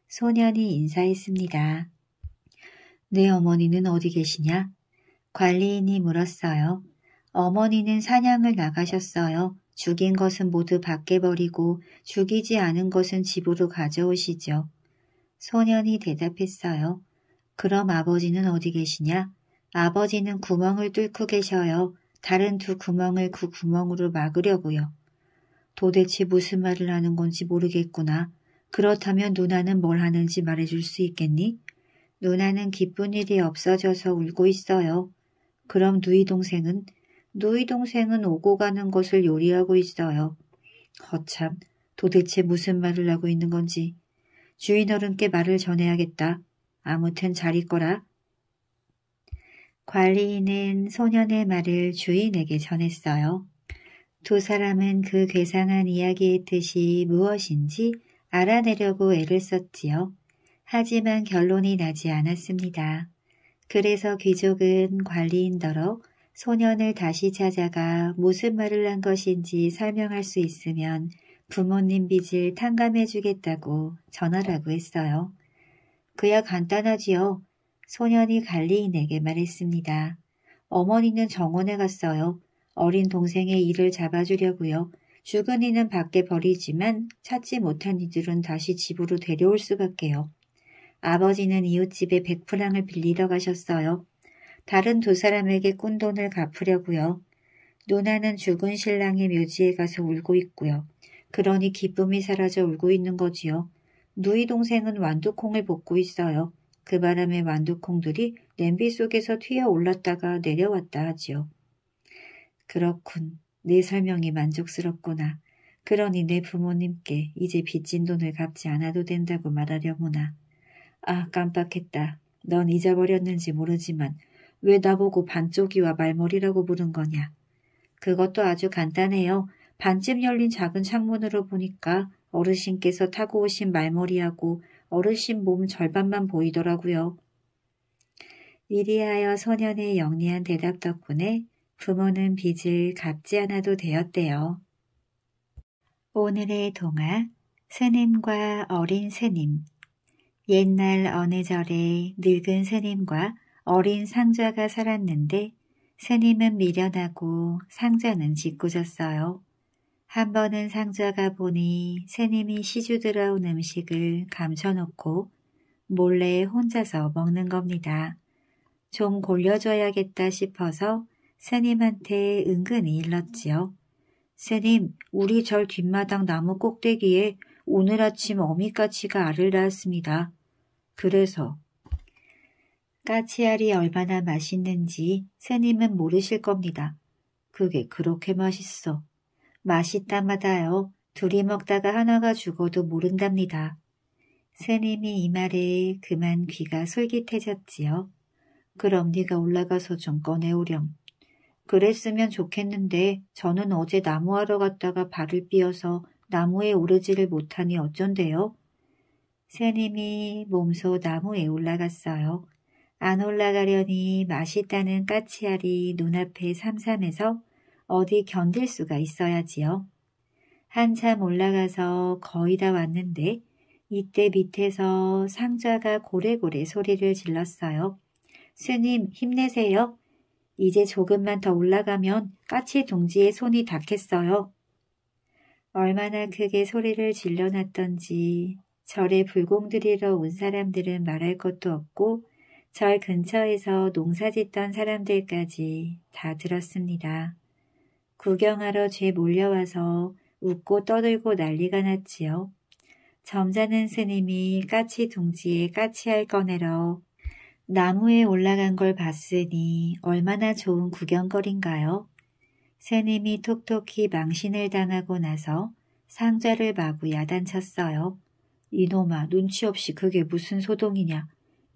소년이 인사했습니다. 네 어머니는 어디 계시냐? 관리인이 물었어요. 어머니는 사냥을 나가셨어요. 죽인 것은 모두 밖에 버리고 죽이지 않은 것은 집으로 가져오시죠. 소년이 대답했어요. 그럼 아버지는 어디 계시냐? 아버지는 구멍을 뚫고 계셔요. 다른 두 구멍을 그 구멍으로 막으려고요. 도대체 무슨 말을 하는 건지 모르겠구나. 그렇다면 누나는 뭘 하는지 말해줄 수 있겠니? 누나는 기쁜 일이 없어져서 울고 있어요. 그럼 누이 동생은 누이 동생은 오고 가는 것을 요리하고 있어요. 허참, 도대체 무슨 말을 하고 있는 건지. 주인 어른께 말을 전해야겠다. 아무튼 잘 있거라. 관리인은 소년의 말을 주인에게 전했어요. 두 사람은 그 괴상한 이야기의 뜻이 무엇인지 알아내려고 애를 썼지요. 하지만 결론이 나지 않았습니다. 그래서 귀족은 관리인더러 소년을 다시 찾아가 무슨 말을 한 것인지 설명할 수 있으면 부모님 빚을 탕감해 주겠다고 전하라고 했어요. 그야 간단하지요. 소년이 갈리인에게 말했습니다. 어머니는 정원에 갔어요. 어린 동생의 일을 잡아주려고요. 죽은 이는 밖에 버리지만 찾지 못한 이들은 다시 집으로 데려올 수밖에요. 아버지는 이웃집에 백프랑을 빌리러 가셨어요. 다른 두 사람에게 꾼돈을 갚으려고요. 누나는 죽은 신랑의 묘지에 가서 울고 있고요. 그러니 기쁨이 사라져 울고 있는 거지요. 누이 동생은 완두콩을 볶고 있어요. 그 바람에 완두콩들이 냄비 속에서 튀어 올랐다가 내려왔다 하지요. 그렇군. 내 설명이 만족스럽구나. 그러니 내 부모님께 이제 빚진 돈을 갚지 않아도 된다고 말하려구나. 아 깜빡했다. 넌 잊어버렸는지 모르지만 왜 나보고 반쪽이와 말머리라고 부른 거냐. 그것도 아주 간단해요. 반쯤 열린 작은 창문으로 보니까 어르신께서 타고 오신 말머리하고 어르신 몸 절반만 보이더라고요. 이리하여 소년의 영리한 대답 덕분에 부모는 빚을 갚지 않아도 되었대요. 오늘의 동화 스님과 어린 스님 옛날 어느 절에 늙은 스님과 어린 상자가 살았는데 새님은 미련하고 상자는 짓궂었어요. 한 번은 상자가 보니 새님이 시주 들어온 음식을 감춰놓고 몰래 혼자서 먹는 겁니다. 좀 골려줘야겠다 싶어서 새님한테 은근히 일렀지요. 새님, 우리 절 뒷마당 나무 꼭대기에 오늘 아침 어미까치가 알을 낳았습니다. 그래서 까치알이 얼마나 맛있는지 스님은 모르실 겁니다. 그게 그렇게 맛있어. 맛있다마다요. 둘이 먹다가 하나가 죽어도 모른답니다. 스님이 이 말에 그만 귀가 솔깃해졌지요. 그럼 네가 올라가서 좀 꺼내오렴. 그랬으면 좋겠는데 저는 어제 나무하러 갔다가 발을 삐어서 나무에 오르지를 못하니 어쩐대요 새님이 몸소 나무에 올라갔어요. 안 올라가려니 맛있다는 까치알이 눈앞에 삼삼해서 어디 견딜 수가 있어야지요. 한참 올라가서 거의 다 왔는데 이때 밑에서 상자가 고래고래 소리를 질렀어요. 스님 힘내세요. 이제 조금만 더 올라가면 까치 둥지에 손이 닿겠어요. 얼마나 크게 소리를 질러놨던지 절에 불공 들이러 온 사람들은 말할 것도 없고 절 근처에서 농사짓던 사람들까지 다 들었습니다. 구경하러 죄 몰려와서 웃고 떠들고 난리가 났지요. 점잖은 스님이 까치 둥지에 까치알 꺼내러 나무에 올라간 걸 봤으니 얼마나 좋은 구경거린가요 스님이 톡톡히 망신을 당하고 나서 상자를 마구 야단쳤어요. 이놈아 눈치 없이 그게 무슨 소동이냐.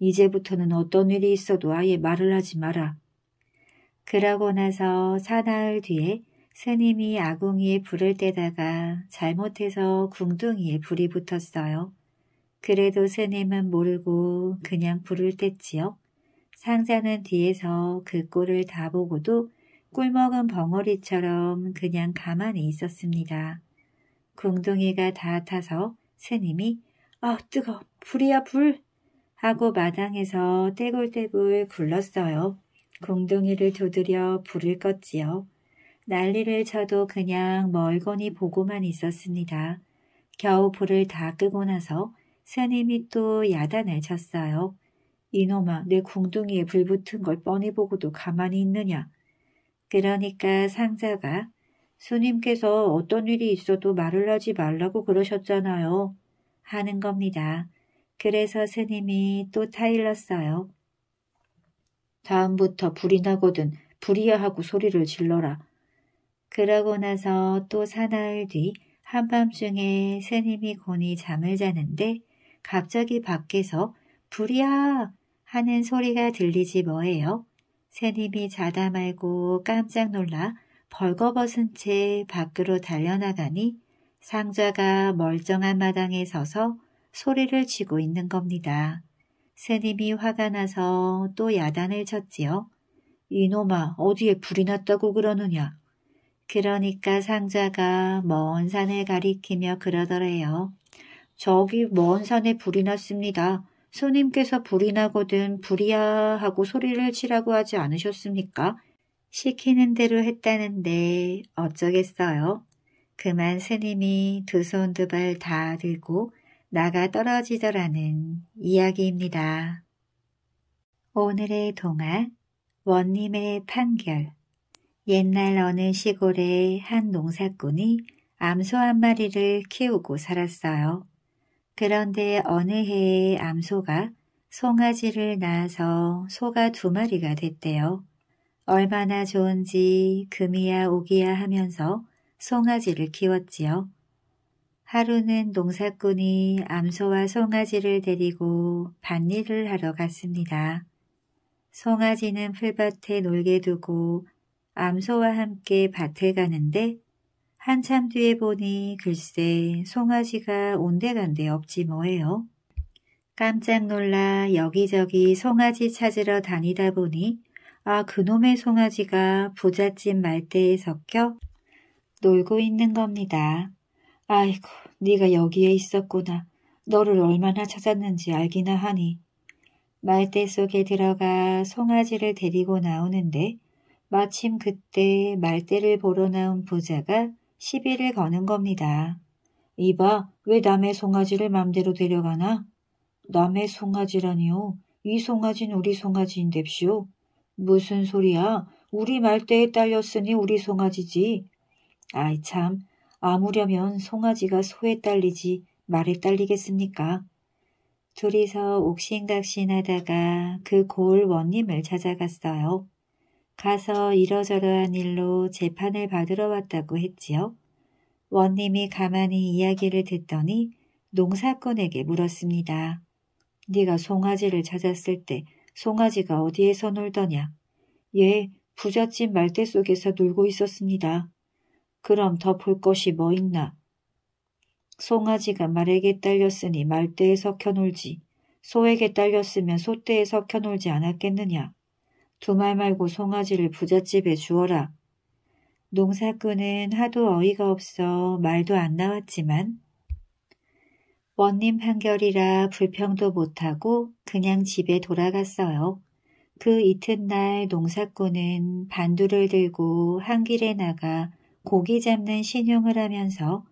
이제부터는 어떤 일이 있어도 아예 말을 하지 마라. 그러고 나서 사나흘 뒤에 스님이 아궁이에 불을 떼다가 잘못해서 궁둥이에 불이 붙었어요. 그래도 스님은 모르고 그냥 불을 뗐지요. 상자는 뒤에서 그 꼴을 다 보고도 꿀 먹은 벙어리처럼 그냥 가만히 있었습니다. 궁둥이가 다 타서 스님이 아 뜨거 불이야 불 하고 마당에서 떼굴떼굴 굴렀어요. 공둥이를 두드려 불을 껐지요. 난리를 쳐도 그냥 멀거니 보고만 있었습니다. 겨우 불을 다 끄고 나서 스님이 또 야단을 쳤어요. 이놈아 내 궁둥이에 불 붙은 걸 뻔히 보고도 가만히 있느냐. 그러니까 상자가 스님께서 어떤 일이 있어도 말을 하지 말라고 그러셨잖아요. 하는 겁니다. 그래서 스님이 또 타일렀어요. 다음부터 불이 나거든 불이야 하고 소리를 질러라. 그러고 나서 또 사나흘 뒤 한밤중에 스님이 곤히 잠을 자는데 갑자기 밖에서 불이야 하는 소리가 들리지 뭐예요. 스님이 자다 말고 깜짝 놀라 벌거벗은 채 밖으로 달려나가니 상자가 멀쩡한 마당에 서서 소리를 쥐고 있는 겁니다. 새님이 화가 나서 또 야단을 쳤지요. 이놈아 어디에 불이 났다고 그러느냐. 그러니까 상자가 먼 산을 가리키며 그러더래요. 저기 먼 산에 불이 났습니다. 손님께서 불이 나거든 불이야 하고 소리를 치라고 하지 않으셨습니까? 시키는 대로 했다는데 어쩌겠어요. 그만 스님이 두 손 두 발 다 들고 나가 떨어지더라는 이야기입니다. 오늘의 동화 원님의 판결 옛날 어느 시골에한 농사꾼이 암소 한 마리를 키우고 살았어요. 그런데 어느 해에 암소가 송아지를 낳아서 소가 두 마리가 됐대요. 얼마나 좋은지 금이야 오기야 하면서 송아지를 키웠지요. 하루는 농사꾼이 암소와 송아지를 데리고 밭일을 하러 갔습니다. 송아지는 풀밭에 놀게 두고 암소와 함께 밭에 가는데 한참 뒤에 보니 글쎄 송아지가 온데간데 없지 뭐예요. 깜짝 놀라 여기저기 송아지 찾으러 다니다 보니 아 그놈의 송아지가 부잣집 말대에 섞여 놀고 있는 겁니다. 아이고 네가 여기에 있었구나. 너를 얼마나 찾았는지 알기나 하니. 말대 속에 들어가 송아지를 데리고 나오는데 마침 그때 말대를 보러 나온 부자가 시비를 거는 겁니다. 이봐, 왜 남의 송아지를 맘대로 데려가나? 남의 송아지라니요. 이 송아지는 우리 송아지인뎁시오. 무슨 소리야? 우리 말대에 딸렸으니 우리 송아지지. 아이 참, 아무려면 송아지가 소에 딸리지 말에 딸리겠습니까? 둘이서 옥신각신하다가 그 고을 원님을 찾아갔어요. 가서 이러저러한 일로 재판을 받으러 왔다고 했지요. 원님이 가만히 이야기를 듣더니 농사꾼에게 물었습니다. 네가 송아지를 찾았을 때 송아지가 어디에서 놀더냐? 예, 부잣집 말대 속에서 놀고 있었습니다. 그럼 더 볼 것이 뭐 있나. 송아지가 말에게 딸렸으니 말대에 섞여 놀지 소에게 딸렸으면 소대에 섞여 놀지 않았겠느냐. 두 말 말고 송아지를 부잣집에 주어라. 농사꾼은 하도 어이가 없어 말도 안 나왔지만 원님 판결이라 불평도 못하고 그냥 집에 돌아갔어요. 그 이튿날 농사꾼은 반두를 들고 한 길에 나가 고기 잡는 신용을 하면서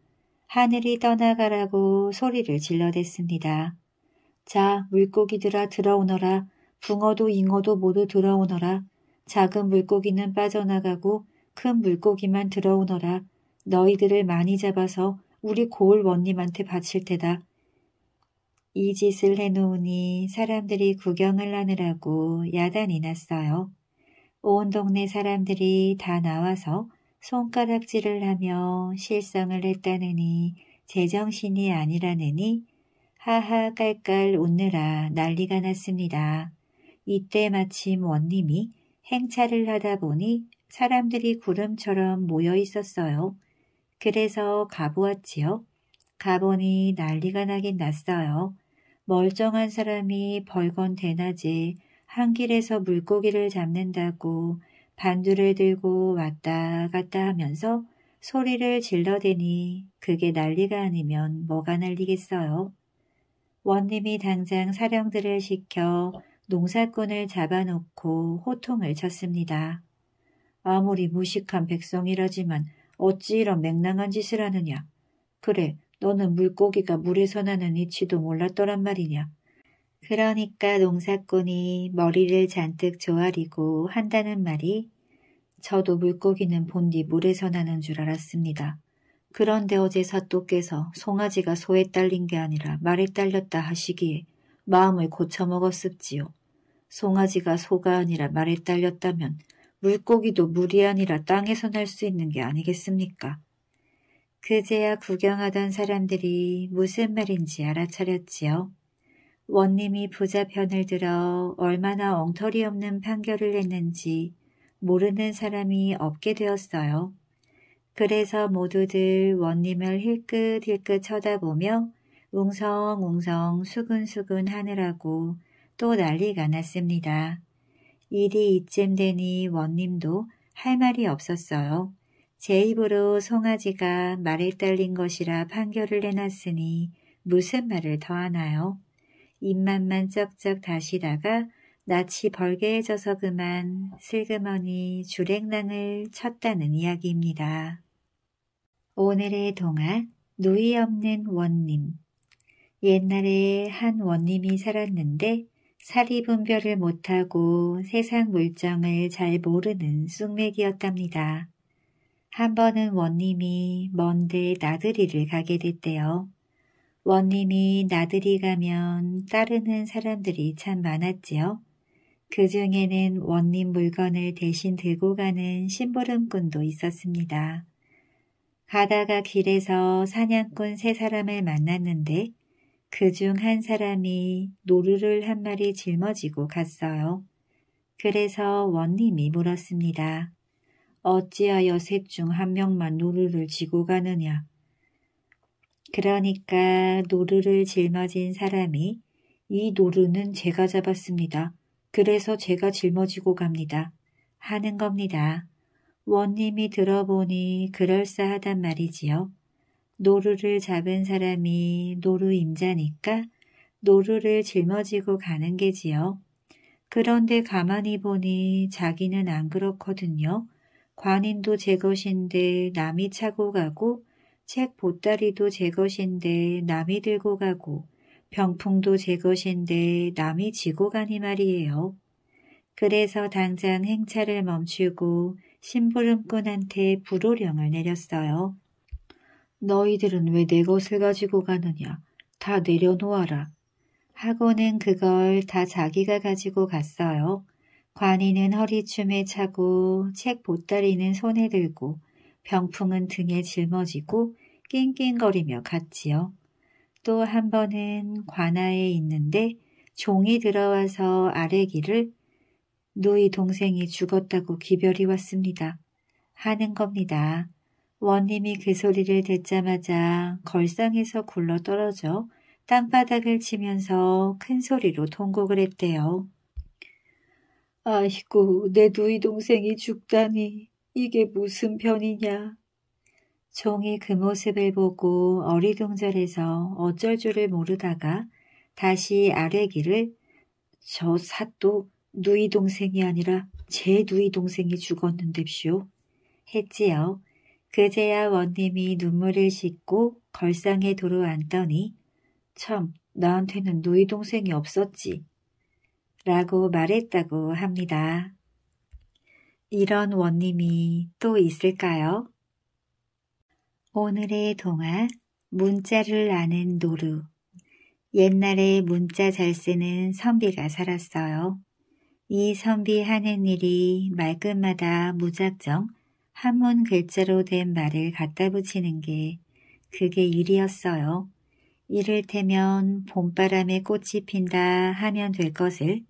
하늘이 떠나가라고 소리를 질러댔습니다. 자, 물고기들아 들어오너라. 붕어도 잉어도 모두 들어오너라. 작은 물고기는 빠져나가고 큰 물고기만 들어오너라. 너희들을 많이 잡아서 우리 고을 원님한테 바칠 테다. 이 짓을 해놓으니 사람들이 구경을 하느라고 야단이 났어요. 온 동네 사람들이 다 나와서 손가락질을 하며 실성을 했다느니 제정신이 아니라느니 하하 깔깔 웃느라 난리가 났습니다. 이때 마침 원님이 행차를 하다 보니 사람들이 구름처럼 모여 있었어요. 그래서 가보았지요. 가보니 난리가 나긴 났어요. 멀쩡한 사람이 벌건 대낮에 한 길에서 물고기를 잡는다고 반두를 들고 왔다 갔다 하면서 소리를 질러대니 그게 난리가 아니면 뭐가 난리겠어요. 원님이 당장 사령들을 시켜 농사꾼을 잡아놓고 호통을 쳤습니다. 아무리 무식한 백성이라지만 어찌 이런 맹랑한 짓을 하느냐. 그래, 너는 물고기가 물에서 나는 이치도 몰랐더란 말이냐. 그러니까 농사꾼이 머리를 잔뜩 조아리고 한다는 말이 저도 물고기는 본디 물에서 나는 줄 알았습니다. 그런데 어제 사또께서 송아지가 소에 딸린 게 아니라 말에 딸렸다 하시기에 마음을 고쳐먹었습지요. 송아지가 소가 아니라 말에 딸렸다면 물고기도 물이 아니라 땅에서 날 수 있는 게 아니겠습니까? 그제야 구경하던 사람들이 무슨 말인지 알아차렸지요. 원님이 부자 편을 들어 얼마나 엉터리 없는 판결을 했는지 모르는 사람이 없게 되었어요. 그래서 모두들 원님을 힐끗힐끗 쳐다보며 웅성웅성 수근수근 하느라고 또 난리가 났습니다. 일이 이쯤 되니 원님도 할 말이 없었어요. 제 입으로 송아지가 말에 딸린 것이라 판결을 내놨으니 무슨 말을 더하나요? 입맛만 쩍쩍 다시다가 낯이 벌게해져서 그만 슬그머니 주랭랑을 쳤다는 이야기입니다. 오늘의 동화 누이 없는 원님 옛날에 한 원님이 살았는데 사리분별을 못하고 세상 물정을 잘 모르는 쑥맥이었답니다. 한 번은 원님이 먼데 나들이를 가게 됐대요. 원님이 나들이 가면 따르는 사람들이 참 많았지요. 그 중에는 원님 물건을 대신 들고 가는 심부름꾼도 있었습니다. 가다가 길에서 사냥꾼 세 사람을 만났는데 그 중 한 사람이 노루를 한 마리 짊어지고 갔어요. 그래서 원님이 물었습니다. 어찌하여 셋 중 한 명만 노루를 지고 가느냐? 그러니까 노루를 짊어진 사람이 이 노루는 제가 잡았습니다. 그래서 제가 짊어지고 갑니다. 하는 겁니다. 원님이 들어보니 그럴싸하단 말이지요. 노루를 잡은 사람이 노루 임자니까 노루를 짊어지고 가는 게지요. 그런데 가만히 보니 자기는 안 그렇거든요. 관인도 제 것인데 남이 차고 가고 책 보따리도 제 것인데 남이 들고 가고 병풍도 제 것인데 남이 지고 가니 말이에요. 그래서 당장 행차를 멈추고 심부름꾼한테 불호령을 내렸어요. 너희들은 왜 내 것을 가지고 가느냐? 다 내려놓아라. 하고는 그걸 다 자기가 가지고 갔어요. 관이는 허리춤에 차고 책 보따리는 손에 들고 병풍은 등에 짊어지고 낑낑거리며 갔지요. 또 한 번은 관아에 있는데 종이 들어와서 아래기를 누이 동생이 죽었다고 기별이 왔습니다. 하는 겁니다. 원님이 그 소리를 듣자마자 걸상에서 굴러 떨어져 땅바닥을 치면서 큰 소리로 통곡을 했대요. 아이고, 내 누이 동생이 죽다니. 이게 무슨 편이냐. 종이 그 모습을 보고 어리둥절해서 어쩔 줄을 모르다가 다시 아래 길을 저 사또 누이 동생이 아니라 제 누이 동생이 죽었는데오 했지요. 그제야 원님이 눈물을 씻고 걸상에 도로앉더니 참 나한테는 누이 동생이 없었지 라고 말했다고 합니다. 이런 원님이 또 있을까요? 오늘의 동화 문자를 아는 노루 옛날에 문자 잘 쓰는 선비가 살았어요. 이 선비 하는 일이 말끝마다 무작정 한문 글자로 된 말을 갖다 붙이는 게 그게 일이었어요. 이를테면 봄바람에 꽃이 핀다 하면 될 것을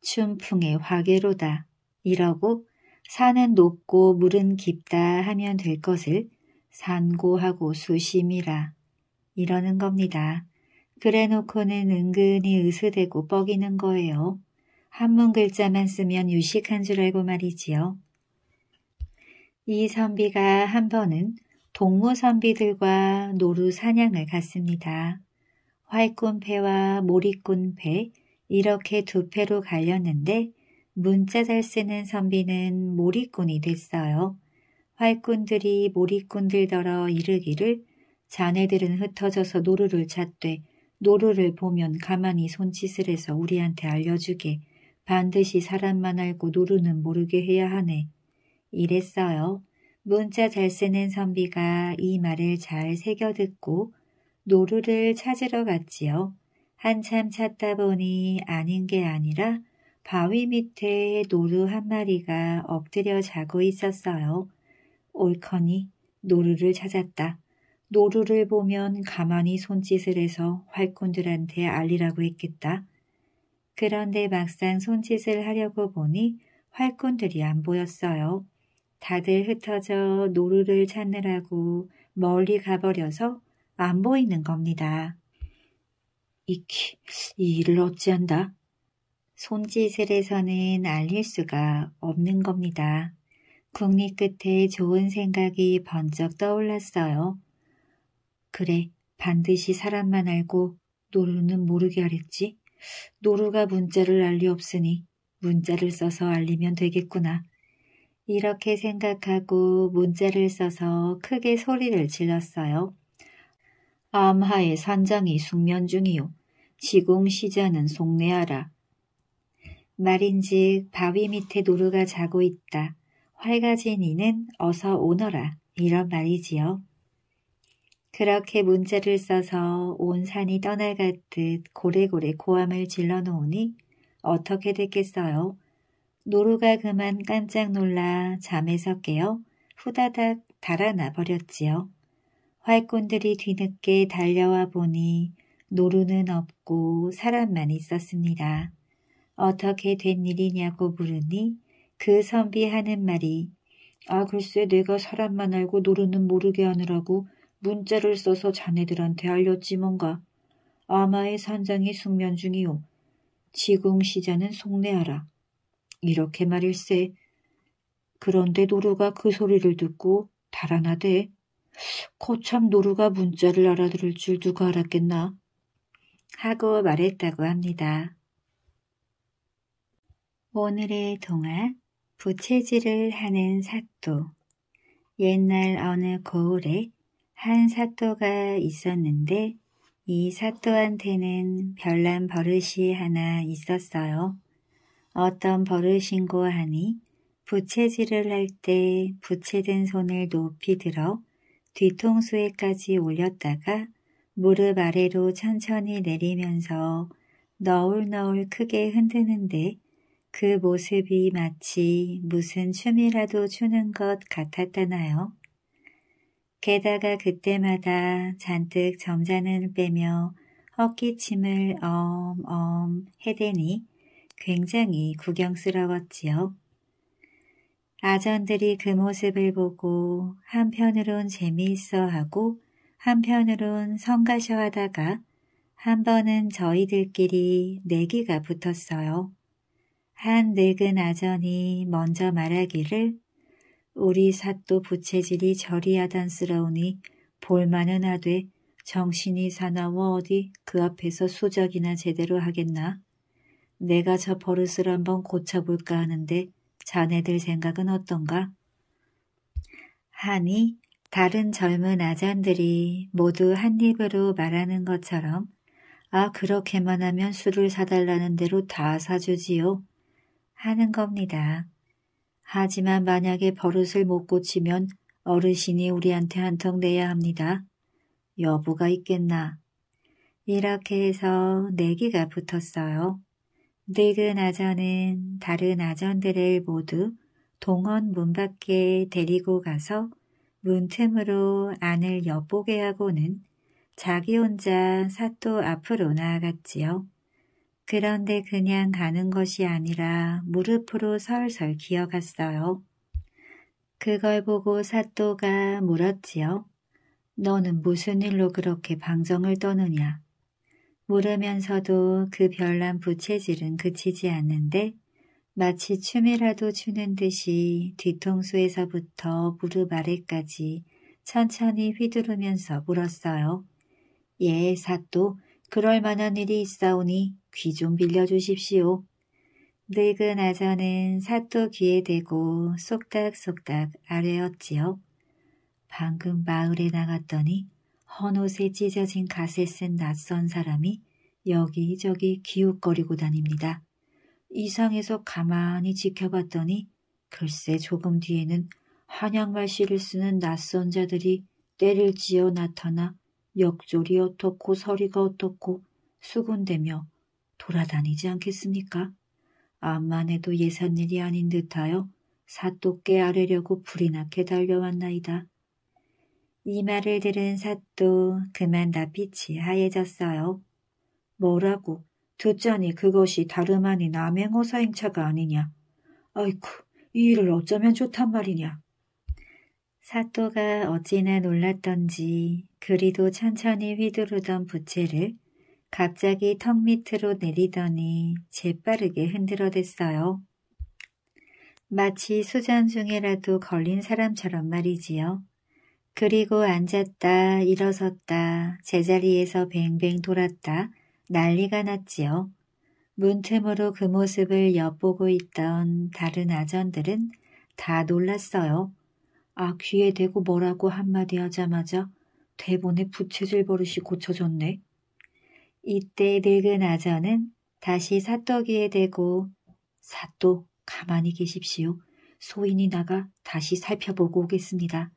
춘풍의 화계로다 이라고 산은 높고 물은 깊다 하면 될 것을 산고하고 수심이라 이러는 겁니다. 그래놓고는 은근히 으스대고 뻐기는 거예요. 한문 글자만 쓰면 유식한 줄 알고 말이지요. 이 선비가 한 번은 동무 선비들과 노루 사냥을 갔습니다. 활꾼패와 모리꾼패 이렇게 두 패로 갈렸는데 문자잘 쓰는 선비는 모리꾼이 됐어요. 활꾼들이 모리꾼들더러 이르기를 자네들은 흩어져서 노루를 찾되 노루를 보면 가만히 손짓을 해서 우리한테 알려주게 반드시 사람만 알고 노루는 모르게 해야 하네. 이랬어요. 문자 잘 쓰는 선비가 이 말을 잘 새겨듣고 노루를 찾으러 갔지요. 한참 찾다 보니 아닌 게 아니라 바위 밑에 노루 한 마리가 엎드려 자고 있었어요. 옳거니 노루를 찾았다. 노루를 보면 가만히 손짓을 해서 활꾼들한테 알리라고 했겠다. 그런데 막상 손짓을 하려고 보니 활꾼들이 안 보였어요. 다들 흩어져 노루를 찾느라고 멀리 가버려서 안 보이는 겁니다. 이키, 이 일을 어찌한다? 손짓을해서는 알릴 수가 없는 겁니다. 국립 끝에 좋은 생각이 번쩍 떠올랐어요. 그래, 반드시 사람만 알고 노루는 모르게 하랬지. 노루가 문자를 알리 없으니 문자를 써서 알리면 되겠구나. 이렇게 생각하고 문자를 써서 크게 소리를 질렀어요. 암하의 산장이 숙면 중이요. 지공시자는 속내하라. 말인즉 바위 밑에 노루가 자고 있다. 활 가진 이는 어서 오너라. 이런 말이지요. 그렇게 문자를 써서 온 산이 떠나 같듯 고래고래 고함을 질러놓으니 어떻게 됐겠어요. 노루가 그만 깜짝 놀라 잠에서 깨어 후다닥 달아나 버렸지요. 활꾼들이 뒤늦게 달려와 보니 노루는 없고 사람만 있었습니다. 어떻게 된 일이냐고 물으니 그 선비 하는 말이 아 글쎄 내가 사람만 알고 노루는 모르게 하느라고 문자를 써서 자네들한테 알렸지 뭔가. 아마의 산장이 숙면 중이오. 지궁시자는 속내하라. 이렇게 말일세. 그런데 노루가 그 소리를 듣고 달아나대. 고참 노루가 문자를 알아들을 줄 누가 알았겠나. 하고 말했다고 합니다. 오늘의 동화 부채질을 하는 사또 옛날 어느 거울에 한 사또가 있었는데 이 사또한테는 별난 버릇이 하나 있었어요. 어떤 버릇인고 하니 부채질을 할 때 부채된 손을 높이 들어 뒤통수에까지 올렸다가 무릎 아래로 천천히 내리면서 너울너울 크게 흔드는데 그 모습이 마치 무슨 춤이라도 추는 것 같았다나요? 게다가 그때마다 잔뜩 점잖은 빼며 헛기침을 엄엄 해대니 굉장히 구경스러웠지요. 아전들이 그 모습을 보고 한편으론 재미있어 하고 한편으론 성가셔 하다가 한 번은 저희들끼리 내기가 붙었어요. 한 늙은 아전이 먼저 말하기를 우리 사또 부채질이 저리하단스러우니 볼만은 하되 정신이 사나워 어디 그 앞에서 수적이나 제대로 하겠나. 내가 저 버릇을 한번 고쳐볼까 하는데 자네들 생각은 어떤가? 하니 다른 젊은 아잔들이 모두 한 입으로 말하는 것처럼 아 그렇게만 하면 술을 사달라는 대로 다 사주지요. 하는 겁니다. 하지만 만약에 버릇을 못 고치면 어르신이 우리한테 한턱 내야 합니다. 여부가 있겠나. 이렇게 해서 내기가 붙었어요. 늙은 아전는 다른 아전들을 모두 동원 문 밖에 데리고 가서 문틈으로 안을 엿보게 하고는 자기 혼자 사또 앞으로 나아갔지요. 그런데 그냥 가는 것이 아니라 무릎으로 설설 기어갔어요. 그걸 보고 사또가 물었지요. 너는 무슨 일로 그렇게 방정을 떠느냐. 물으면서도 그 별난 부채질은 그치지 않는데 마치 춤이라도 추는 듯이 뒤통수에서부터 무릎 아래까지 천천히 휘두르면서 물었어요. 예, 사또, 그럴 만한 일이 있사오니 귀 좀 빌려주십시오. 늙은 아자는 사또 귀에 대고 쏙닥쏙닥 아뢰었지요. 방금 마을에 나갔더니 헌옷에 찢어진 갓에쓴 낯선 사람이 여기저기 기웃거리고 다닙니다. 이상해서 가만히 지켜봤더니 글쎄 조금 뒤에는 한양말씨를 쓰는 낯선 자들이 때를 지어 나타나 역조리 어떻고 서리가 어떻고 수군대며 돌아다니지 않겠습니까? 암만 해도 예산일이 아닌 듯하여 사또께 아뢰려고 불이 나게 달려왔나이다. 이 말을 들은 사또 그만 낯빛이 하얘졌어요. 뭐라고 듣자니 그것이 다름 아닌 남행어사 행차가 아니냐. 아이쿠 이 일을 어쩌면 좋단 말이냐. 사또가 어찌나 놀랐던지 그리도 천천히 휘두르던 부채를 갑자기 턱 밑으로 내리더니 재빠르게 흔들어댔어요. 마치 수잔 중에라도 걸린 사람처럼 말이지요. 그리고 앉았다 일어섰다 제자리에서 뱅뱅 돌았다 난리가 났지요. 문틈으로 그 모습을 엿보고 있던 다른 아전들은 다 놀랐어요. 아 귀에 대고 뭐라고 한마디 하자마자 대본에 부채질 버릇이 고쳐졌네. 이때 늙은 아저는 다시 사떡이에 대고 사또 가만히 계십시오. 소인이 나가 다시 살펴보고 오겠습니다.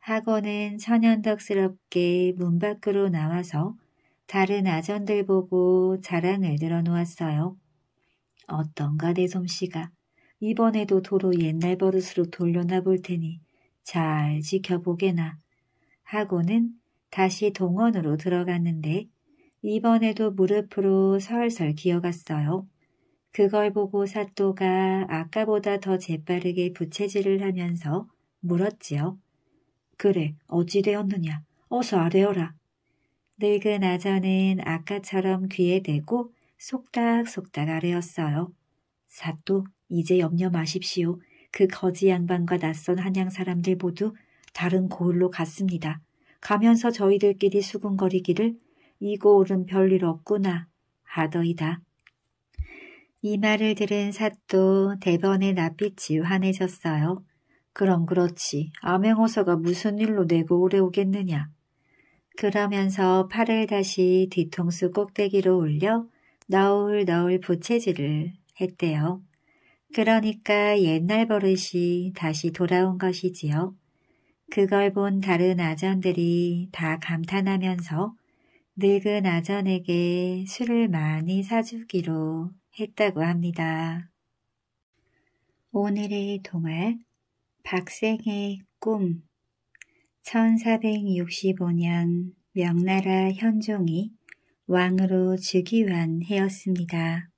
학원은 천연덕스럽게 문 밖으로 나와서 다른 아전들 보고 자랑을 늘어놓았어요 어떤가 내 솜씨가 이번에도 도로 옛날 버릇으로 돌려나 볼 테니 잘 지켜보게나. 하고는 다시 동원으로 들어갔는데 이번에도 무릎으로 설설 기어갔어요. 그걸 보고 사또가 아까보다 더 재빠르게 부채질을 하면서 물었지요. 그래, 어찌 되었느냐. 어서 아래어라 늙은 아저는 아까처럼 귀에 대고 속닥속닥 아래었어요 사또, 이제 염려 마십시오. 그 거지 양반과 낯선 한양 사람들 모두 다른 고을로 갔습니다. 가면서 저희들끼리 수군거리기를 이 고을은 별일 없구나 하더이다. 이 말을 들은 사또 대번의 낯빛이 환해졌어요. 그럼 그렇지. 암행어서가 무슨 일로 내 고을에 오겠느냐. 그러면서 팔을 다시 뒤통수 꼭대기로 올려 너울너울 부채질을 했대요. 그러니까 옛날 버릇이 다시 돌아온 것이지요. 그걸 본 다른 아전들이 다 감탄하면서 늙은 아전에게 술을 많이 사주기로 했다고 합니다. 오늘의 동화 박생의 꿈 1465년 명나라 현종이 왕으로 즉위한 해였습니다.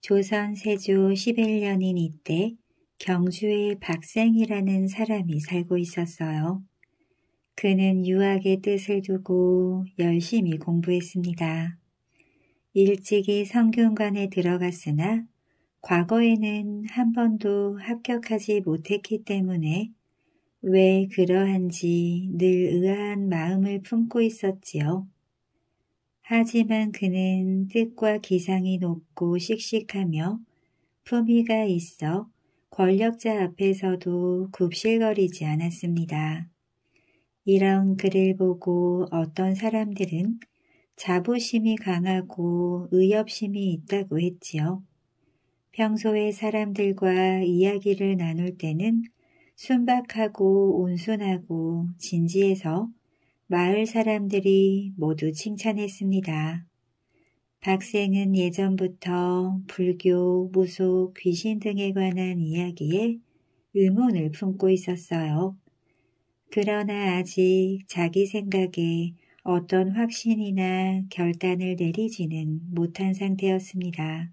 조선 세조 11년인 이때 경주에 박생이라는 사람이 살고 있었어요. 그는 유학의 뜻을 두고 열심히 공부했습니다. 일찍이 성균관에 들어갔으나 과거에는 한 번도 합격하지 못했기 때문에 왜 그러한지 늘 의아한 마음을 품고 있었지요. 하지만 그는 뜻과 기상이 높고 씩씩하며 품위가 있어 권력자 앞에서도 굽실거리지 않았습니다. 이런 글을 보고 어떤 사람들은 자부심이 강하고 의협심이 있다고 했지요. 평소에 사람들과 이야기를 나눌 때는 순박하고 온순하고 진지해서 마을 사람들이 모두 칭찬했습니다. 박생은 예전부터 불교, 무속, 귀신 등에 관한 이야기에 의문을 품고 있었어요. 그러나 아직 자기 생각에 어떤 확신이나 결단을 내리지는 못한 상태였습니다.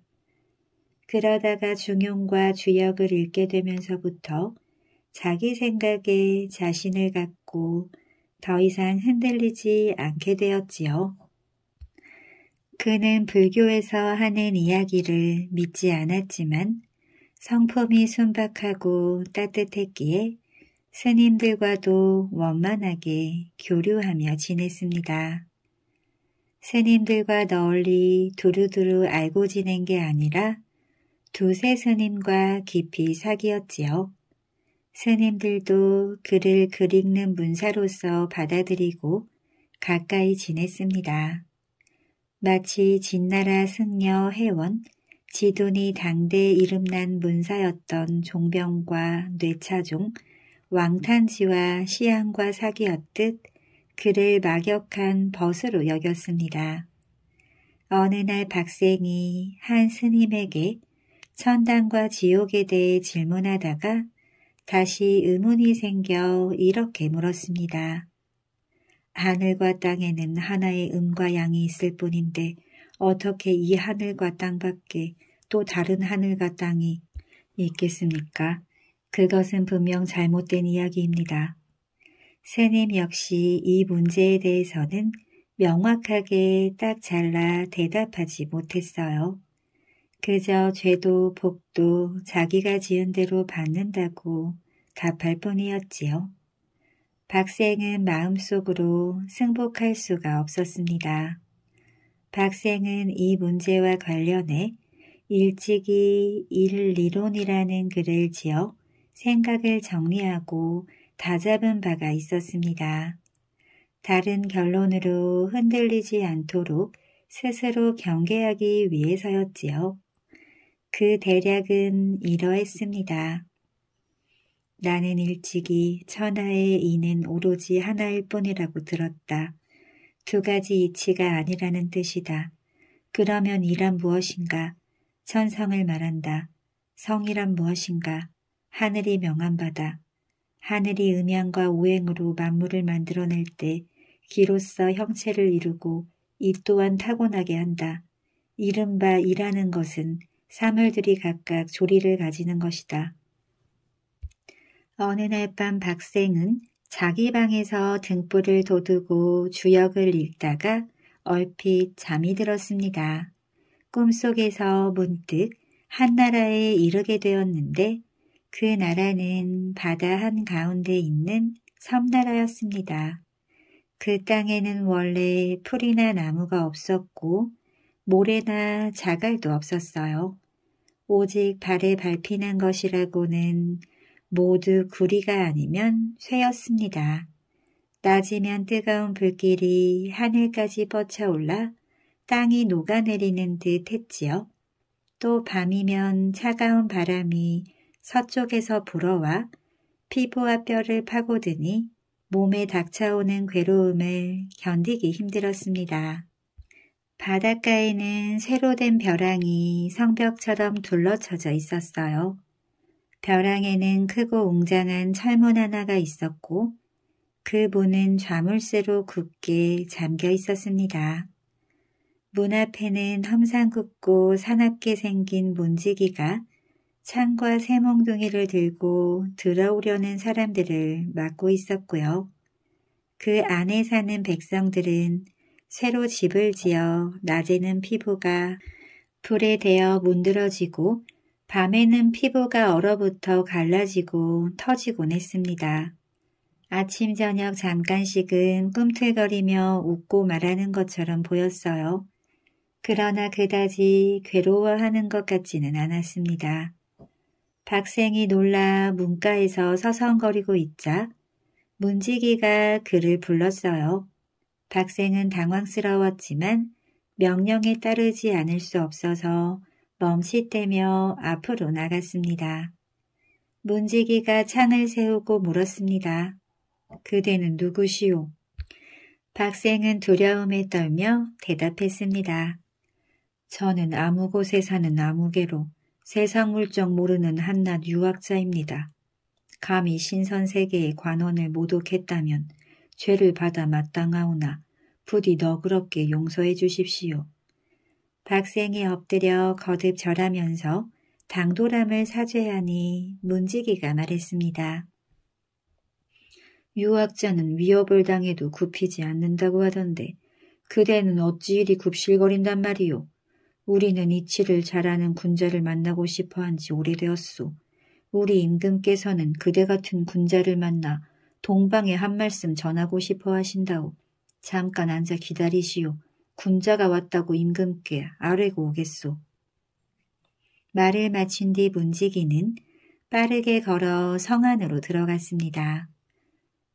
그러다가 중용과 주역을 읽게 되면서부터 자기 생각에 자신을 갖고 더 이상 흔들리지 않게 되었지요. 그는 불교에서 하는 이야기를 믿지 않았지만 성품이 순박하고 따뜻했기에 스님들과도 원만하게 교류하며 지냈습니다. 스님들과 널리 두루두루 알고 지낸 게 아니라 두세 스님과 깊이 사귀었지요. 스님들도 그를 글 읽는 문사로서 받아들이고 가까이 지냈습니다. 마치 진나라 승려 해원, 지돈이 당대 이름난 문사였던 종병과 뇌차종, 왕탄지와 시양과 사귀었듯 그를 막역한 벗으로 여겼습니다. 어느 날 박생이 한 스님에게 천당과 지옥에 대해 질문하다가 다시 의문이 생겨 이렇게 물었습니다. 하늘과 땅에는 하나의 음과 양이 있을 뿐인데 어떻게 이 하늘과 땅 밖에 또 다른 하늘과 땅이 있겠습니까? 그것은 분명 잘못된 이야기입니다. 새님 역시 이 문제에 대해서는 명확하게 딱 잘라 대답하지 못했어요. 그저 죄도 복도 자기가 지은 대로 받는다고 답할 뿐이었지요. 박생은 마음속으로 승복할 수가 없었습니다. 박생은 이 문제와 관련해 일찍이 일리론이라는 글을 지어 생각을 정리하고 다잡은 바가 있었습니다. 다른 결론으로 흔들리지 않도록 스스로 경계하기 위해서였지요. 그 대략은 이러했습니다. 나는 일찍이 천하의 이는 오로지 하나일 뿐이라고 들었다. 두 가지 이치가 아니라는 뜻이다. 그러면 이란 무엇인가? 천성을 말한다. 성이란 무엇인가? 하늘이 명한 바다. 하늘이 음양과 오행으로 만물을 만들어낼 때 기로서 형체를 이루고 이 또한 타고나게 한다. 이른바 일하는 것은 사물들이 각각 조리를 가지는 것이다. 어느 날 밤 박생은 자기 방에서 등불을 돋우고 주역을 읽다가 얼핏 잠이 들었습니다. 꿈속에서 문득 한 나라에 이르게 되었는데 그 나라는 바다 한가운데 있는 섬나라였습니다. 그 땅에는 원래 풀이나 나무가 없었고 모래나 자갈도 없었어요. 오직 발에 밟히는 것이라고는 모두 구리가 아니면 쇠였습니다. 낮이면 뜨거운 불길이 하늘까지 뻗쳐올라 땅이 녹아내리는 듯 했지요. 또 밤이면 차가운 바람이 서쪽에서 불어와 피부와 뼈를 파고드니 몸에 닥쳐오는 괴로움을 견디기 힘들었습니다. 바닷가에는 새로 된 벼랑이 성벽처럼 둘러쳐져 있었어요. 벼랑에는 크고 웅장한 철문 하나가 있었고 그 문은 좌물쇠로 굳게 잠겨 있었습니다. 문 앞에는 험상궂고 사납게 생긴 문지기가 창과 새몽둥이를 들고 들어오려는 사람들을 막고 있었고요. 그 안에 사는 백성들은 새로 집을 지어 낮에는 피부가 불에 대어 문드러지고 밤에는 피부가 얼어붙어 갈라지고 터지곤 했습니다. 아침 저녁 잠깐씩은 꿈틀거리며 웃고 말하는 것처럼 보였어요. 그러나 그다지 괴로워하는 것 같지는 않았습니다. 박생이 놀라 문가에서 서성거리고 있자 문지기가 그를 불렀어요. 박생은 당황스러웠지만 명령에 따르지 않을 수 없어서 멈칫대며 앞으로 나갔습니다. 문지기가 창을 세우고 물었습니다. 그대는 누구시오? 박생은 두려움에 떨며 대답했습니다. 저는 아무 곳에 사는 아무개로 세상 물정 모르는 한낱 유학자입니다. 감히 신선 세계의 관원을 모독했다면 죄를 받아 마땅하오나 부디 너그럽게 용서해 주십시오. 박생이 엎드려 거듭 절하면서 당도람을 사죄하니 문지기가 말했습니다. 유학자는 위협을 당해도 굽히지 않는다고 하던데 그대는 어찌 이리 굽실거린단 말이오. 우리는 이치를 잘하는 군자를 만나고 싶어한 지 오래되었소. 우리 임금께서는 그대 같은 군자를 만나 동방에 한 말씀 전하고 싶어 하신다오. 잠깐 앉아 기다리시오. 군자가 왔다고 임금께 아뢰고 오겠소. 말을 마친 뒤 문지기는 빠르게 걸어 성 안으로 들어갔습니다.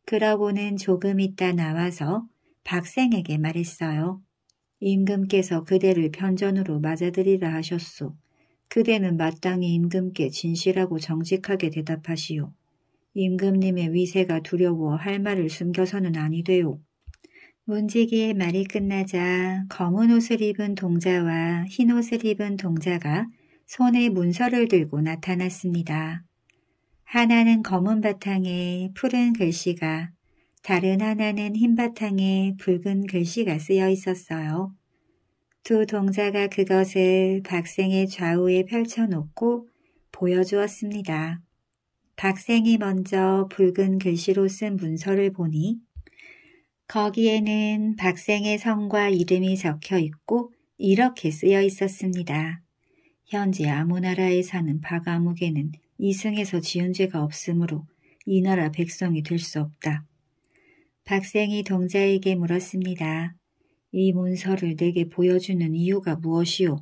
그러고는 조금 있다 나와서 박생에게 말했어요. 임금께서 그대를 편전으로 맞아들이라 하셨소. 그대는 마땅히 임금께 진실하고 정직하게 대답하시오. 임금님의 위세가 두려워 할 말을 숨겨서는 아니되요. 문지기의 말이 끝나자 검은 옷을 입은 동자와 흰 옷을 입은 동자가 손에 문서를 들고 나타났습니다. 하나는 검은 바탕에 푸른 글씨가 다른 하나는 흰 바탕에 붉은 글씨가 쓰여 있었어요. 두 동자가 그것을 박생의 좌우에 펼쳐놓고 보여주었습니다. 박생이 먼저 붉은 글씨로 쓴 문서를 보니 거기에는 박생의 성과 이름이 적혀 있고 이렇게 쓰여 있었습니다. 현재 아무나라에 사는 바가무개는 이승에서 지은 죄가 없으므로 이 나라 백성이 될 수 없다. 박생이 동자에게 물었습니다. 이 문서를 내게 보여주는 이유가 무엇이오?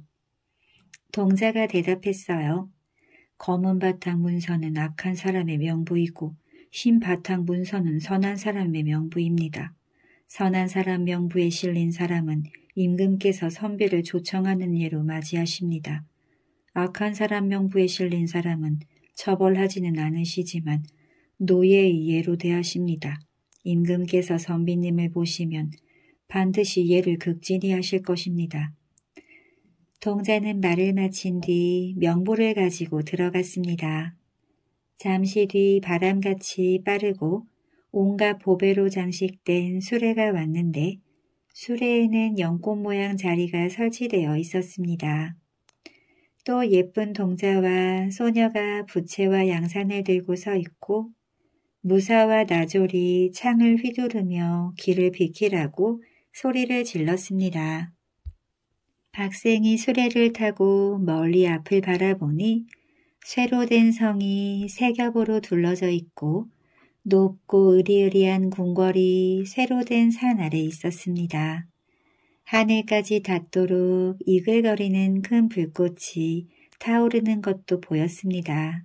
동자가 대답했어요. 검은 바탕 문서는 악한 사람의 명부이고 흰 바탕 문서는 선한 사람의 명부입니다. 선한 사람 명부에 실린 사람은 임금께서 선비를 조청하는 예로 맞이하십니다. 악한 사람 명부에 실린 사람은 처벌하지는 않으시지만 노예의 예로 대하십니다. 임금께서 선비님을 보시면 반드시 예를 극진히 하실 것입니다. 동자는 말을 마친 뒤 명보를 가지고 들어갔습니다. 잠시 뒤 바람같이 빠르고 온갖 보배로 장식된 수레가 왔는데 수레에는 연꽃 모양 자리가 설치되어 있었습니다. 또 예쁜 동자와 소녀가 부채와 양산을 들고 서 있고 무사와 나졸이 창을 휘두르며 길을 비키라고 소리를 질렀습니다. 박생이 수레를 타고 멀리 앞을 바라보니 쇠로 된 성이 세 겹으로 둘러져 있고 높고 으리으리한 궁궐이 새로 된 산 아래 있었습니다. 하늘까지 닿도록 이글거리는 큰 불꽃이 타오르는 것도 보였습니다.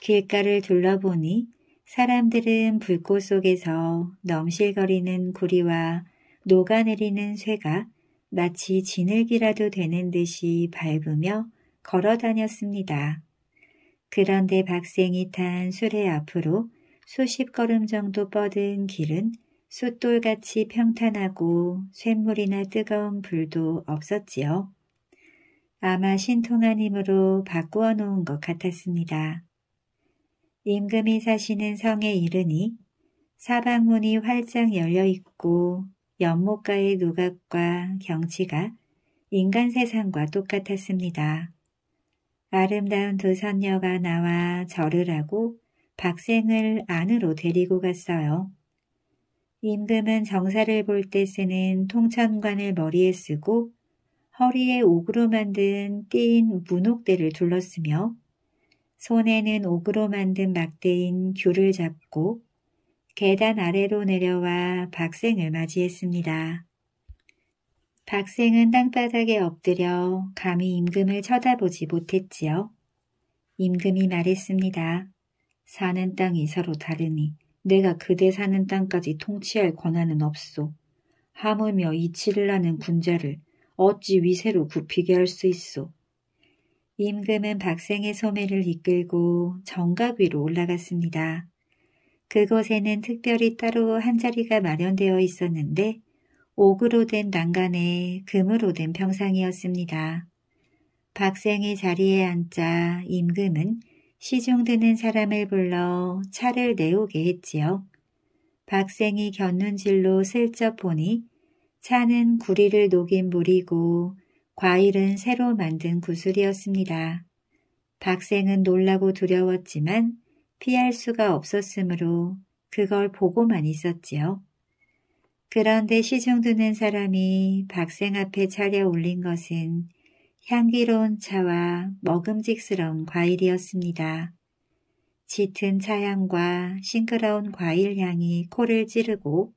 길가를 둘러보니 사람들은 불꽃 속에서 넘실거리는 구리와 녹아내리는 쇠가 마치 지늘기라도 되는 듯이 밟으며 걸어 다녔습니다. 그런데 박생이 탄 수레 앞으로 수십 걸음 정도 뻗은 길은 숫돌같이 평탄하고 쇳물이나 뜨거운 불도 없었지요. 아마 신통한 힘으로 바꾸어 놓은 것 같았습니다. 임금이 사시는 성에 이르니 사방문이 활짝 열려 있고 연못가의 노각과 경치가 인간 세상과 똑같았습니다. 아름다운 두 선녀가 나와 절을 하고 박생을 안으로 데리고 갔어요. 임금은 정사를 볼 때 쓰는 통천관을 머리에 쓰고 허리에 옥으로 만든 띠인 문옥대를 둘렀으며 손에는 옥으로 만든 막대인 귤을 잡고 계단 아래로 내려와 박생을 맞이했습니다. 박생은 땅바닥에 엎드려 감히 임금을 쳐다보지 못했지요. 임금이 말했습니다. 사는 땅이 서로 다르니 내가 그대 사는 땅까지 통치할 권한은 없소. 하물며 이치를 하는 군자를 어찌 위세로 굽히게 할 수 있소. 임금은 박생의 소매를 이끌고 정각 위로 올라갔습니다. 그곳에는 특별히 따로 한자리가 마련되어 있었는데 옥으로 된 난간에 금으로 된 평상이었습니다. 박생의 자리에 앉자 임금은 시중드는 사람을 불러 차를 내오게 했지요. 박생이 견눈 질로 슬쩍 보니 차는 구리를 녹인 물이고 과일은 새로 만든 구슬이었습니다. 박생은 놀라고 두려웠지만 피할 수가 없었으므로 그걸 보고만 있었지요. 그런데 시중 드는 사람이 박생 앞에 차려 올린 것은 향기로운 차와 먹음직스러운 과일이었습니다. 짙은 차향과 싱그러운 과일향이 코를 찌르고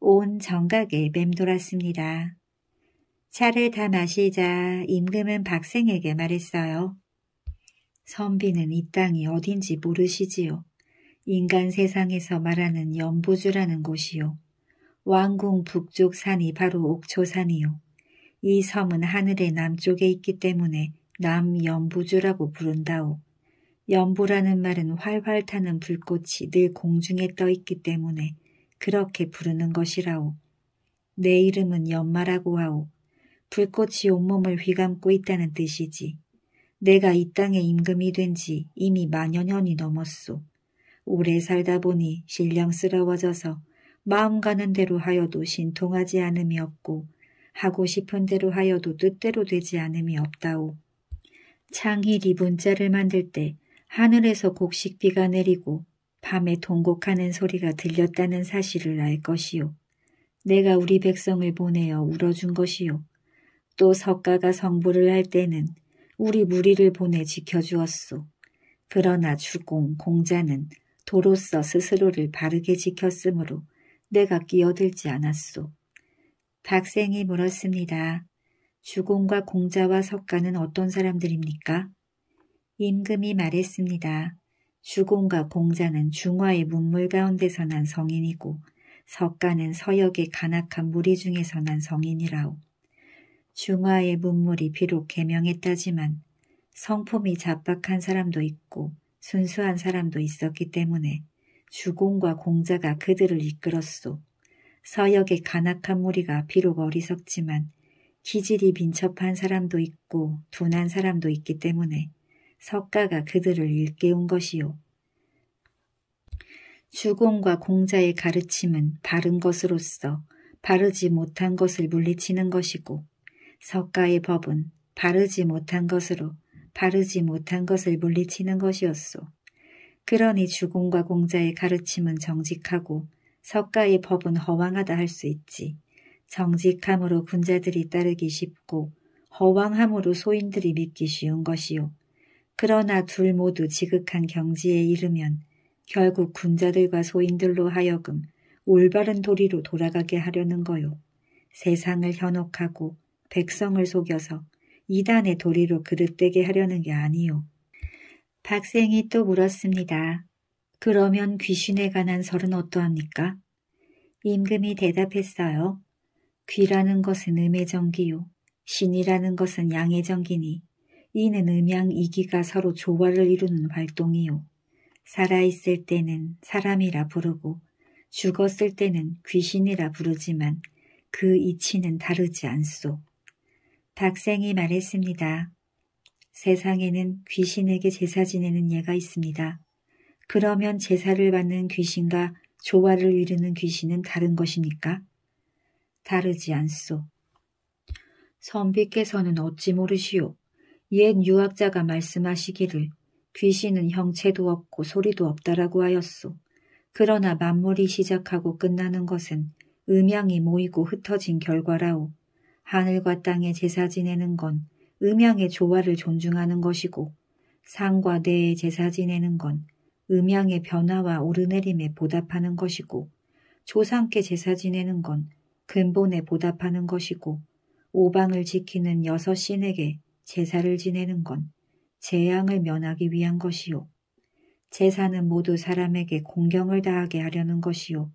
온 정각에 맴돌았습니다. 차를 다 마시자 임금은 박생에게 말했어요. 선비는 이 땅이 어딘지 모르시지요. 인간 세상에서 말하는 연보주라는 곳이요. 왕궁 북쪽 산이 바로 옥초산이요. 이 섬은 하늘의 남쪽에 있기 때문에 남연부주라고 부른다오. 연부라는 말은 활활 타는 불꽃이 늘 공중에 떠 있기 때문에 그렇게 부르는 것이라오. 내 이름은 연마라고 하오. 불꽃이 온몸을 휘감고 있다는 뜻이지. 내가 이 땅에 임금이 된 지 이미 만여 년이 넘었소. 오래 살다 보니 신령스러워져서 마음 가는 대로 하여도 신통하지 않음이 없고 하고 싶은 대로 하여도 뜻대로 되지 않음이 없다오. 창이 리분자를 만들 때 하늘에서 곡식비가 내리고 밤에 동곡하는 소리가 들렸다는 사실을 알것이오 내가 우리 백성을 보내어 울어준 것이오또 석가가 성부를 할 때는 우리 무리를 보내 지켜주었소. 그러나 주공, 공자는 도로서 스스로를 바르게 지켰으므로 내가 끼어들지 않았소. 박생이 물었습니다. 주공과 공자와 석가는 어떤 사람들입니까? 임금이 말했습니다. 주공과 공자는 중화의 문물 가운데서 난 성인이고 석가는 서역의 간악한 무리 중에서 난 성인이라오. 중화의 문물이 비록 개명했다지만 성품이 잡박한 사람도 있고 순수한 사람도 있었기 때문에 주공과 공자가 그들을 이끌었소. 서역의 간악한 무리가 비록 어리석지만 기질이 민첩한 사람도 있고 둔한 사람도 있기 때문에 석가가 그들을 일깨운 것이요. 주공과 공자의 가르침은 바른 것으로서 바르지 못한 것을 물리치는 것이고 석가의 법은 바르지 못한 것으로 바르지 못한 것을 물리치는 것이었소. 그러니 주공과 공자의 가르침은 정직하고 석가의 법은 허황하다 할 수 있지. 정직함으로 군자들이 따르기 쉽고 허황함으로 소인들이 믿기 쉬운 것이요. 그러나 둘 모두 지극한 경지에 이르면 결국 군자들과 소인들로 하여금 올바른 도리로 돌아가게 하려는 거요. 세상을 현혹하고 백성을 속여서 이단의 도리로 그릇되게 하려는 게 아니요. 박생이 또 물었습니다. 그러면 귀신에 관한 설은 어떠합니까? 임금이 대답했어요. 귀라는 것은 음의 정기요. 신이라는 것은 양의 정기니 이는 음양 이기가 서로 조화를 이루는 활동이요. 살아있을 때는 사람이라 부르고 죽었을 때는 귀신이라 부르지만 그 이치는 다르지 않소. 박생이 말했습니다. 세상에는 귀신에게 제사 지내는 예가 있습니다. 그러면 제사를 받는 귀신과 조화를 이루는 귀신은 다른 것입니까? 다르지 않소. 선비께서는 어찌 모르시오. 옛 유학자가 말씀하시기를 귀신은 형체도 없고 소리도 없다라고 하였소. 그러나 만물이 시작하고 끝나는 것은 음양이 모이고 흩어진 결과라오. 하늘과 땅에 제사 지내는 건 음양의 조화를 존중하는 것이고 상과 내에 제사 지내는 건 음양의 변화와 오르내림에 보답하는 것이고 조상께 제사 지내는 건 근본에 보답하는 것이고 오방을 지키는 여섯 신에게 제사를 지내는 건 재앙을 면하기 위한 것이요. 제사는 모두 사람에게 공경을 다하게 하려는 것이요.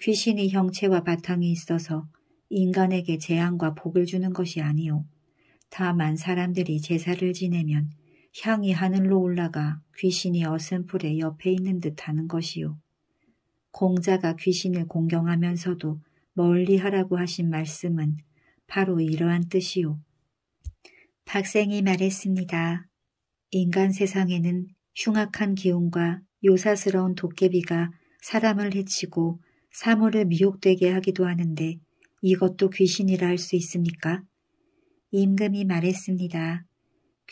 귀신이 형체와 바탕이 있어서 인간에게 재앙과 복을 주는 것이 아니요. 다만 사람들이 제사를 지내면 향이 하늘로 올라가 귀신이 어슴풀에 옆에 있는 듯 하는 것이요. 공자가 귀신을 공경하면서도 멀리 하라고 하신 말씀은 바로 이러한 뜻이요. 박생이 말했습니다. 인간 세상에는 흉악한 기운과 요사스러운 도깨비가 사람을 해치고 사물을 미혹되게 하기도 하는데 이것도 귀신이라 할 수 있습니까? 임금이 말했습니다.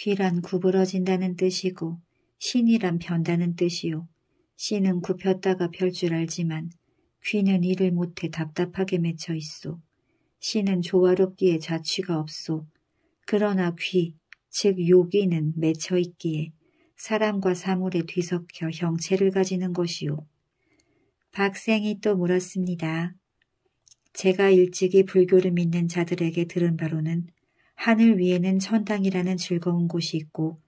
귀란 구부러진다는 뜻이고 신이란 변다는 뜻이요. 신은 굽혔다가 별 줄 알지만 귀는 일을 못해 답답하게 맺혀 있소. 신은 조화롭기에 자취가 없소. 그러나 귀, 즉 요기는 맺혀 있기에 사람과 사물에 뒤섞여 형체를 가지는 것이요. 박생이 또 물었습니다. 제가 일찍이 불교를 믿는 자들에게 들은 바로는 하늘 위에는 천당이라는 즐거운 곳이 있고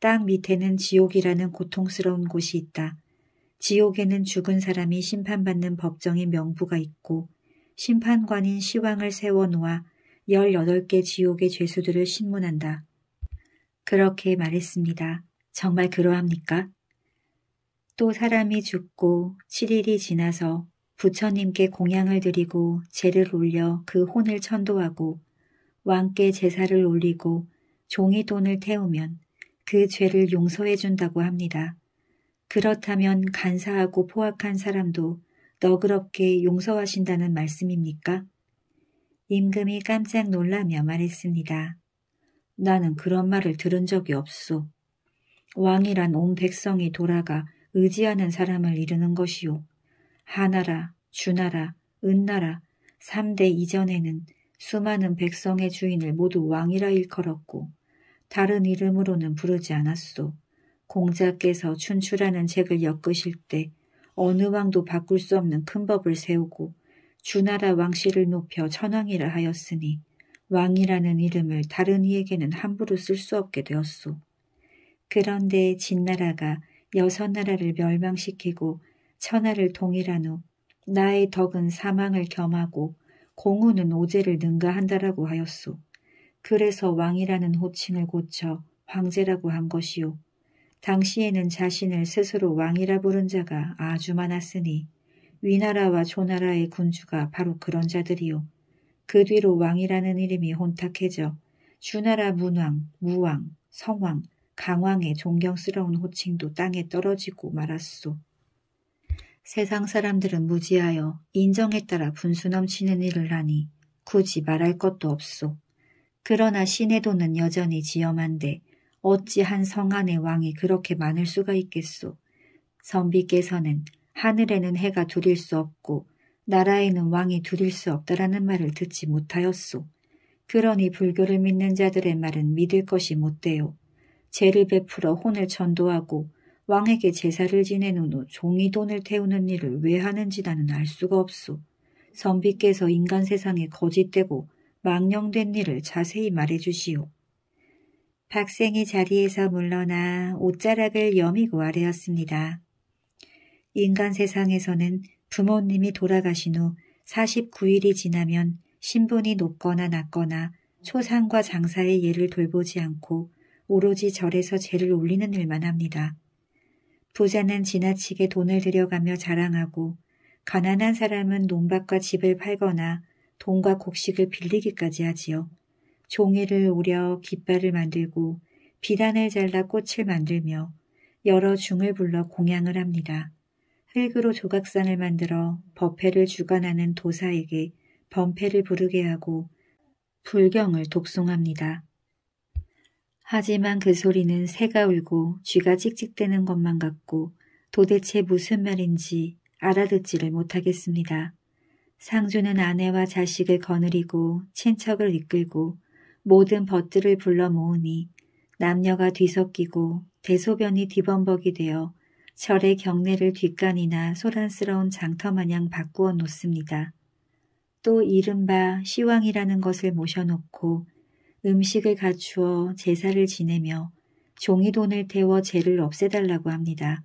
땅 밑에는 지옥이라는 고통스러운 곳이 있다. 지옥에는 죽은 사람이 심판받는 법정인 명부가 있고 심판관인 시황을 세워놓아 18개 지옥의 죄수들을 신문한다. 그렇게 말했습니다. 정말 그러합니까? 또 사람이 죽고 7일이 지나서 부처님께 공양을 드리고 죄를 올려 그 혼을 천도하고 왕께 제사를 올리고 종이 돈을 태우면 그 죄를 용서해 준다고 합니다. 그렇다면 간사하고 포악한 사람도 너그럽게 용서하신다는 말씀입니까? 임금이 깜짝 놀라며 말했습니다. 나는 그런 말을 들은 적이 없소. 왕이란 온 백성이 돌아가 의지하는 사람을 이루는 것이요. 하나라, 주나라, 은나라, 3대 이전에는 수많은 백성의 주인을 모두 왕이라 일컬었고 다른 이름으로는 부르지 않았소. 공자께서 춘추라는 책을 엮으실 때 어느 왕도 바꿀 수 없는 큰 법을 세우고 주나라 왕실을 높여 천왕이라 하였으니 왕이라는 이름을 다른 이에게는 함부로 쓸 수 없게 되었소. 그런데 진나라가 여섯 나라를 멸망시키고 천하를 통일한후 나의 덕은 사망을 겸하고 공우는 오제를 능가한다라고 하였소. 그래서 왕이라는 호칭을 고쳐 황제라고 한 것이요. 당시에는 자신을 스스로 왕이라 부른 자가 아주 많았으니 위나라와 조나라의 군주가 바로 그런 자들이요. 그 뒤로 왕이라는 이름이 혼탁해져 주나라 문왕, 무왕, 성왕, 강왕의 존경스러운 호칭도 땅에 떨어지고 말았소. 세상 사람들은 무지하여 인정에 따라 분수 넘치는 일을 하니 굳이 말할 것도 없소. 그러나 신의 도는 여전히 지엄한데 어찌 한 성안의 왕이 그렇게 많을 수가 있겠소. 선비께서는 하늘에는 해가 두릴 수 없고 나라에는 왕이 두릴 수 없다라는 말을 듣지 못하였소. 그러니 불교를 믿는 자들의 말은 믿을 것이 못되요. 죄를 베풀어 혼을 전도하고 왕에게 제사를 지내는 후 종이돈을 태우는 일을 왜 하는지 나는 알 수가 없소. 선비께서 인간 세상에 거짓되고 망령된 일을 자세히 말해주시오. 박생이 자리에서 물러나 옷자락을 여미고 아래였습니다. 인간 세상에서는 부모님이 돌아가신 후 49일이 지나면 신분이 높거나 낮거나 초상과 장사의 예를 돌보지 않고 오로지 절에서 제를 올리는 일만 합니다. 부자는 지나치게 돈을 들여가며 자랑하고 가난한 사람은 논밭과 집을 팔거나 돈과 곡식을 빌리기까지 하지요. 종이를 우려 깃발을 만들고 비단을 잘라 꽃을 만들며 여러 중을 불러 공양을 합니다. 흙으로 조각상을 만들어 법회를 주관하는 도사에게 범패를 부르게 하고 불경을 독송합니다. 하지만 그 소리는 새가 울고 쥐가 찍찍대는 것만 같고 도대체 무슨 말인지 알아듣지를 못하겠습니다. 상주는 아내와 자식을 거느리고 친척을 이끌고 모든 벗들을 불러 모으니 남녀가 뒤섞이고 대소변이 뒤범벅이 되어 절의 경례를 뒷간이나 소란스러운 장터마냥 바꾸어 놓습니다. 또 이른바 시왕이라는 것을 모셔놓고 음식을 갖추어 제사를 지내며 종이돈을 태워 죄를 없애달라고 합니다.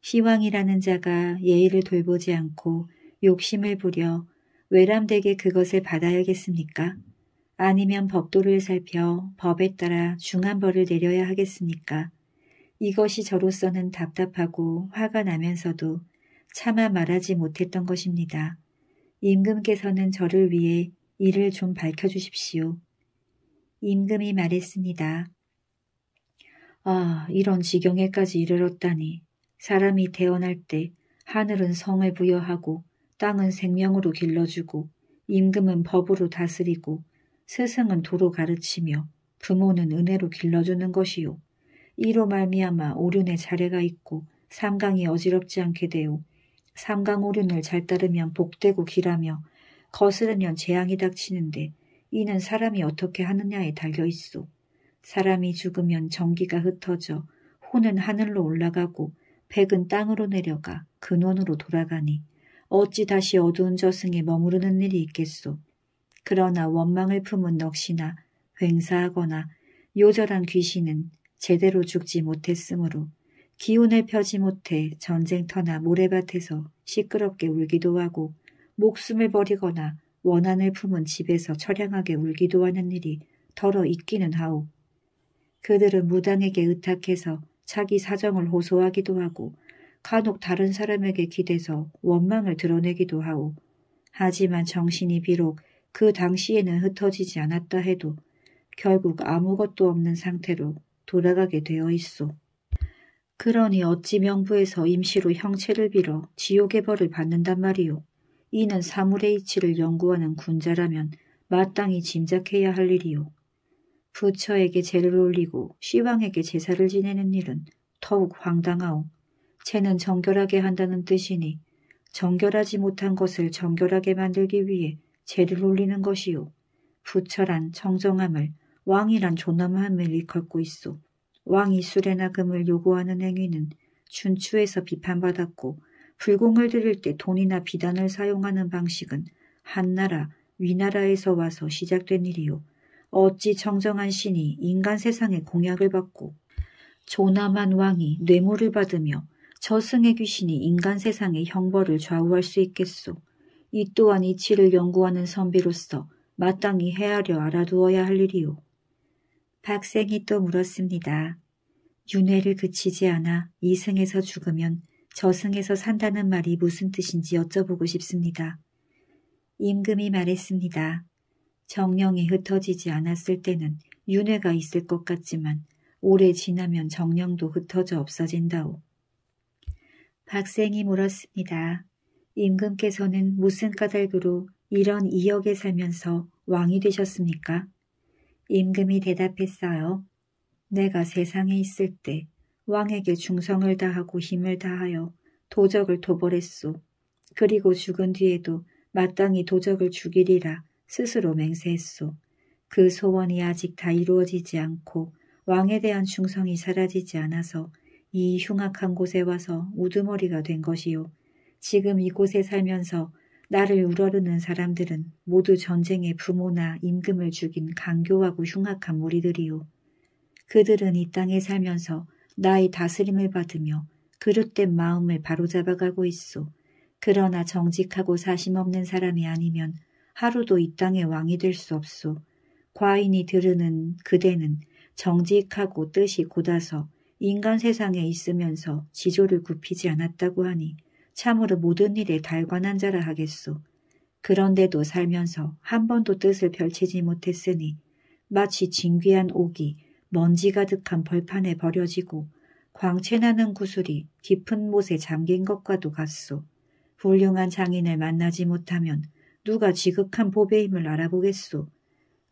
시왕이라는 자가 예의를 돌보지 않고 욕심을 부려 외람되게 그것을 받아야겠습니까? 아니면 법도를 살펴 법에 따라 중한 벌을 내려야 하겠습니까? 이것이 저로서는 답답하고 화가 나면서도 차마 말하지 못했던 것입니다. 임금께서는 저를 위해 이를 좀 밝혀주십시오. 임금이 말했습니다. 아, 이런 지경에까지 이르렀다니. 사람이 태어날 때 하늘은 성을 부여하고 땅은 생명으로 길러주고 임금은 법으로 다스리고 스승은 도로 가르치며 부모는 은혜로 길러주는 것이요. 이로 말미암아 오륜의 자례가 있고 삼강이 어지럽지 않게 되오. 삼강 오륜을 잘 따르면 복되고 길하며 거스르면 재앙이 닥치는데 이는 사람이 어떻게 하느냐에 달려 있소. 사람이 죽으면 전기가 흩어져 혼은 하늘로 올라가고 백은 땅으로 내려가 근원으로 돌아가니 어찌 다시 어두운 저승에 머무르는 일이 있겠소. 그러나 원망을 품은 넋이나 횡사하거나 요절한 귀신은 제대로 죽지 못했으므로 기운을 펴지 못해 전쟁터나 모래밭에서 시끄럽게 울기도 하고 목숨을 버리거나 원한을 품은 집에서 처량하게 울기도 하는 일이 더러 있기는 하오. 그들은 무당에게 의탁해서 자기 사정을 호소하기도 하고 간혹 다른 사람에게 기대서 원망을 드러내기도 하오. 하지만 정신이 비록 그 당시에는 흩어지지 않았다 해도 결국 아무것도 없는 상태로 돌아가게 되어 있소. 그러니 어찌 명부에서 임시로 형체를 빌어 지옥의 벌을 받는단 말이오. 이는 사물의 이치를 연구하는 군자라면 마땅히 짐작해야 할 일이요. 부처에게 제를 올리고 시왕에게 제사를 지내는 일은 더욱 황당하오. 채는 정결하게 한다는 뜻이니 정결하지 못한 것을 정결하게 만들기 위해 제를 올리는 것이요. 부처란 정정함을 왕이란 존엄함을 일컫고 있소. 왕이 수레나 금을 요구하는 행위는 춘추에서 비판받았고 불공을 들을 때 돈이나 비단을 사용하는 방식은 한나라, 위나라에서 와서 시작된 일이요. 어찌 정정한 신이 인간 세상에 공약을 받고 조남한 왕이 뇌물을 받으며 저승의 귀신이 인간 세상의 형벌을 좌우할 수 있겠소. 이 또한 이치를 연구하는 선비로서 마땅히 헤아려 알아두어야 할 일이오. 박생이 또 물었습니다. 윤회를 그치지 않아 이승에서 죽으면 저승에서 산다는 말이 무슨 뜻인지 여쭤보고 싶습니다. 임금이 말했습니다. 정령이 흩어지지 않았을 때는 윤회가 있을 것 같지만 오래 지나면 정령도 흩어져 없어진다오. 박생이 물었습니다. 임금께서는 무슨 까닭으로 이런 이역에 살면서 왕이 되셨습니까? 임금이 대답했어요. 내가 세상에 있을 때 왕에게 중성을 다하고 힘을 다하여 도적을 도벌했소. 그리고 죽은 뒤에도 마땅히 도적을 죽이리라 스스로 맹세했소. 그 소원이 아직 다 이루어지지 않고 왕에 대한 충성이 사라지지 않아서 이 흉악한 곳에 와서 우두머리가 된 것이요. 지금 이곳에 살면서 나를 우러르는 사람들은 모두 전쟁의 부모나 임금을 죽인 강교하고 흉악한 무리들이요. 그들은 이 땅에 살면서 나의 다스림을 받으며 그릇된 마음을 바로잡아가고 있소. 그러나 정직하고 사심없는 사람이 아니면 하루도 이 땅의 왕이 될 수 없소. 과인이 들으는 그대는 정직하고 뜻이 곧아서 인간 세상에 있으면서 지조를 굽히지 않았다고 하니 참으로 모든 일에 달관한 자라 하겠소. 그런데도 살면서 한 번도 뜻을 펼치지 못했으니 마치 진귀한 옥이 먼지 가득한 벌판에 버려지고 광채나는 구슬이 깊은 못에 잠긴 것과도 같소. 훌륭한 장인을 만나지 못하면 누가 지극한 보배임을 알아보겠소.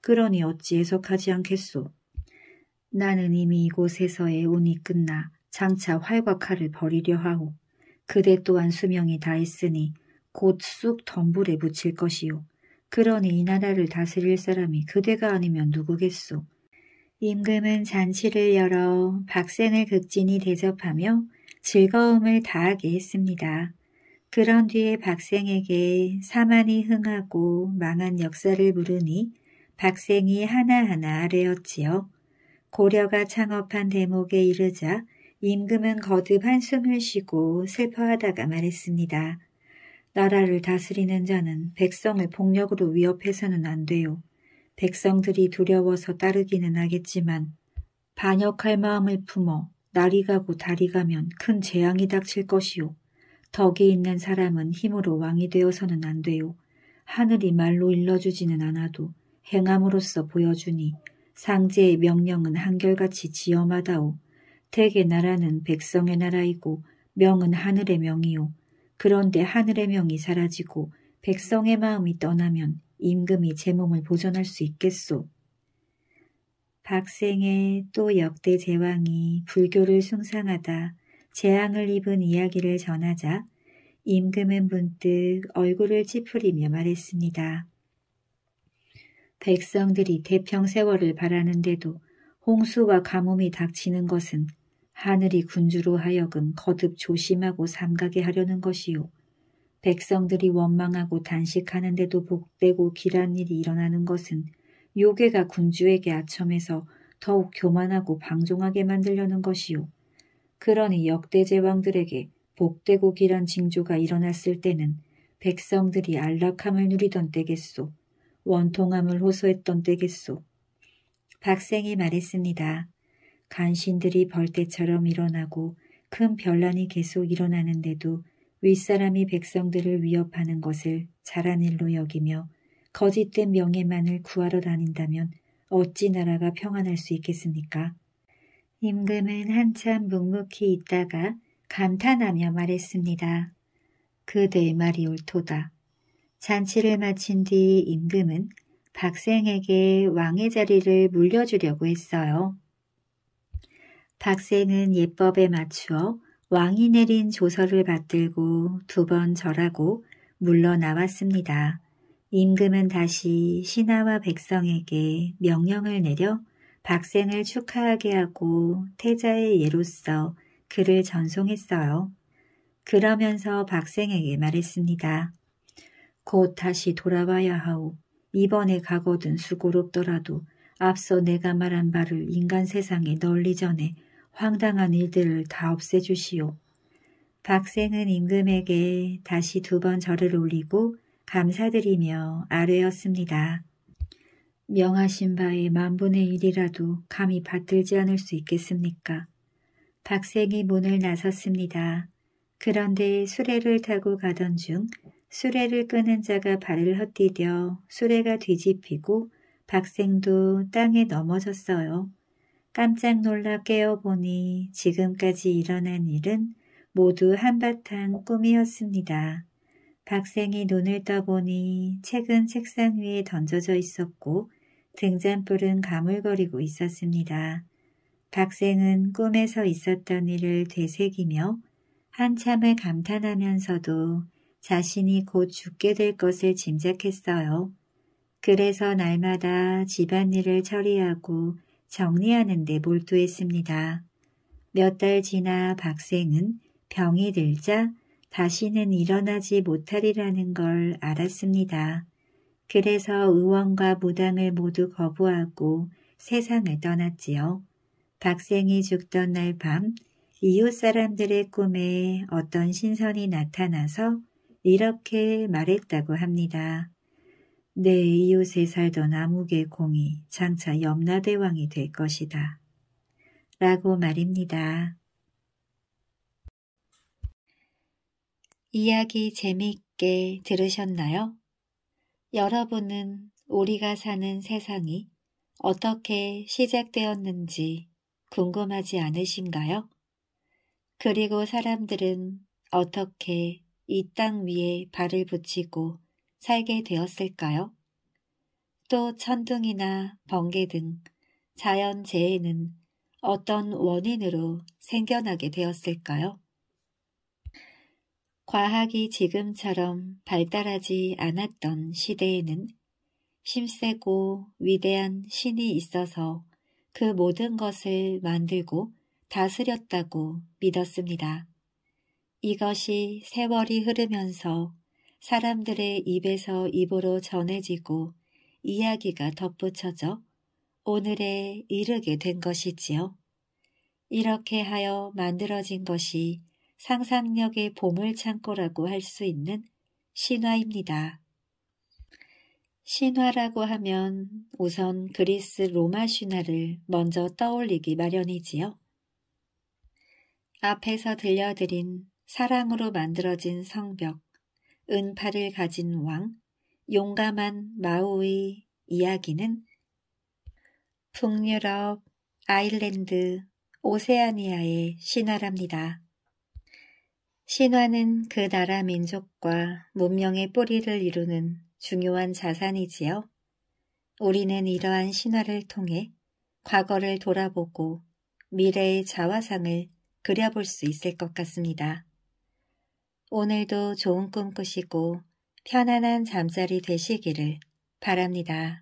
그러니 어찌 해석하지 않겠소. 나는 이미 이곳에서의 운이 끝나 장차 활과 칼을 버리려 하오. 그대 또한 수명이 다했으니 곧 쑥 덤불에 붙일 것이요. 그러니 이 나라를 다스릴 사람이 그대가 아니면 누구겠소. 임금은 잔치를 열어 박생을 극진히 대접하며 즐거움을 다하게 했습니다. 그런 뒤에 박생에게 사만이 흥하고 망한 역사를 물으니 박생이 하나하나 아뢰었지요. 고려가 창업한 대목에 이르자 임금은 거듭 한숨을 쉬고 슬퍼하다가 말했습니다. 나라를 다스리는 자는 백성을 폭력으로 위협해서는 안 돼요. 백성들이 두려워서 따르기는 하겠지만 반역할 마음을 품어 날이 가고 달이 가면 큰 재앙이 닥칠 것이요. 덕이 있는 사람은 힘으로 왕이 되어서는 안 돼요. 하늘이 말로 일러주지는 않아도 행함으로써 보여주니 상제의 명령은 한결같이 지엄하다오. 대개 나라는 백성의 나라이고 명은 하늘의 명이요. 그런데 하늘의 명이 사라지고 백성의 마음이 떠나면 임금이 제 몸을 보존할 수 있겠소. 박생의 또 역대 제왕이 불교를 숭상하다 재앙을 입은 이야기를 전하자 임금은 문득 얼굴을 찌푸리며 말했습니다. 백성들이 대평 세월을 바라는데도 홍수와 가뭄이 닥치는 것은 하늘이 군주로 하여금 거듭 조심하고 삼가게 하려는 것이요. 백성들이 원망하고 단식하는데도 복되고 길한 일이 일어나는 것은 요괴가 군주에게 아첨해서 더욱 교만하고 방종하게 만들려는 것이요. 그러니 역대 제왕들에게 복되고 길한 징조가 일어났을 때는 백성들이 안락함을 누리던 때겠소. 원통함을 호소했던 때겠소. 박생이 말했습니다. 간신들이 벌떼처럼 일어나고 큰 변란이 계속 일어나는데도 윗사람이 백성들을 위협하는 것을 잘한 일로 여기며 거짓된 명예만을 구하러 다닌다면 어찌 나라가 평안할 수 있겠습니까? 임금은 한참 묵묵히 있다가 감탄하며 말했습니다. 그대 말이 옳도다. 잔치를 마친 뒤 임금은 박생에게 왕의 자리를 물려주려고 했어요. 박생은 예법에 맞추어 왕이 내린 조서를 받들고 두 번 절하고 물러나왔습니다. 임금은 다시 신하와 백성에게 명령을 내려 박생을 축하하게 하고 태자의 예로서 그를 전송했어요. 그러면서 박생에게 말했습니다. 곧 다시 돌아와야 하오. 이번에 가거든 수고롭더라도 앞서 내가 말한 바를 인간 세상에 널리 전해 황당한 일들을 다 없애주시오. 박생은 임금에게 다시 두 번 절을 올리고 감사드리며 아뢰었습니다. 명하신 바의 만분의 일이라도 감히 받들지 않을 수 있겠습니까? 박생이 문을 나섰습니다. 그런데 수레를 타고 가던 중 수레를 끄는 자가 발을 헛디뎌 수레가 뒤집히고 박생도 땅에 넘어졌어요. 깜짝 놀라 깨어보니 지금까지 일어난 일은 모두 한바탕 꿈이었습니다. 박생이 눈을 떠보니 책은 책상 위에 던져져 있었고 등잔불은 가물거리고 있었습니다. 박생은 꿈에서 있었던 일을 되새기며 한참을 감탄하면서도 자신이 곧 죽게 될 것을 짐작했어요. 그래서 날마다 집안일을 처리하고 정리하는 데 몰두했습니다. 몇 달 지나 박생은 병이 들자 다시는 일어나지 못하리라는 걸 알았습니다. 그래서 의원과 무당을 모두 거부하고 세상을 떠났지요. 박생이 죽던 날 밤 이웃 사람들의 꿈에 어떤 신선이 나타나서 이렇게 말했다고 합니다. 내 이웃에 살던 암흑의 공이 장차 염라대왕이 될 것이다. 라고 말입니다. 이야기 재미있게 들으셨나요? 여러분은 우리가 사는 세상이 어떻게 시작되었는지 궁금하지 않으신가요? 그리고 사람들은 어떻게 이 땅 위에 발을 붙이고 살게 되었을까요? 또 천둥이나 번개 등 자연 재해는 어떤 원인으로 생겨나게 되었을까요? 과학이 지금처럼 발달하지 않았던 시대에는 심세고 위대한 신이 있어서 그 모든 것을 만들고 다스렸다고 믿었습니다. 이것이 세월이 흐르면서 사람들의 입에서 입으로 전해지고 이야기가 덧붙여져 오늘에 이르게 된 것이지요. 이렇게 하여 만들어진 것이 상상력의 보물창고라고 할 수 있는 신화입니다. 신화라고 하면 우선 그리스 로마 신화를 먼저 떠올리기 마련이지요. 앞에서 들려드린 사랑으로 만들어진 성벽, 은파를 가진 왕, 용감한 마오의 이야기는 북유럽, 아일랜드, 오세아니아의 신화랍니다. 신화는 그 나라 민족과 문명의 뿌리를 이루는 중요한 자산이지요. 우리는 이러한 신화를 통해 과거를 돌아보고 미래의 자화상을 그려볼 수 있을 것 같습니다. 오늘도 좋은 꿈 꾸시고 편안한 잠자리 되시기를 바랍니다.